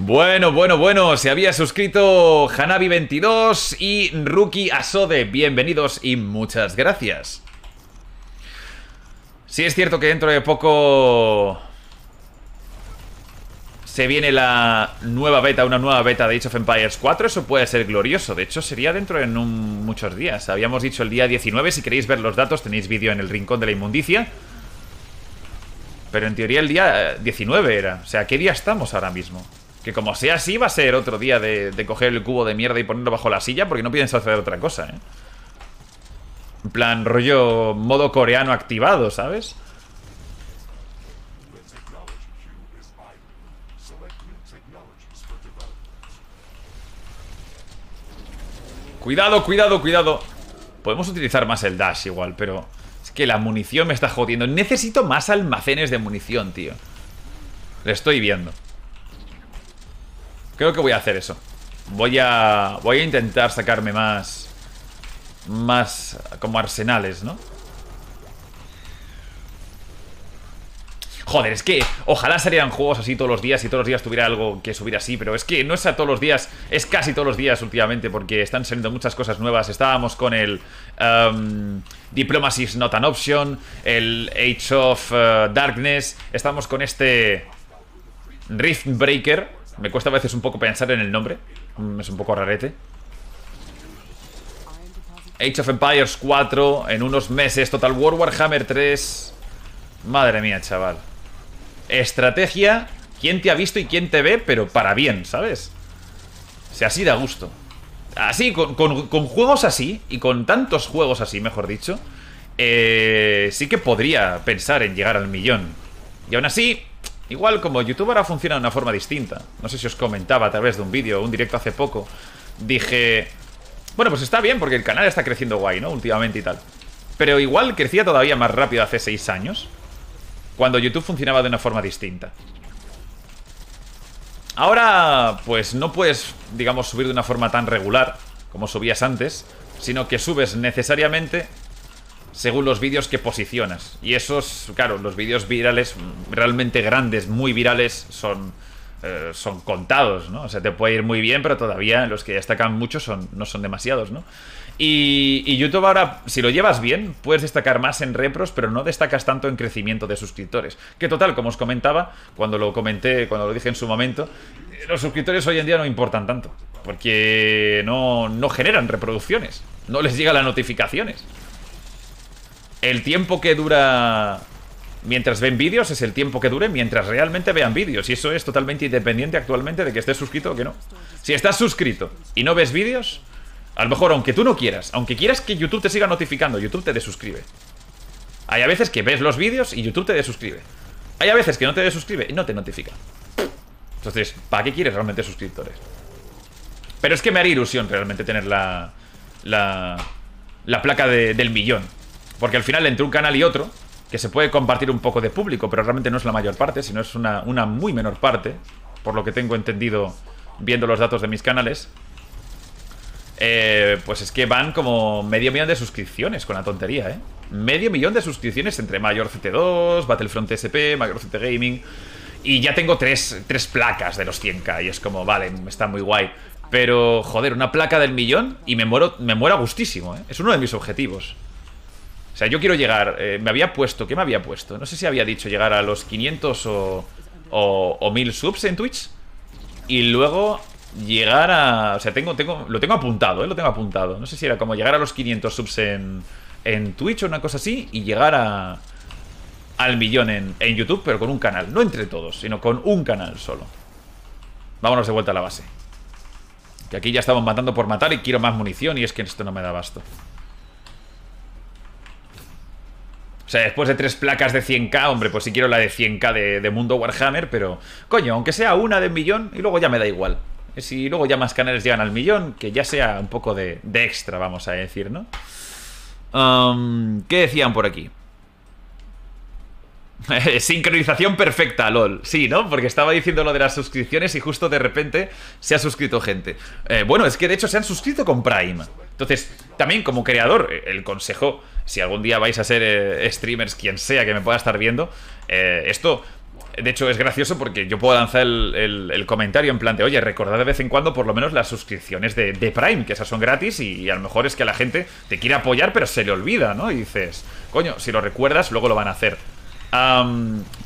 Bueno, bueno, bueno, se había suscrito Hanabi22 y Rookie Asode. Bienvenidos y muchas gracias. Sí es cierto que dentro de poco se viene la nueva beta, una nueva beta de Age of Empires 4. Eso puede ser glorioso. De hecho, sería dentro de muchos días. Habíamos dicho el día 19. Si queréis ver los datos, tenéis vídeo en el rincón de la inmundicia. Pero en teoría el día 19 era. O sea, ¿qué día estamos ahora mismo? Que como sea así, va a ser otro día de, coger el cubo de mierda y ponerlo bajo la silla porque no piensas hacer otra cosa, ¿eh? En plan, rollo modo coreano activado, ¿sabes? Cuidado, cuidado, cuidado Podemos utilizar más el dash igual, pero... Es que la munición me está jodiendo Necesito más almacenes de munición, tío Le estoy viendo Creo que voy a hacer eso. Voy a, voy a intentar sacarme más... Más como arsenales, ¿no? Joder, es que ojalá salieran juegos así todos los días y todos los días tuviera algo que subir así, pero es que no es a todos los días, es casi todos los días últimamente porque están saliendo muchas cosas nuevas. Estábamos con el um, Diplomacy is not an option, el Age of uh, Darkness, estamos con este Rift Breaker, me cuesta a veces un poco pensar en el nombre. Mm, es un poco rarete. Age of Empires 4 en unos meses. Total War Warhammer 3. Madre mía, chaval. Estrategia. ¿Quién te ha visto y quién te ve? Pero para bien, ¿sabes? O sea, así da gusto. Así, con, juegos así, y con tantos juegos así, mejor dicho, eh, sí que podría pensar en llegar al millón. Y aún así, Igual como YouTube ahora funciona de una forma distinta. No sé si os comentaba a través de un vídeo, o un directo hace poco. Dije... Bueno, pues está bien porque el canal está creciendo guay, ¿no? Últimamente y tal. Pero igual crecía todavía más rápido hace seis años. Cuando YouTube funcionaba de una forma distinta. Ahora, pues no puedes, digamos, subir de una forma tan regular como subías antes, sino que subes necesariamente según los vídeos que posicionas. Y esos, claro, los vídeos virales, mm, realmente grandes, muy virales, son, eh, son contados, ¿no? O sea, te puede ir muy bien, pero todavía los que destacan mucho son, no son demasiados, ¿no? Y, YouTube ahora, si lo llevas bien, puedes destacar más en repros, pero no destacas tanto en crecimiento de suscriptores. Que total, como os comentaba, cuando lo comenté, cuando lo dije en su momento, eh, los suscriptores hoy en día no importan tanto, porque no, no generan reproducciones, no les llegan las notificaciones el tiempo que dura mientras ven vídeos es el tiempo que dure mientras realmente vean vídeos. Y eso es totalmente independiente actualmente de que estés suscrito o que no. Si estás suscrito y no ves vídeos, a lo mejor aunque tú no quieras, aunque quieras que YouTube te siga notificando, YouTube te desuscribe. Hay a veces que ves los vídeos y YouTube te desuscribe. Hay a veces que no te desuscribe y no te notifica. Entonces, ¿para qué quieres realmente suscriptores? Pero es que me haría ilusión realmente tener la... La, placa del millón porque al final, entre un canal y otro, que se puede compartir un poco de público, pero realmente no es la mayor parte, sino es una, muy menor parte, por lo que tengo entendido viendo los datos de mis canales, eh, pues es que van como medio millón de suscripciones con la tontería, ¿eh? Medio millón de suscripciones entre Mayor CT2, Battlefront SP, Mayor CT Gaming. Y ya tengo tres, tres placas de los 100k. Y es como, vale, está muy guay. Pero, joder, una placa del millón y me muero, me muero a gustísimo, ¿eh? Es uno de mis objetivos. O sea, yo quiero llegar, eh, me había puesto, ¿qué me había puesto? No sé si había dicho llegar a los 500 o, o, 1000 subs en Twitch y luego llegar a... O sea, tengo, tengo, lo tengo apuntado, ¿eh? Lo tengo apuntado. No sé si era como llegar a los 500 subs en, en Twitch o una cosa así y llegar a, al millón en, en YouTube, pero con un canal. No entre todos, sino con un canal solo. Vámonos de vuelta a la base. Que aquí ya estamos matando por matar y quiero más munición y es que esto no me da basto O sea, después de tres placas de 100k, hombre, pues si quiero la de 100k de, Mundo Warhammer, pero coño, aunque sea una de millón, y luego ya me da igual. Si luego ya más canales llegan al millón, que ya sea un poco de, extra, vamos a decir, ¿no? ¿Qué decían por aquí? Sincronización perfecta, LOL. Sí, ¿no? Porque estaba diciendo lo de las suscripciones y justo de repente se ha suscrito gente. Eh, bueno, es que de hecho se han suscrito con Prime. Entonces, también como creador, el consejo si algún día vais a ser eh, streamers, quien sea que me pueda estar viendo, eh, esto de hecho, es gracioso porque yo puedo lanzar el, comentario en plan de, oye, recordad de vez en cuando por lo menos las suscripciones de, Prime, que esas son gratis y, a lo mejor es que la gente te quiere apoyar pero se le olvida, ¿no? Y dices, coño, si lo recuerdas, luego lo van a hacer.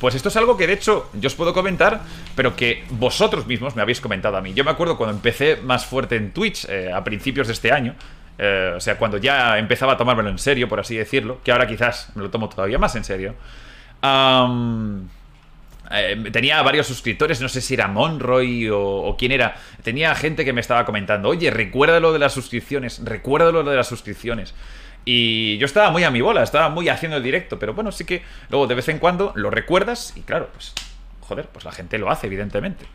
pues esto es algo que de hecho yo os puedo comentar, pero que vosotros mismos me habéis comentado a mí. Yo me acuerdo cuando empecé más fuerte en Twitch eh, a principios de este año, eh, o sea, cuando ya empezaba a tomármelo en serio, por así decirlo, que ahora quizás me lo tomo todavía más en serio. Eh, tenía varios suscriptores, no sé si era Monroy o, quién era. Tenía gente que me estaba comentando, oye, recuérdalo de las suscripciones, recuérdalo lo de las suscripciones. Y yo estaba muy a mi bola, estaba muy haciendo el directo, pero bueno, sí que luego de vez en cuando lo recuerdas y claro, pues, joder, pues la gente lo hace, evidentemente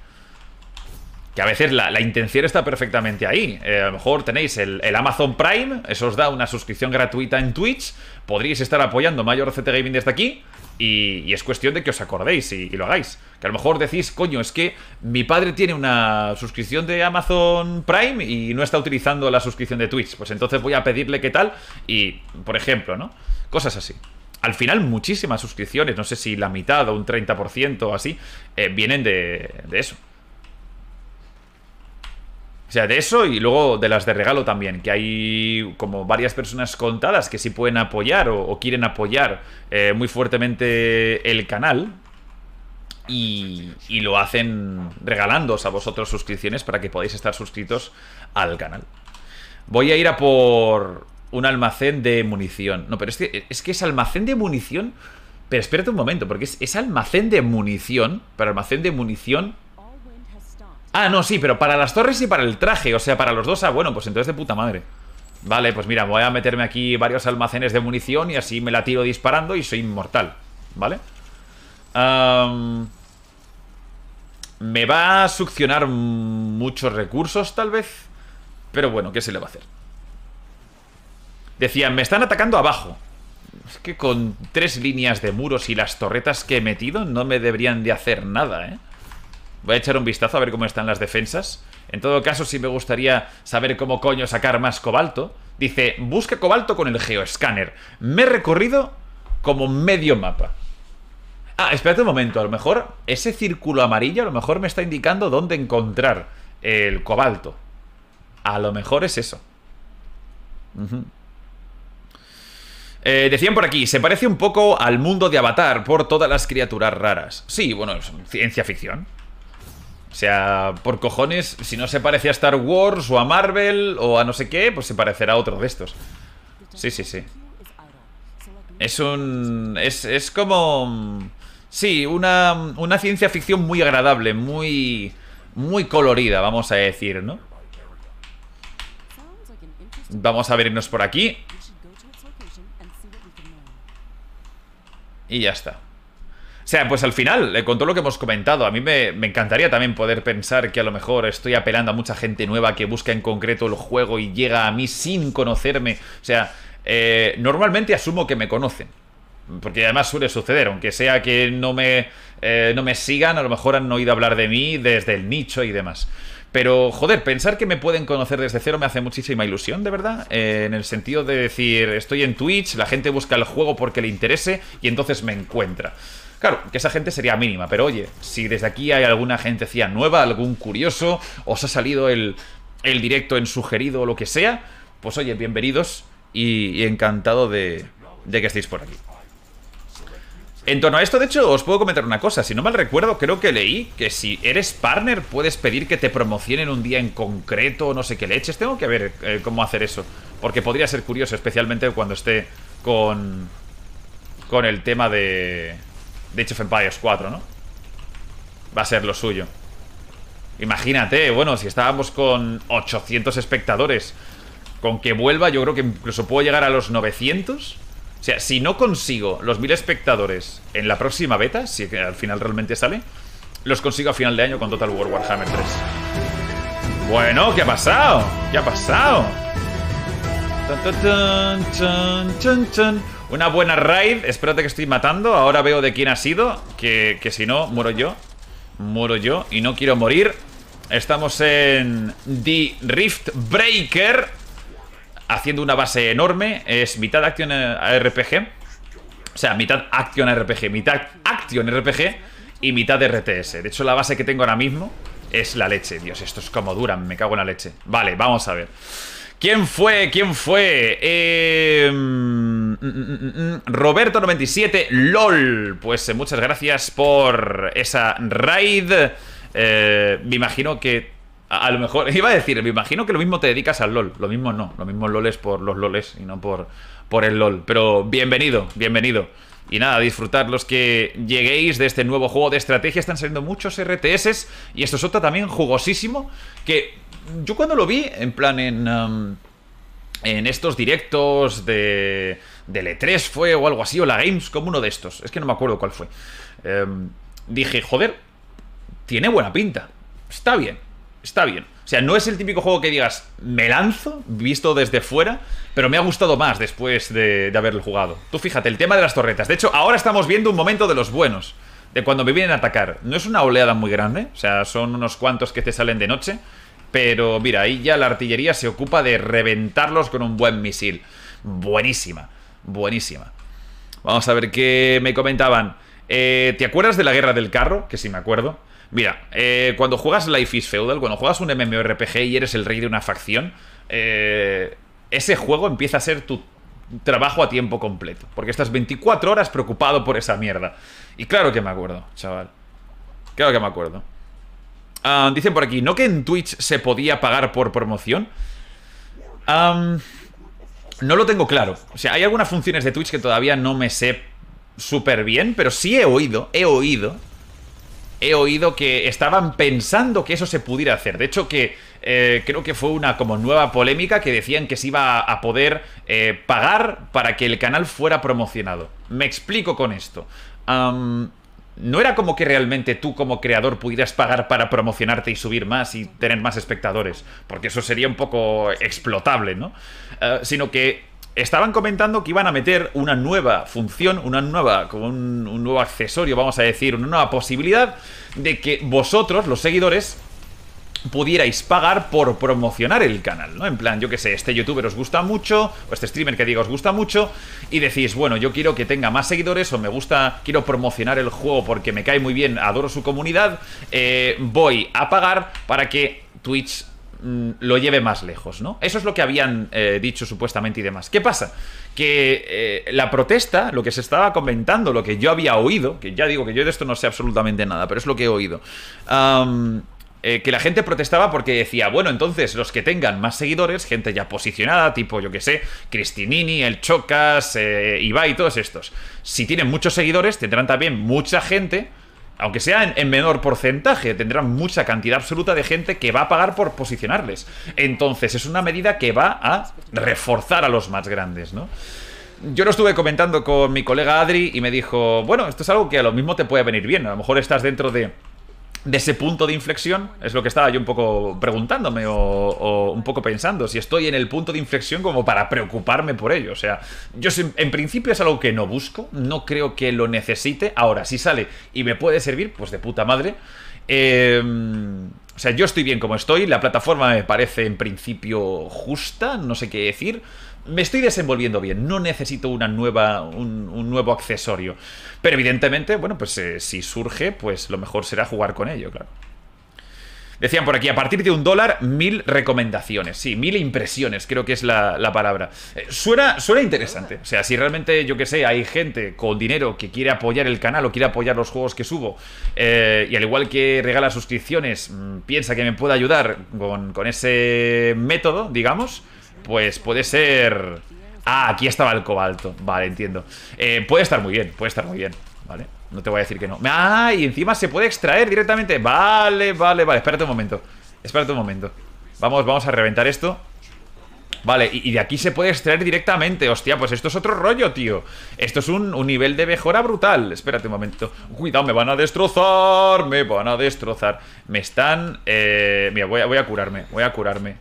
que a veces la, intención está perfectamente ahí. Eh, a lo mejor tenéis el, Amazon Prime, eso os da una suscripción gratuita en Twitch, podríais estar apoyando Mayor CT Gaming desde aquí. Y, es cuestión de que os acordéis y, lo hagáis. Que a lo mejor decís, coño, es que mi padre tiene una suscripción de Amazon Prime y no está utilizando la suscripción de Twitch. Pues entonces voy a pedirle qué tal y, por ejemplo, ¿no? Cosas así. Al final muchísimas suscripciones, no sé si la mitad o un 30% o así, eh, vienen de eso. O sea, de eso y luego de las de regalo también, que hay como varias personas contadas que sí pueden apoyar o, quieren apoyar eh, muy fuertemente el canal. Y, lo hacen regalándoos a vosotros suscripciones para que podáis estar suscritos al canal. Voy a ir a por un almacén de munición. No, pero es que es, que es almacén de munición. Pero espérate un momento, porque es, es almacén de munición. Pero almacén de munición Ah, no, sí, pero para las torres y para el traje. O sea, para los dos. Ah, bueno, pues entonces de puta madre. Vale, pues mira, voy a meterme aquí varios almacenes de munición y así me la tiro disparando y soy inmortal. ¿Vale? me va a succionar muchos recursos, tal vez. Pero bueno, ¿qué se le va a hacer? Decían, me están atacando abajo. Es que con tres líneas de muros y las torretas que he metido no me deberían de hacer nada, ¿eh? Voy a echar un vistazo a ver cómo están las defensas. En todo caso, sí me gustaría saber cómo coño sacar más cobalto. Dice, busca cobalto con el geoescáner. Me he recorrido como medio mapa. Ah, espérate un momento. A lo mejor ese círculo amarillo a lo mejor me está indicando dónde encontrar el cobalto. A lo mejor es eso. Eh, decían por aquí, se parece un poco al mundo de Avatar por todas las criaturas raras. Sí, bueno, es ciencia ficción. O sea, por cojones, si no se parece a Star Wars o a Marvel o a no sé qué, pues se parecerá a otro de estos. Sí, sí, sí. Es un... Es, es como... Sí, una, una ciencia ficción muy agradable, muy... Muy colorida, vamos a decir, ¿no? Vamos a vernos por aquí. Y ya está. O sea, pues al final, eh, con todo lo que hemos comentado, a mí me, encantaría también poder pensar que a lo mejor estoy apelando a mucha gente nueva que busca en concreto el juego y llega a mí sin conocerme. O sea, eh, normalmente asumo que me conocen. Porque además suele suceder, aunque sea que no me, eh, no me sigan, a lo mejor han oído hablar de mí desde el nicho y demás. Pero, joder, pensar que me pueden conocer desde cero me hace muchísima ilusión, de verdad. en el sentido de decir, estoy en Twitch, la gente busca el juego porque le interese y entonces me encuentra. Claro, que esa gente sería mínima, pero oye, si desde aquí hay alguna gentecía nueva, algún curioso, os ha salido el, directo en sugerido o lo que sea, pues oye, bienvenidos y, encantado de, que estéis por aquí. En torno a esto, de hecho, os puedo comentar una cosa. Si no mal recuerdo, creo que leí que si eres partner puedes pedir que te promocionen un día en concreto, o no sé qué leches. Tengo que ver eh, cómo hacer eso. Porque podría ser curioso, especialmente cuando esté con... Con el tema de... De hecho, Empires 4, ¿no? Va a ser lo suyo. Imagínate, bueno, si estábamos con 800 espectadores, con que vuelva yo creo que incluso puedo llegar a los 900. O sea, si no consigo los 1000 espectadores en la próxima beta, si al final realmente sale, los consigo a final de año con Total War Warhammer 3. Bueno, ¿qué ha pasado? ¿Qué ha pasado? Una buena raid. Espérate que estoy matando. Ahora veo de quién ha sido. Que, que si no, muero yo. Muero yo. Y no quiero morir. Estamos en The Rift Breaker. Haciendo una base enorme. Es mitad acción RPG. O sea, mitad acción RPG. Mitad acción RPG. Y mitad RTS. De hecho, la base que tengo ahora mismo es la leche. Dios, esto es como duran. Me cago en la leche. Vale, vamos a ver. ¿Quién fue? ¿Quién fue? Eh, mm, mm, mm, Roberto97, LOL. Pues eh, muchas gracias por esa raid. Eh, me imagino que. A, lo mejor. Iba a decir, me imagino que lo mismo te dedicas al LOL. Lo mismo no. Lo mismo LOL es por los LOLs y no por, por el LOL. Pero bienvenido, bienvenido. Y nada, disfrutar los que lleguéis de este nuevo juego de estrategia. Están saliendo muchos RTS. Y esto es otro también jugosísimo. Que yo cuando lo vi, en plan en... Um, en estos directos de, de E3 fue o algo así, o la Games, como uno de estos. Es que no me acuerdo cuál fue. Em, dije, joder, tiene buena pinta. Está bien, está bien. O sea, no es el típico juego que digas, me lanzo, visto desde fuera, pero me ha gustado más después de, de haberlo jugado. Tú fíjate, el tema de las torretas. De hecho, ahora estamos viendo un momento de los buenos, de cuando me vienen a atacar. No es una oleada muy grande, o sea, son unos cuantos que te salen de noche pero mira, ahí ya la artillería se ocupa de reventarlos con un buen misil. Buenísima, buenísima. Vamos a ver qué me comentaban. Eh, ¿Te acuerdas de la guerra del carro? Que sí me acuerdo. Mira, eh, cuando juegas Life is Feudal, cuando juegas un MMORPG y eres el rey de una facción, eh, ese juego empieza a ser tu trabajo a tiempo completo. Porque estás 24 horas preocupado por esa mierda. Y claro que me acuerdo, chaval. Claro que me acuerdo. Ah, dicen por aquí, ¿no que en Twitch se podía pagar por promoción? no lo tengo claro. O sea, hay algunas funciones de Twitch que todavía no me sé súper bien, pero sí he oído, he oído, he oído que estaban pensando que eso se pudiera hacer. De hecho, que eh, creo que fue una como nueva polémica que decían que se iba a poder eh, pagar para que el canal fuera promocionado. Me explico con esto no era como que realmente tú como creador pudieras pagar para promocionarte y subir más y tener más espectadores, porque eso sería un poco explotable, ¿no? Eh, sino que estaban comentando que iban a meter una nueva función, una nueva, como un nuevo accesorio, vamos a decir, una nueva posibilidad de que vosotros, los seguidores, pudierais pagar por promocionar el canal, ¿no? En plan, yo que sé, este youtuber os gusta mucho, o este streamer que digo os gusta mucho, y decís, bueno, yo quiero que tenga más seguidores, o me gusta, quiero promocionar el juego porque me cae muy bien, adoro su comunidad, eh, voy a pagar para que Twitch mm, lo lleve más lejos, ¿no? Eso es lo que habían eh, dicho supuestamente y demás. ¿Qué pasa? Que eh, la protesta, lo que se estaba comentando, lo que yo había oído, que ya digo que yo de esto no sé absolutamente nada, pero es lo que he oído. Eh, que la gente protestaba porque decía, bueno, entonces los que tengan más seguidores, gente ya posicionada, tipo, yo que sé, Cristinini, El Chocas, eh, Ibai, todos estos, si tienen muchos seguidores, tendrán también mucha gente, aunque sea en, menor porcentaje, tendrán mucha cantidad absoluta de gente que va a pagar por posicionarles. Entonces es una medida que va a reforzar a los más grandes, ¿no? Yo lo estuve comentando con mi colega Adri y me dijo, bueno, esto es algo que a lo mismo te puede venir bien, a lo mejor estás dentro de de ese punto de inflexión, es lo que estaba yo un poco preguntándome o, un poco pensando, si estoy en el punto de inflexión como para preocuparme por ello. O sea, yo en principio es algo que no busco, no creo que lo necesite. Ahora, si sale y me puede servir, pues de puta madre. Em, o sea, yo estoy bien como estoy, la plataforma me parece en principio justa, no sé qué decir me estoy desenvolviendo bien, no necesito una nueva, un, nuevo accesorio. Pero evidentemente, bueno, pues eh, si surge, pues lo mejor será jugar con ello, claro. Decían por aquí, a partir de un dólar, mil recomendaciones. Sí, mil impresiones, creo que es la, palabra. Eh, suena, suena interesante. O sea, si realmente, yo que sé, hay gente con dinero que quiere apoyar el canal o quiere apoyar los juegos que subo, eh, y al igual que regala suscripciones, mm, piensa que me puede ayudar con, con ese método, digamos pues puede ser... Ah, aquí estaba el cobalto. Vale, entiendo. Eh, puede estar muy bien, puede estar muy bien. Vale, no te voy a decir que no. Ah, y encima se puede extraer directamente. Vale, vale, vale. Espérate un momento. Espérate un momento. Vamos, vamos a reventar esto. Vale, y, de aquí se puede extraer directamente. Hostia, pues esto es otro rollo, tío. Esto es un, nivel de mejora brutal. Espérate un momento. Cuidado, me van a destrozar. Me van a destrozar. Me están... Eh, mira, voy a, voy a curarme. Voy a curarme.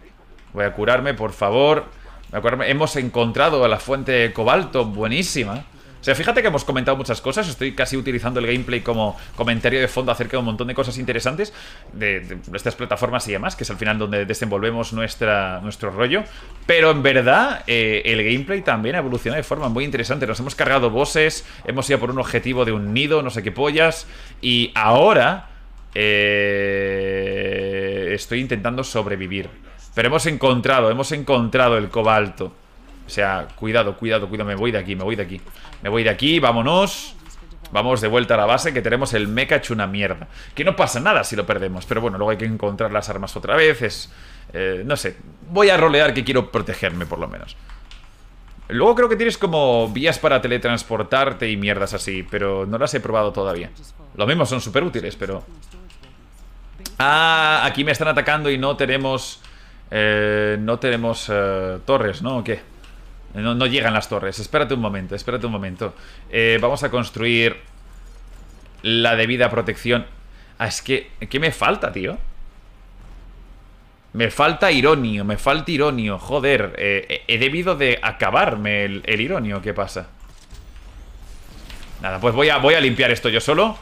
Voy a curarme, por favor. Voy Hemos encontrado la fuente de cobalto, buenísima. O sea, fíjate que hemos comentado muchas cosas. Estoy casi utilizando el gameplay como comentario de fondo acerca de un montón de cosas interesantes de, nuestras estas plataformas y demás, que es al final donde desenvolvemos nuestra, nuestro rollo. Pero en verdad, eh, el gameplay también ha evolucionado de forma muy interesante. Nos hemos cargado bosses, hemos ido por un objetivo de un nido, no sé qué pollas. Y ahora eh, estoy intentando sobrevivir. Pero hemos encontrado, hemos encontrado el cobalto. O sea, cuidado, cuidado, cuidado. Me voy de aquí, me voy de aquí. Me voy de aquí, vámonos. Vamos de vuelta a la base que tenemos el mecha hecho una mierda. Que no pasa nada si lo perdemos. Pero bueno, luego hay que encontrar las armas otra vez. Es, eh, no sé. Voy a rolear que quiero protegerme por lo menos. Luego creo que tienes como vías para teletransportarte y mierdas así. Pero no las he probado todavía. Lo mismo, son súper útiles, pero... Ah, aquí me están atacando y no tenemos... Eh, no tenemos eh, torres, ¿no? ¿O qué? No, llegan las torres. Espérate un momento, espérate un momento. Eh, vamos a construir la debida protección. Ah, es que... ¿Qué me falta, tío? Me falta ironio, me falta ironio. Joder, he debido de acabarme el, el ironio. ¿Qué pasa? Nada, pues voy a, voy a limpiar esto yo solo.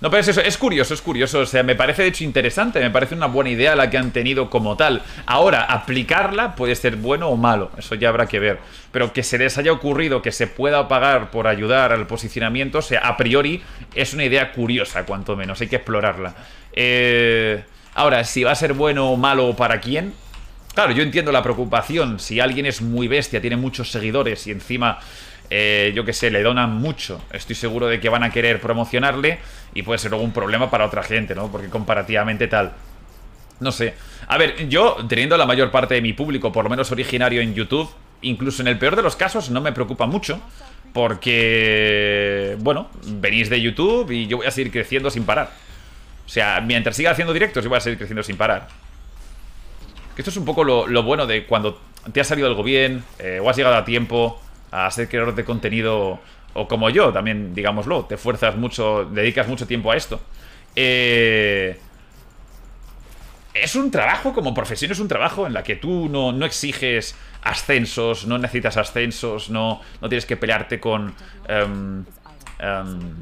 No, pero es eso, es curioso, es curioso. O sea, me parece de hecho interesante, me parece una buena idea la que han tenido como tal. Ahora, aplicarla puede ser bueno o malo, eso ya habrá que ver. Pero que se les haya ocurrido que se pueda pagar por ayudar al posicionamiento, o sea, a priori es una idea curiosa, cuanto menos, hay que explorarla. Eh, ahora, si va a ser bueno o malo para quién, Claro, yo entiendo la preocupación. Si alguien es muy bestia, tiene muchos seguidores y encima eh, yo que sé, le donan mucho. Estoy seguro de que van a querer promocionarle y puede ser luego un problema para otra gente, ¿no? Porque comparativamente tal. No sé. A ver, yo, teniendo la mayor parte de mi público, por lo menos originario en YouTube, incluso en el peor de los casos, no me preocupa mucho. Porque, bueno, venís de YouTube y yo voy a seguir creciendo sin parar. O sea, mientras siga haciendo directos, yo voy a seguir creciendo sin parar. Esto es un poco lo, bueno de cuando te ha salido algo bien, eh, o has llegado a tiempo, a ser creador de contenido o como yo, también digámoslo, te fuerzas mucho, dedicas mucho tiempo a esto. Eh, es un trabajo, como profesión es un trabajo en la que tú no, exiges ascensos, no necesitas ascensos, no, no tienes que pelearte con... Em, em,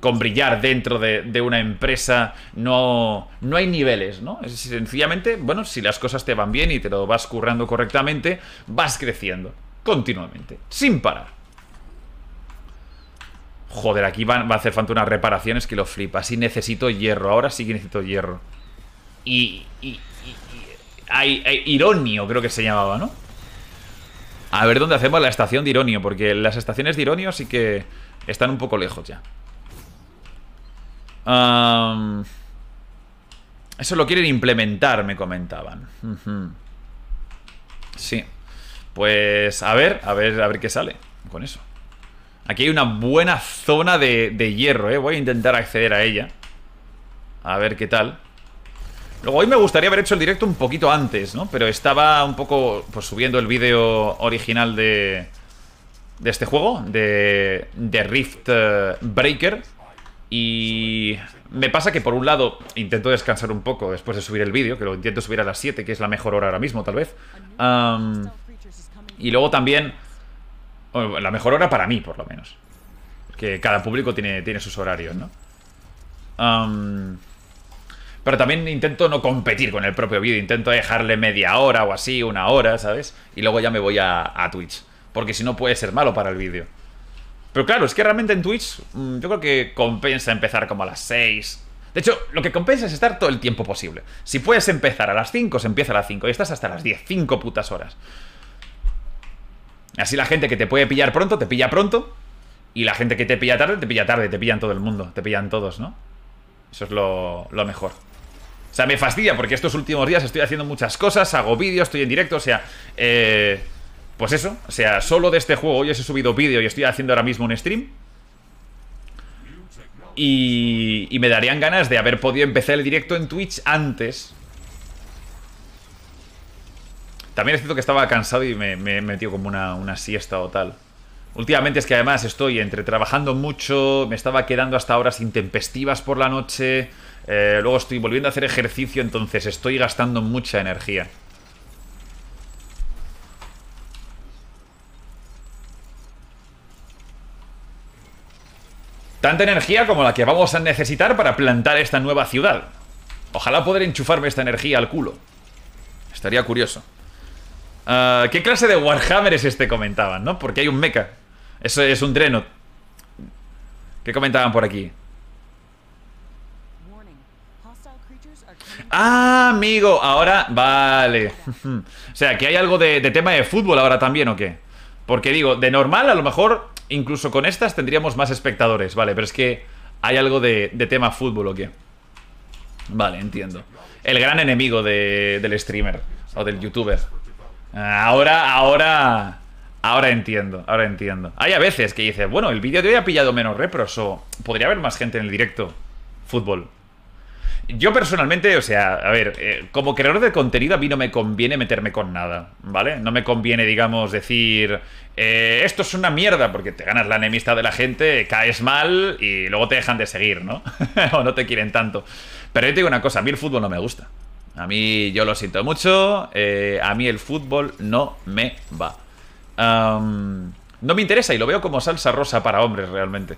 con brillar dentro de, una empresa, no, no hay niveles, ¿no? Es sencillamente, bueno, si las cosas te van bien y te lo vas currando correctamente, vas creciendo. Continuamente. Sin parar. Joder, aquí va a hacer falta unas reparaciones que lo flipa. Sí necesito hierro. Ahora sí que necesito hierro. Y... y, hay, Ironio creo que se llamaba, ¿no? A ver dónde hacemos la estación de Ironio. Porque las estaciones de Ironio sí que están un poco lejos ya. eso lo quieren implementar, me comentaban. Sí. Pues a ver, a ver, a ver qué sale con eso. Aquí hay una buena zona de, de hierro, ¿eh? Voy a intentar acceder a ella. A ver qué tal. Luego hoy me gustaría haber hecho el directo un poquito antes, ¿no? Pero estaba un poco pues, subiendo el vídeo original de, de este juego, de, de Rift eh, Breaker. Y me pasa que por un lado intento descansar un poco después de subir el vídeo, que lo intento subir a las 7, que es la mejor hora ahora mismo tal vez. Y luego también, la mejor hora para mí, por lo menos. Que cada público tiene, tiene sus horarios, ¿no? pero también intento no competir con el propio vídeo, intento dejarle media hora o así, una hora, ¿sabes? Y luego ya me voy a, a Twitch, porque si no puede ser malo para el vídeo. Pero claro, es que realmente en Twitch mm, yo creo que compensa empezar como a las 6. De hecho, lo que compensa es estar todo el tiempo posible. Si puedes empezar a las 5, se empieza a las 5 y estás hasta las 10, 5 putas horas. Así la gente que te puede pillar pronto, te pilla pronto. Y la gente que te pilla tarde, te pilla tarde. Te pillan todo el mundo, te pillan todos, ¿no? Eso es lo, mejor. O sea, me fastidia porque estos últimos días estoy haciendo muchas cosas, hago vídeos, estoy en directo, o sea, eh, pues eso, o sea, solo de este juego hoy os he subido vídeo y estoy haciendo ahora mismo un stream. Y, y me darían ganas de haber podido empezar el directo en Twitch antes también es cierto que estaba cansado y me, me he como una, siesta o tal. Últimamente es que además estoy entre trabajando mucho, me estaba quedando hasta horas intempestivas por la noche, eh, luego estoy volviendo a hacer ejercicio, entonces estoy gastando mucha energía. Tanta energía como la que vamos a necesitar para plantar esta nueva ciudad. Ojalá poder enchufarme esta energía al culo. Estaría curioso. Ah, ¿Qué clase de Warhammer es este? Comentaban, ¿no? Porque hay un mecha. Eso es un Drenot. ¿Qué comentaban por aquí? Ah, amigo, ahora... Vale. o sea, que hay algo de, tema de fútbol ahora también, ¿o qué? Porque digo, de normal a lo mejor, incluso con estas tendríamos más espectadores, ¿vale? Pero es que hay algo de, tema fútbol, ¿o qué? Vale, entiendo. El gran enemigo del streamer o del youtuber. Ah, ahora, ahora... Ahora entiendo, ahora entiendo. Hay a veces que dices, bueno, el vídeo de hoy ha pillado menos repros o podría haber más gente en el directo. Fútbol. Yo personalmente, o sea, a ver, eh, como creador de contenido a mí no me conviene meterme con nada, ¿vale? No me conviene, digamos, decir, eh, esto es una mierda, porque te ganas la enemistad de la gente, caes mal y luego te dejan de seguir, ¿no? o no te quieren tanto. Pero yo te digo una cosa, a mí el fútbol no me gusta. A mí yo lo siento mucho, eh, a mí el fútbol no me va. no me interesa y lo veo como salsa rosa para hombres realmente.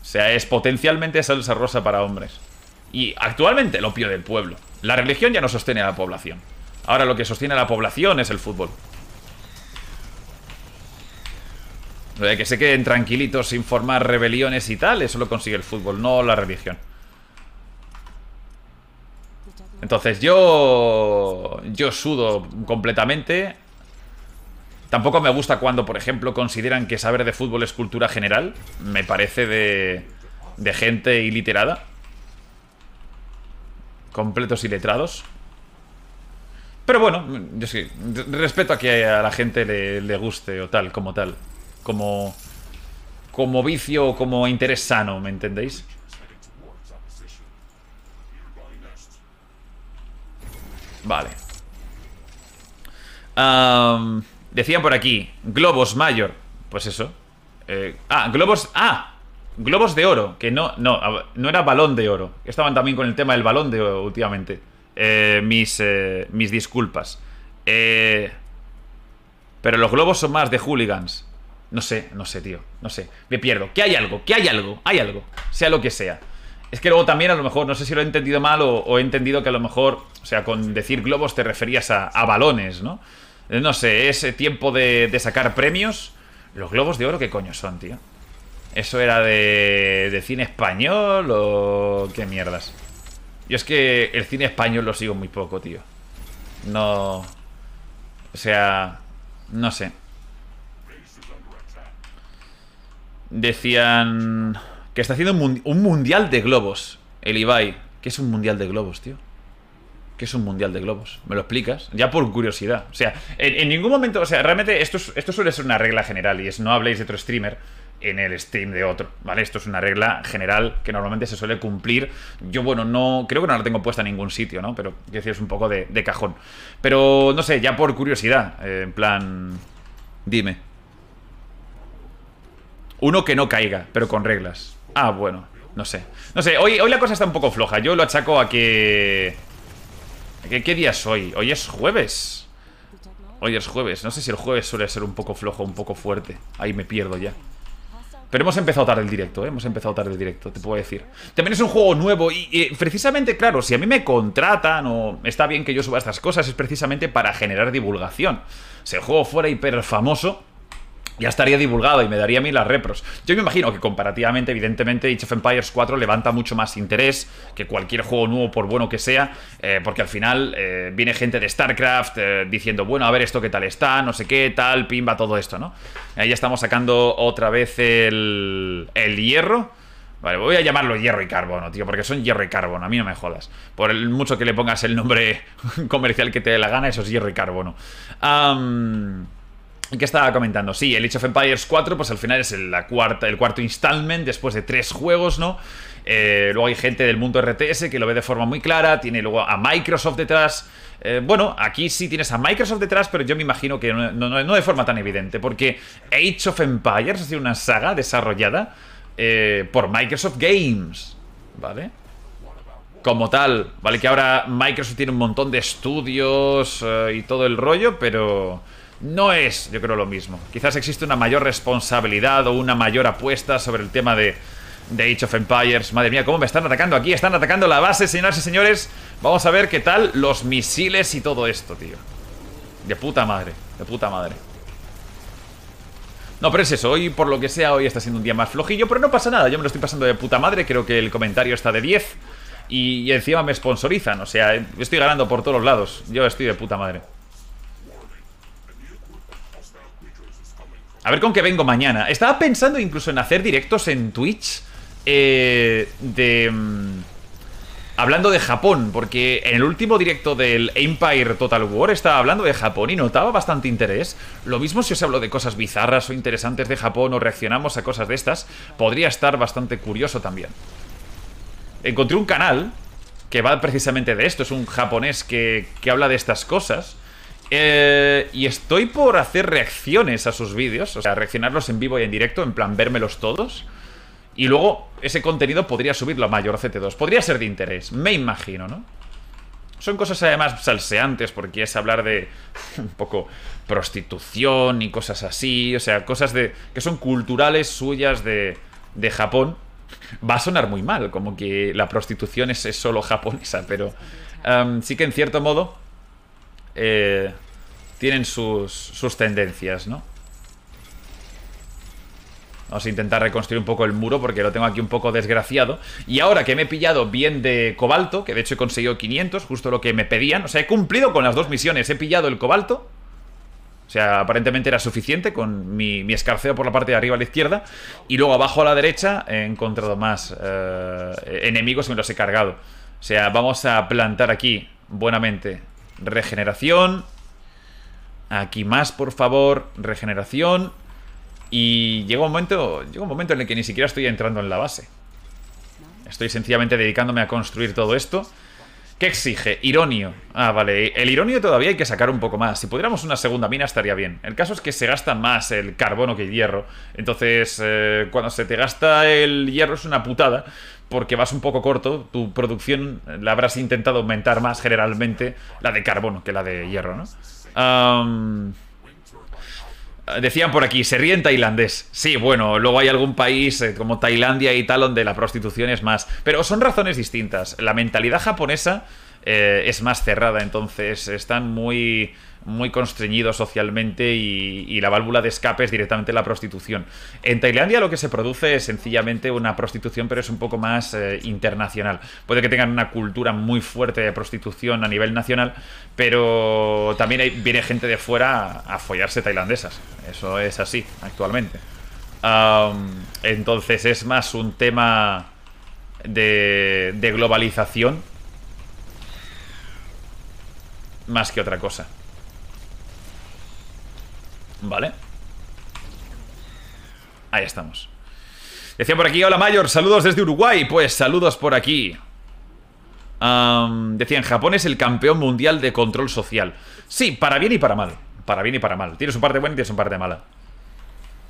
O sea, es potencialmente salsa rosa para hombres. Y actualmente lo opio del pueblo. La religión ya no sostiene a la población. Ahora lo que sostiene a la población es el fútbol. Que se queden tranquilitos sin formar rebeliones y tal, eso lo consigue el fútbol, no la religión. Entonces yo... Yo sudo completamente. Tampoco me gusta cuando, por ejemplo, consideran que saber de fútbol es cultura general. Me parece de... De gente iliterada. Completos y letrados Pero bueno, yo sí, respeto a que a la gente le, le, guste o tal, como tal. Como, como vicio o como interés sano, ¿me entendéis? Vale. decían por aquí, globos mayor. Pues eso. Eh, ah, globos... Ah, globos de oro. Que no, no, no era balón de oro. Estaban también con el tema del balón de oro últimamente. Eh, mis, eh, mis disculpas. pero los globos son más de hooligans. No sé, no sé, tío. No sé. Me pierdo. Que hay algo, que hay algo, hay algo. Sea lo que sea. Es que luego también a lo mejor, no sé si lo he entendido mal o, he entendido que a lo mejor, o sea, con decir globos te referías a, balones, ¿no? Eh, no sé, ese tiempo de, sacar premios. Los globos de oro, ¿qué coño son, tío? ¿Eso era de, de cine español o qué mierdas? Yo es que el cine español lo sigo muy poco, tío. No... O sea... No sé. Decían que está haciendo un, mundial de globos. El Ibai. ¿Qué es un mundial de globos, tío? ¿Qué es un mundial de globos? ¿Me lo explicas? Ya por curiosidad. O sea, en, ningún momento. O sea, realmente esto, esto suele ser una regla general y es no habléis de otro streamer en el stream de otro, ¿vale? Esto es una regla general que normalmente se suele cumplir. Yo, bueno, no creo que no la tengo puesta en ningún sitio, ¿no? Pero quiero decir, es un poco de, cajón. Pero, no sé, ya por curiosidad, eh, en plan, dime. Uno que no caiga, pero con reglas. Ah, bueno, no sé No sé, hoy, hoy la cosa está un poco floja Yo lo achaco a que... ¿Qué día es hoy? Hoy es jueves Hoy es jueves No sé si el jueves suele ser un poco flojo, un poco fuerte Ahí me pierdo ya pero hemos empezado tarde el directo, ¿eh? hemos empezado tarde el directo, te puedo decir. También es un juego nuevo y, precisamente, claro, si a mí me contratan o está bien que yo suba estas cosas, es precisamente para generar divulgación. Si el juego fuera hiper famoso, ya estaría divulgado y me daría a mí las repros. Yo me imagino que comparativamente, evidentemente, Age of Empires 4 levanta mucho más interés que cualquier juego nuevo, por bueno que sea, eh, porque al final eh, viene gente de StarCraft eh, diciendo, bueno, a ver esto qué tal está, no sé qué, tal, pimba, todo esto, ¿no? Ahí ya estamos sacando otra vez el, el hierro. Vale, voy a llamarlo hierro y carbono, tío, porque son hierro y carbono, a mí no me jodas. Por mucho que le pongas el nombre comercial que te dé la gana, eso es hierro y carbono. Um, ¿Qué estaba comentando? Sí, el Age of Empires 4, pues al final es el, la cuarta, el cuarto installment después de tres juegos, ¿no? Eh, luego hay gente del mundo RTS que lo ve de forma muy clara, tiene luego a Microsoft detrás. Eh, bueno, aquí sí tienes a Microsoft detrás, pero yo me imagino que no, de forma tan evidente, porque Age of Empires ha sido una saga desarrollada eh, por Microsoft Games, ¿vale? Como tal, ¿vale? Que ahora Microsoft tiene un montón de estudios y todo el rollo, pero no es, yo creo, lo mismo. Quizás existe una mayor responsabilidad o una mayor apuesta sobre el tema de, de Age of Empires. Madre mía, cómo me están atacando aquí. Están atacando la base, señoras y señores. Vamos a ver qué tal los misiles y todo esto, tío. De puta madre, de puta madre. No, pero es eso, hoy por lo que sea, hoy está siendo un día más flojillo, pero no pasa nada, yo me lo estoy pasando de puta madre, creo que el comentario está de 10 y, encima me sponsorizan, o sea, estoy ganando por todos los lados, yo estoy de puta madre. A ver con qué vengo mañana. Estaba pensando incluso en hacer directos en Twitch eh, de... Mm, hablando de Japón, porque en el último directo del Empire Total War estaba hablando de Japón y notaba bastante interés. Lo mismo si os hablo de cosas bizarras o interesantes de Japón o reaccionamos a cosas de estas, podría estar bastante curioso también. Encontré un canal que va precisamente de esto, es un japonés que, que habla de estas cosas eh, y estoy por hacer reacciones a sus vídeos, o sea, reaccionarlos en vivo y en directo, en plan, vérmelos todos. Y luego ese contenido podría subirlo a mayor CT2. Podría ser de interés, me imagino, ¿no? Son cosas además salseantes porque es hablar de un poco prostitución y cosas así, o sea, cosas de que son culturales suyas de, de Japón. Va a sonar muy mal, como que la prostitución es, solo japonesa, pero sí que en cierto modo eh, tienen sus, tendencias, ¿no? Vamos a intentar reconstruir un poco el muro porque lo tengo aquí un poco desgraciado. Y ahora que me he pillado bien de cobalto, que de hecho he conseguido 500, justo lo que me pedían. O sea, he cumplido con las dos misiones. He pillado el cobalto. O sea, aparentemente era suficiente con mi, escarceo por la parte de arriba a la izquierda. Y luego abajo a la derecha he encontrado más eh, enemigos y me los he cargado. O sea, vamos a plantar aquí buenamente regeneración. Aquí más, por favor, regeneración. Y llega un momento, un momento en el que ni siquiera estoy entrando en la base. Estoy sencillamente dedicándome a construir todo esto. ¿Qué exige? Ironio. Ah, vale. El ironio todavía hay que sacar un poco más. Si pudiéramos una segunda mina estaría bien. El caso es que se gasta más el carbono que el hierro. Entonces, eh, cuando se te gasta el hierro es una putada porque vas un poco corto, tu producción la habrás intentado aumentar más generalmente la de carbón que la de hierro, ¿no? decían por aquí, se ríen tailandés. Sí, bueno, luego hay algún país eh, como Tailandia y tal donde la prostitución es más. Pero son razones distintas. La mentalidad japonesa eh, es más cerrada, entonces están muy muy constreñido socialmente y, la válvula de escape es directamente la prostitución. En Tailandia lo que se produce es sencillamente una prostitución, pero es un poco más eh, internacional. Puede que tengan una cultura muy fuerte de prostitución a nivel nacional, pero también viene gente de fuera a, follarse tailandesas. Eso es así actualmente. entonces es más un tema de, de globalización más que otra cosa. Vale. Ahí estamos. Decía por aquí, hola Mayor, saludos desde Uruguay. Pues saludos por aquí. decían, Japón es el campeón mundial de control social. Sí, para bien y para mal. Para bien y para mal. Tiene su parte buena y tiene su parte mala.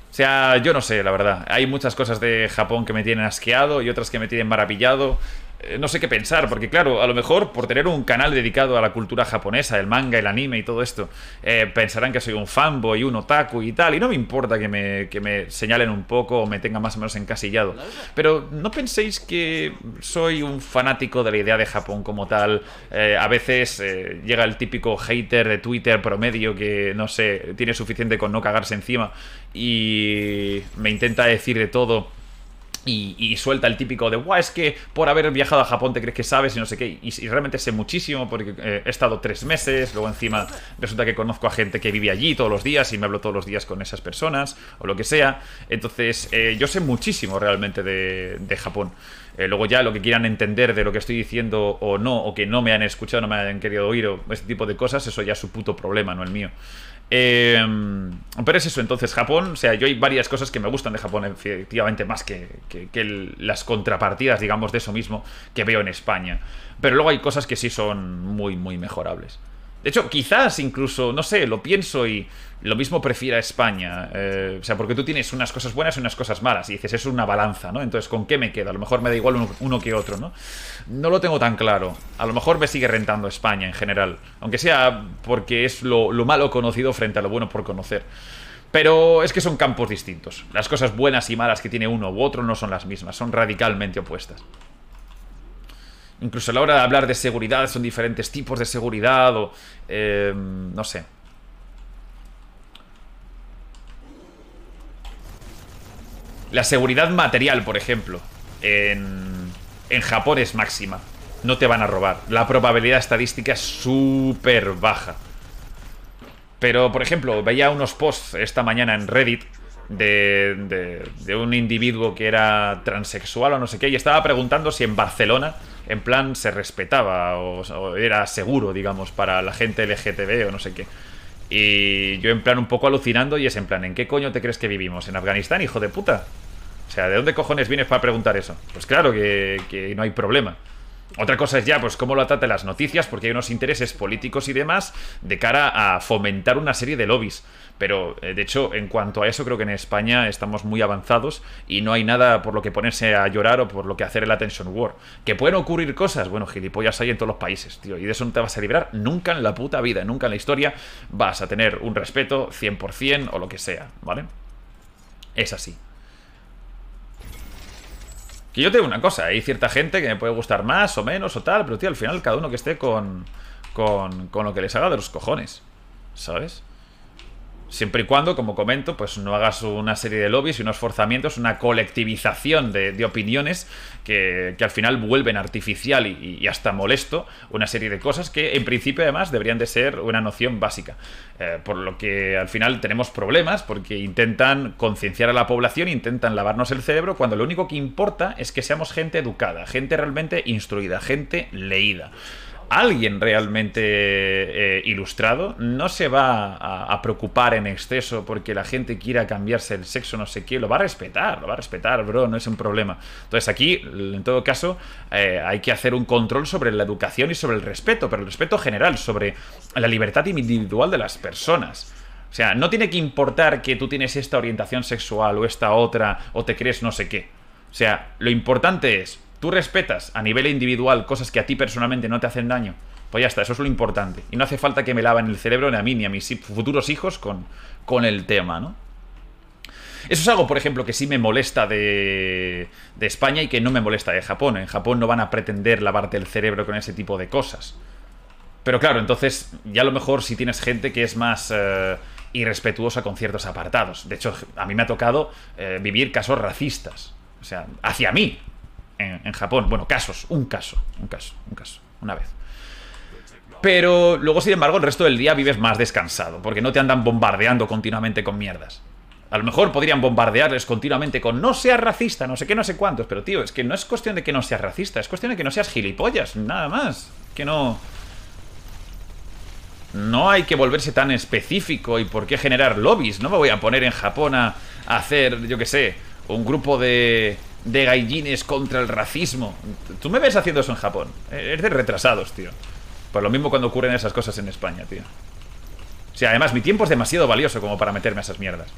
O sea, yo no sé, la verdad. Hay muchas cosas de Japón que me tienen asqueado y otras que me tienen maravillado. Eh, no sé qué pensar, porque claro, a lo mejor por tener un canal dedicado a la cultura japonesa, el manga, el anime y todo esto, eh, pensarán que soy un fanboy, un otaku y tal, y no me importa que me, me señalen un poco o me tengan más o menos encasillado. Pero no penséis que soy un fanático de la idea de Japón como tal. Eh, a veces llega el típico hater de Twitter promedio que, no sé, tiene suficiente con no cagarse encima y me intenta decir de todo y, suelta el típico de, guau, es que por haber viajado a Japón te crees que sabes y no sé qué. Y, realmente sé muchísimo porque eh, he estado tres meses, luego encima resulta que conozco a gente que vive allí todos los días y me hablo todos los días con esas personas o lo que sea. Entonces, eh, yo sé muchísimo realmente de, Japón. Eh, luego ya lo que quieran entender de lo que estoy diciendo o no, o que no me han escuchado, no me han querido oír, o ese tipo de cosas, eso ya es su puto problema, no el mío. Em, pero es eso, entonces Japón, o sea, yo hay varias cosas que me gustan de Japón, efectivamente, más que, las contrapartidas, digamos, de eso mismo que veo en España. Pero luego hay cosas que sí son muy, muy mejorables. De hecho, quizás incluso, no sé, lo pienso y lo mismo prefiera España. Eh, o sea, porque tú tienes unas cosas buenas y unas cosas malas. Y dices, es una balanza, ¿no? Entonces, ¿con qué me queda? A lo mejor me da igual uno, que otro, ¿no? No lo tengo tan claro. A lo mejor me sigue rentando España en general. Aunque sea porque es lo malo conocido frente a lo bueno por conocer. Pero es que son campos distintos. Las cosas buenas y malas que tiene uno u otro no son las mismas, son radicalmente opuestas. Incluso a la hora de hablar de seguridad, son diferentes tipos de seguridad o... Eh, no sé. La seguridad material, por ejemplo, en, en Japón es máxima. No te van a robar. La probabilidad estadística es súper baja. Pero, por ejemplo, veía unos posts esta mañana en Reddit de, de, de, un individuo que era transexual o no sé qué, y estaba preguntando si en Barcelona en plan se respetaba o, era seguro, digamos, para la gente LGTB o no sé qué. Y yo en plan un poco alucinando y es en plan, ¿en qué coño te crees que vivimos? ¿En Afganistán, hijo de puta? O sea, ¿de dónde cojones vienes para preguntar eso? Pues claro que, que no hay problema. Otra cosa es ya, pues cómo lo tratan las noticias, porque hay unos intereses políticos y demás de cara a fomentar una serie de lobbies. Pero eh, de hecho, en cuanto a eso, creo que en España estamos muy avanzados y no hay nada por lo que ponerse a llorar o por lo que hacer el Attention War. Que pueden ocurrir cosas, bueno, gilipollas hay en todos los países, tío, y de eso no te vas a librar nunca en la puta vida, nunca en la historia vas a tener un respeto 100% o lo que sea, ¿vale? Es así. Que yo te digo una cosa, hay cierta gente que me puede gustar más o menos o tal, pero tío, al final cada uno que esté con, con, con lo que les haga de los cojones, ¿sabes? Siempre y cuando, como comento, pues no hagas una serie de lobbies y unos forzamientos, una colectivización de, opiniones que, al final vuelven artificial y, hasta molesto una serie de cosas que en principio además deberían de ser una noción básica. Eh, por lo que al final tenemos problemas porque intentan concienciar a la población, intentan lavarnos el cerebro cuando lo único que importa es que seamos gente educada, gente realmente instruida, gente leída alguien realmente eh, ilustrado no se va a, preocupar en exceso porque la gente quiera cambiarse el sexo, no sé qué, lo va a respetar, lo va a respetar, bro, no es un problema. Entonces aquí, en todo caso, eh, hay que hacer un control sobre la educación y sobre el respeto, pero el respeto general, sobre la libertad individual de las personas. O sea, no tiene que importar que tú tienes esta orientación sexual o esta otra o te crees no sé qué. O sea, lo importante es tú respetas a nivel individual cosas que a ti personalmente no te hacen daño, pues ya está, eso es lo importante. Y no hace falta que me laven el cerebro ni a mí ni a mis futuros hijos con, con el tema, ¿no? Eso es algo, por ejemplo, que sí me molesta de, de España y que no me molesta de Japón. En Japón no van a pretender lavarte el cerebro con ese tipo de cosas. Pero claro, entonces ya a lo mejor si tienes gente que es más eh, irrespetuosa con ciertos apartados. De hecho, a mí me ha tocado eh, vivir casos racistas. O sea, hacia mí en, Japón. Bueno, casos, un caso, un caso, un caso, una vez. Pero luego, sin embargo, el resto del día vives más descansado, porque no te andan bombardeando continuamente con mierdas. A lo mejor podrían bombardearles continuamente con no seas racista, no sé qué, no sé cuántos, pero tío, es que no es cuestión de que no seas racista, es cuestión de que no seas gilipollas, nada más. Que no... No hay que volverse tan específico y por qué generar lobbies. No me voy a poner en Japón a hacer, yo qué sé, un grupo de de gallines contra el racismo. Tú me ves haciendo eso en Japón. Es de retrasados, tío. Por pues lo mismo cuando ocurren esas cosas en España, tío. O sea, además, mi tiempo es demasiado valioso como para meterme a esas mierdas.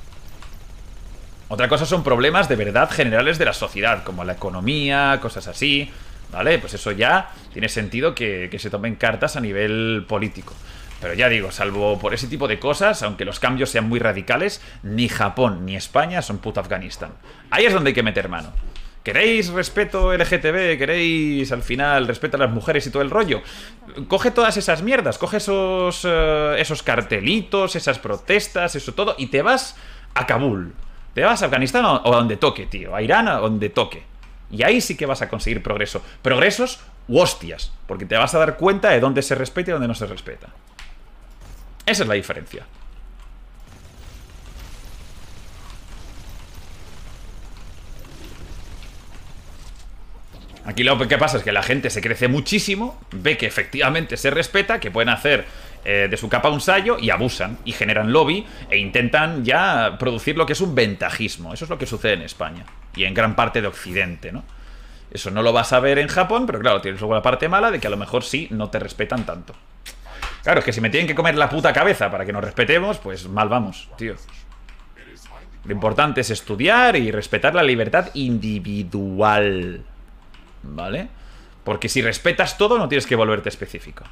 Otra cosa son problemas de verdad generales de la sociedad, como la economía, cosas así. ¿Vale? Pues eso ya tiene sentido que se tomen cartas a nivel político. Pero ya digo, salvo por ese tipo de cosas, aunque los cambios sean muy radicales, ni Japón ni España son puto Afganistán. Ahí es donde hay que meter mano. ¿Queréis respeto LGTB? ¿Queréis al final respeto a las mujeres y todo el rollo? Coge todas esas mierdas, coge esos, eh, esos cartelitos, esas protestas, eso todo, y te vas a Kabul. Te vas a Afganistán o a donde toque, tío. A Irán a donde toque. Y ahí sí que vas a conseguir progreso. Progresos u hostias. Porque te vas a dar cuenta de dónde se respeta y dónde no se respeta. Esa es la diferencia. Aquí lo que pasa es que la gente se crece muchísimo, ve que efectivamente se respeta, que pueden hacer eh, de su capa un sayo y abusan y generan lobby e intentan ya producir lo que es un ventajismo. Eso es lo que sucede en España y en gran parte de Occidente, ¿no? Eso no lo vas a ver en Japón, pero claro, tienes luego la parte mala de que a lo mejor sí, no te respetan tanto. Claro, es que si me tienen que comer la puta cabeza para que nos respetemos, pues mal vamos, tío. Lo importante es estudiar y respetar la libertad individual. ¿Vale? Porque si respetas todo, no tienes que volverte específico.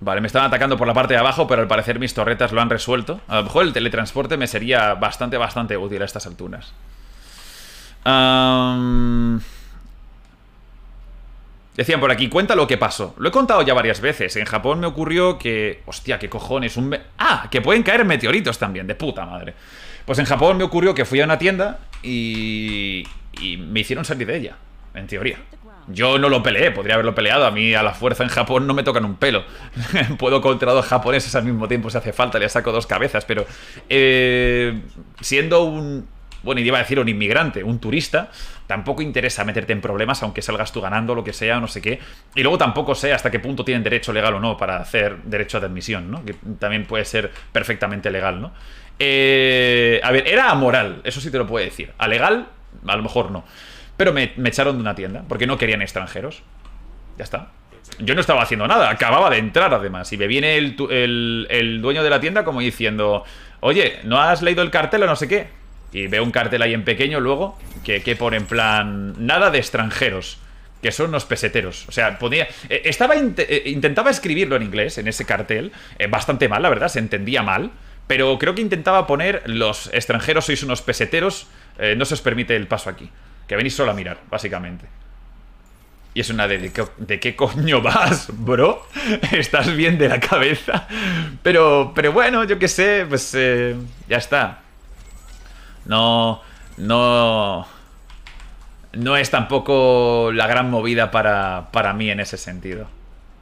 Vale, me están atacando por la parte de abajo, pero al parecer mis torretas lo han resuelto. A lo mejor el teletransporte me sería bastante, bastante útil a estas alturas. Decían por aquí, cuenta lo que pasó. Lo he contado ya varias veces. En Japón me ocurrió que. Hostia, qué cojones. Un ah, que pueden caer meteoritos también, de puta madre. Pues en Japón me ocurrió que fui a una tienda y. y me hicieron salir de ella, en teoría. Yo no lo peleé, podría haberlo peleado. A mí, a la fuerza en Japón, no me tocan un pelo. Puedo contra dos japoneses al mismo tiempo si hace falta, le saco dos cabezas, pero. Eh, siendo un. Bueno, iba a decir un inmigrante, un turista tampoco interesa meterte en problemas, aunque salgas tú ganando, lo que sea, no sé qué. Y luego tampoco sé hasta qué punto tienen derecho legal o no para hacer derecho de admisión, ¿no? Que también puede ser perfectamente legal, ¿no? Eh, a ver, era moral, eso sí te lo puedo decir. A legal, a lo mejor no. Pero me, echaron de una tienda, porque no querían extranjeros. Ya está. Yo no estaba haciendo nada, acababa de entrar además. Y me viene el dueño de la tienda como diciendo, oye, ¿no has leído el cartel o no sé qué? Y veo un cartel ahí en pequeño luego que, que pone en plan nada de extranjeros que son unos peseteros. O sea, podía, eh, estaba eh, intentaba escribirlo en inglés, en ese cartel, eh, bastante mal, la verdad, se entendía mal, pero creo que intentaba poner los extranjeros sois unos peseteros, no se os permite el paso aquí, que venís solo a mirar, básicamente. Y es una de, de, qué, coño vas, bro? ¿Estás bien de la cabeza? Pero, pero bueno, yo qué sé, pues ya está. No, no, no es tampoco la gran movida para, para mí en ese sentido.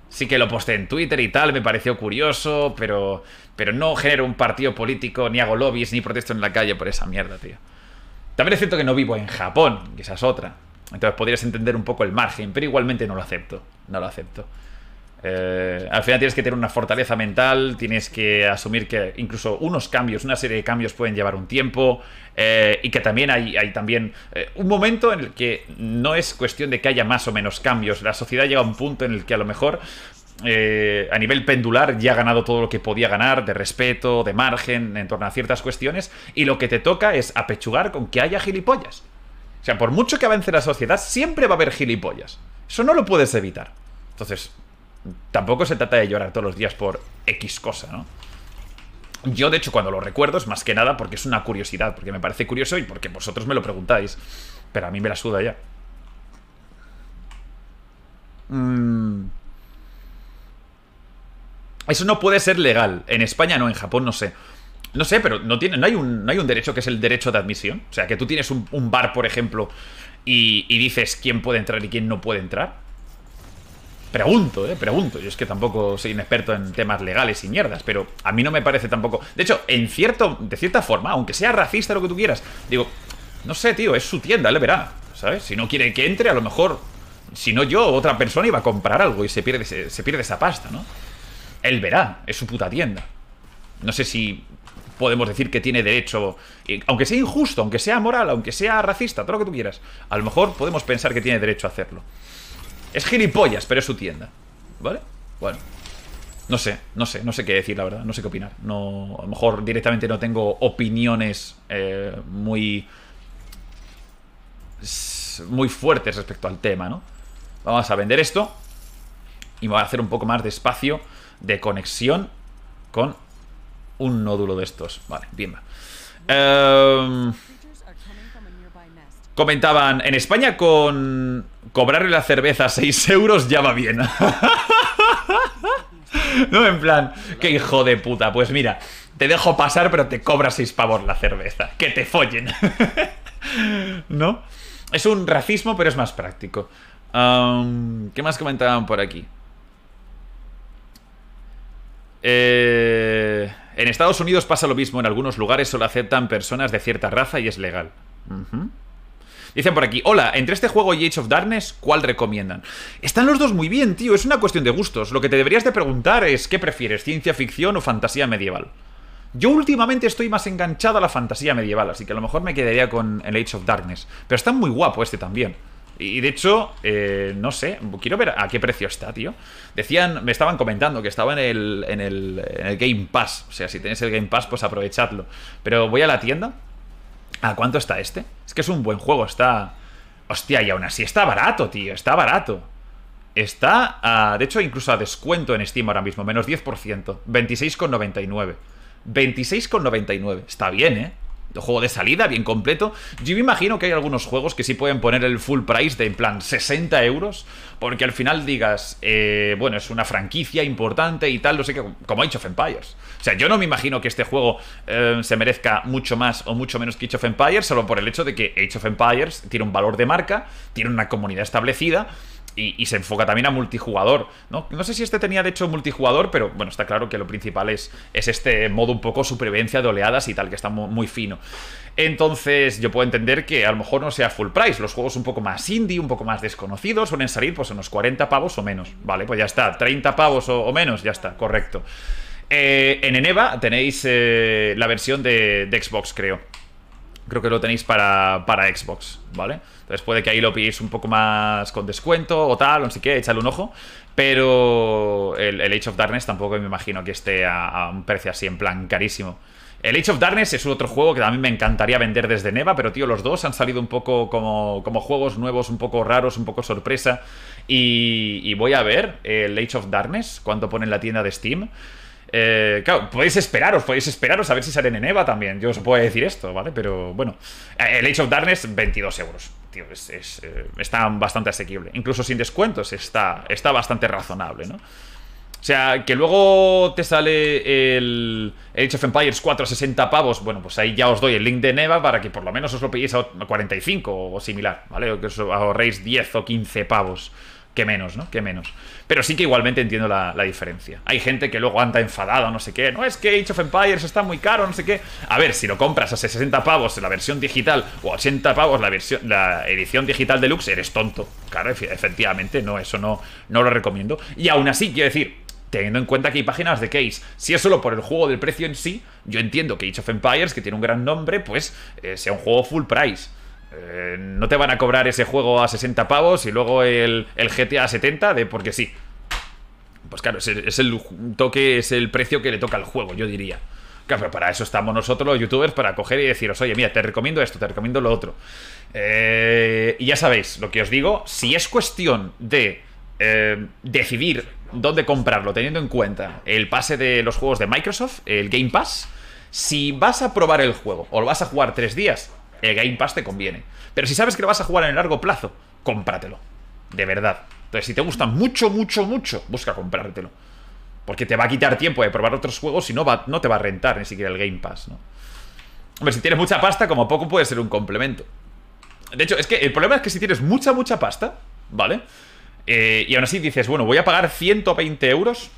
Sí que lo posté en Twitter y tal, me pareció curioso, pero, pero no genero un partido político, ni hago lobbies, ni protesto en la calle por esa mierda, tío. También es cierto que no vivo en Japón, que esa es otra. Entonces podrías entender un poco el margen, pero igualmente no lo acepto. No lo acepto. Eh, al final tienes que tener una fortaleza mental, tienes que asumir que incluso unos cambios, una serie de cambios pueden llevar un tiempo eh, y que también hay, también eh, un momento en el que no es cuestión de que haya más o menos cambios. La sociedad llega a un punto en el que a lo mejor a nivel pendular ya ha ganado todo lo que podía ganar, de respeto, de margen, en torno a ciertas cuestiones, y lo que te toca es apechugar con que haya gilipollas. O sea, por mucho que avance la sociedad, siempre va a haber gilipollas. Eso no lo puedes evitar. Entonces, tampoco se trata de llorar todos los días por X cosa, ¿no? Yo, de hecho, cuando lo recuerdo es más que nada porque es una curiosidad, porque me parece curioso y porque vosotros me lo preguntáis. Pero a mí me la suda ya. Mm. Eso no puede ser legal. En España no, en Japón no sé. No sé, pero no, hay, un, hay un derecho que es el derecho de admisión. O sea, que tú tienes un, bar, por ejemplo, y dices quién puede entrar y quién no puede entrar. Pregunto, eh, pregunto. Yo es que tampoco soy un experto en temas legales y mierdas, pero a mí no me parece tampoco. De hecho, en cierto, de cierta forma, aunque sea racista lo que tú quieras, digo, no sé, tío, es su tienda, él verá. ¿Sabes? Si no quiere que entre, a lo mejor, si no yo, otra persona iba a comprar algo y se pierde, se pierde esa pasta, ¿no? Él verá, es su puta tienda. No sé si podemos decir que tiene derecho, eh, aunque sea injusto, aunque sea moral, aunque sea racista, todo lo que tú quieras, a lo mejor podemos pensar que tiene derecho a hacerlo. Es gilipollas, pero es su tienda. ¿Vale? Bueno. No sé, no sé, no sé qué decir, la verdad. No sé qué opinar. No, a lo mejor directamente no tengo opiniones eh, muy... Muy fuertes respecto al tema, ¿no? Vamos a vender esto. Y me va a hacer un poco más de espacio de conexión con un nódulo de estos. Vale, bien va. Em, Comentaban, en España con cobrarle la cerveza 6 euros ya va bien. no, en plan, qué hijo de puta. Pues mira, te dejo pasar, pero te cobra 6 pavos la cerveza. Que te follen. ¿No? Es un racismo, pero es más práctico. ¿Qué más comentaban por aquí? Eh, en Estados Unidos pasa lo mismo. En algunos lugares solo aceptan personas de cierta raza y es legal. Dicen por aquí, hola, entre este juego y Age of Darkness, ¿cuál recomiendan? Están los dos muy bien, tío, es una cuestión de gustos. Lo que te deberías de preguntar es, ¿qué prefieres, ciencia ficción o fantasía medieval? Yo últimamente estoy más enganchado a la fantasía medieval, así que a lo mejor me quedaría con el Age of Darkness. Pero está muy guapo este también. Y de hecho, eh, no sé, quiero ver a qué precio está, tío. Decían, me estaban comentando que estaba en el, en, el, en el Game Pass. O sea, si tenéis el Game Pass, pues aprovechadlo. Pero voy a la tienda, ¿A cuánto está este? Es que es un buen juego, está... Hostia, y aún así está barato, tío, está barato. Está, de hecho, incluso a descuento en Steam ahora mismo, menos 10%, 26,99. 26,99, está bien, ¿eh? juego de salida, bien completo. Yo me imagino que hay algunos juegos que sí pueden poner el full price de en plan 60 euros, porque al final digas, eh, bueno, es una franquicia importante y tal, no sé qué, como Age of Empires. O sea, yo no me imagino que este juego eh, se merezca mucho más o mucho menos que Age of Empires, solo por el hecho de que Age of Empires tiene un valor de marca, tiene una comunidad establecida y, se enfoca también a multijugador, ¿no? No sé si este tenía de hecho multijugador, pero bueno, está claro que lo principal es, es este modo un poco supervivencia de oleadas y tal, que está muy, fino. Entonces yo puedo entender que a lo mejor no sea full price, los juegos un poco más indie, un poco más desconocidos, suelen salir pues unos 40 pavos o menos, ¿vale? Pues ya está, 30 pavos o, menos, ya está, correcto. Eh, en Eneva tenéis eh, la versión de Xbox, creo creo que lo tenéis para, para Xbox, ¿vale? Entonces puede que ahí lo pilléis un poco más con descuento o tal, o no sé qué, échale un ojo. Pero el, Age of Darkness tampoco me imagino que esté a, un precio así en plan carísimo. El Age of Darkness es otro juego que también me encantaría vender desde Neva, pero tío, los dos han salido un poco como, como juegos nuevos, un poco raros, un poco sorpresa. Y, voy a ver el Age of Darkness, cuánto pone la tienda de Steam. Eh, claro, podéis esperaros, podéis esperaros a ver si salen en EVA también. Yo os puedo decir esto, ¿vale? Pero bueno, eh, el Age of Darkness, 22 euros. Tío, es, es, eh, está bastante asequible. Incluso sin descuentos está, está bastante razonable, ¿no? O sea, que luego te sale el Age of Empires 4 a 60 pavos. Bueno, pues ahí ya os doy el link de EVA para que por lo menos os lo pilléis a 45 o similar, ¿vale? O que os ahorréis 10 o 15 pavos que menos, ¿no? Que menos. Pero sí que igualmente entiendo la, diferencia. Hay gente que luego anda enfadada, no sé qué. No, es que Age of Empires está muy caro, no sé qué. A ver, si lo compras a 60 pavos la versión digital o 80 pavos la, versión, la edición digital deluxe, eres tonto. Claro, efectivamente, no, eso no, no lo recomiendo. Y aún así, quiero decir, teniendo en cuenta que hay páginas de case. Si es solo por el juego del precio en sí, yo entiendo que Age of Empires, que tiene un gran nombre, pues eh, sea un juego full price. Eh, no te van a cobrar ese juego a 60 pavos y luego el, GTA a 70 de porque sí. Pues claro, es el, toque, es el precio que le toca al juego, yo diría. Claro, pero para eso estamos nosotros los youtubers, para coger y deciros, oye, mira, te recomiendo esto, te recomiendo lo otro. Eh, y ya sabéis lo que os digo, si es cuestión de eh, decidir dónde comprarlo, teniendo en cuenta el pase de los juegos de Microsoft, el Game Pass, si vas a probar el juego o lo vas a jugar tres días, el Game Pass te conviene. Pero si sabes que lo vas a jugar en el largo plazo, cómpratelo. De verdad. Entonces, si te gusta mucho, mucho, mucho, busca comprártelo. Porque te va a quitar tiempo de probar otros juegos y no, va, no te va a rentar ni siquiera el Game Pass, ¿no? Hombre, si tienes mucha pasta, como poco puede ser un complemento. De hecho, es que el problema es que si tienes mucha, mucha pasta, ¿vale? Eh, y aún así dices, bueno, voy a pagar 120 euros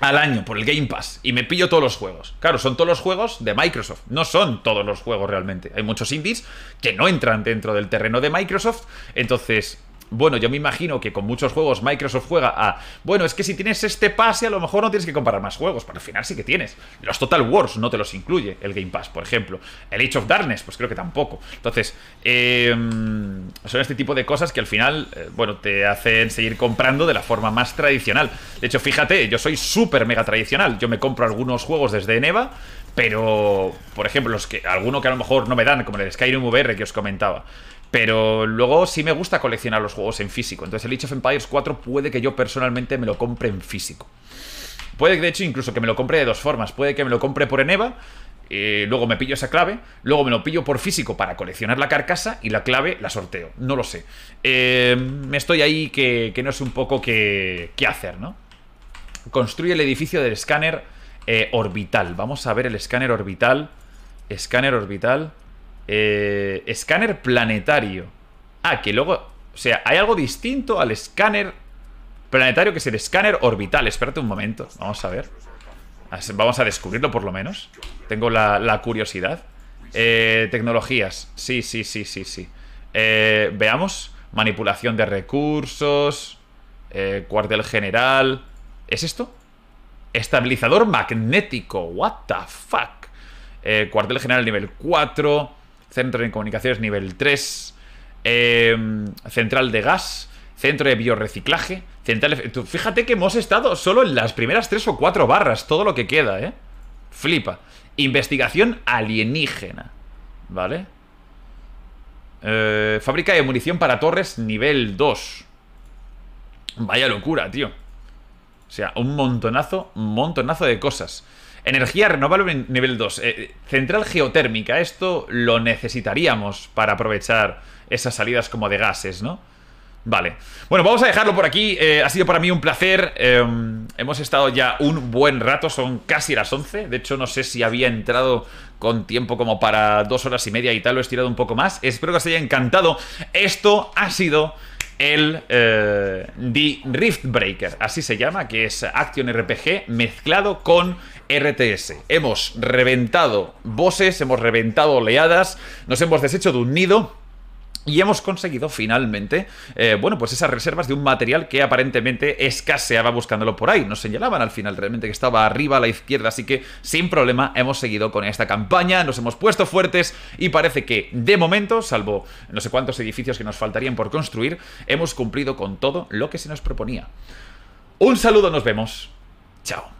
al año por el Game Pass y me pillo todos los juegos. Claro, son todos los juegos de Microsoft, no son todos los juegos realmente. Hay muchos indies que no entran dentro del terreno de Microsoft, entonces bueno, yo me imagino que con muchos juegos Microsoft juega a, bueno, es que si tienes este pase a lo mejor no tienes que comprar más juegos, pero al final sí que tienes. Los Total Wars no te los incluye el Game Pass, por ejemplo. El Age of Darkness, pues creo que tampoco. Entonces, em, son este tipo de cosas que al final, eh, bueno, te hacen seguir comprando de la forma más tradicional. De hecho, fíjate, yo soy súper mega tradicional. Yo me compro algunos juegos desde Eneva, pero, por ejemplo, los que, alguno que a lo mejor no me dan, como el Skyrim VR que os comentaba. Pero luego sí me gusta coleccionar los juegos en físico. Entonces el Age of Empires 4 puede que yo personalmente me lo compre en físico. Puede que de hecho incluso que me lo compre de dos formas. Puede que me lo compre por Eneva, eh, luego me pillo esa clave, luego me lo pillo por físico para coleccionar la carcasa y la clave la sorteo. No lo sé. Eh, me estoy ahí que, no sé un poco qué, qué hacer, ¿no? Construye el edificio del escáner eh, orbital. Vamos a ver el escáner orbital. Escáner orbital. Eh, escáner planetario. Ah, que luego... O sea, hay algo distinto al escáner planetario que es el escáner orbital. Espérate un momento. Vamos a ver. Vamos a descubrirlo por lo menos. Tengo la, curiosidad. Eh, tecnologías. Sí, sí, sí, sí, sí. Eh, veamos. Manipulación de recursos. Eh, cuartel general. ¿Es esto? Estabilizador magnético. What the fuck. Eh, cuartel general nivel 4. Centro de Comunicaciones nivel 3, em, Central de Gas, Centro de Bioreciclaje, Central fíjate que hemos estado solo en las primeras 3 o 4 barras, todo lo que queda, ¿eh? Flipa. Investigación alienígena, ¿vale? Eh, fábrica de munición para torres nivel 2. Vaya locura, tío. O sea, un montonazo, un montonazo de cosas. Energía renovable nivel 2. Eh, eh, central geotérmica, esto lo necesitaríamos para aprovechar esas salidas como de gases, ¿no? Vale. Bueno, vamos a dejarlo por aquí. Eh, ha sido para mí un placer. Em, hemos estado ya un buen rato, son casi las 11. De hecho, no sé si había entrado con tiempo como para dos horas y media y tal, lo he estirado un poco más. Espero que os haya encantado. Esto ha sido el The Rift Breaker, así se llama, que es Action RPG mezclado con RTS. Hemos reventado bosses, hemos reventado oleadas, nos hemos deshecho de un nido. Y hemos conseguido finalmente, eh, bueno, pues esas reservas de un material que aparentemente escaseaba buscándolo por ahí. Nos señalaban al final realmente que estaba arriba a la izquierda, así que sin problema hemos seguido con esta campaña, nos hemos puesto fuertes y parece que de momento, salvo no sé cuántos edificios que nos faltarían por construir, hemos cumplido con todo lo que se nos proponía. Un saludo, nos vemos. Chao.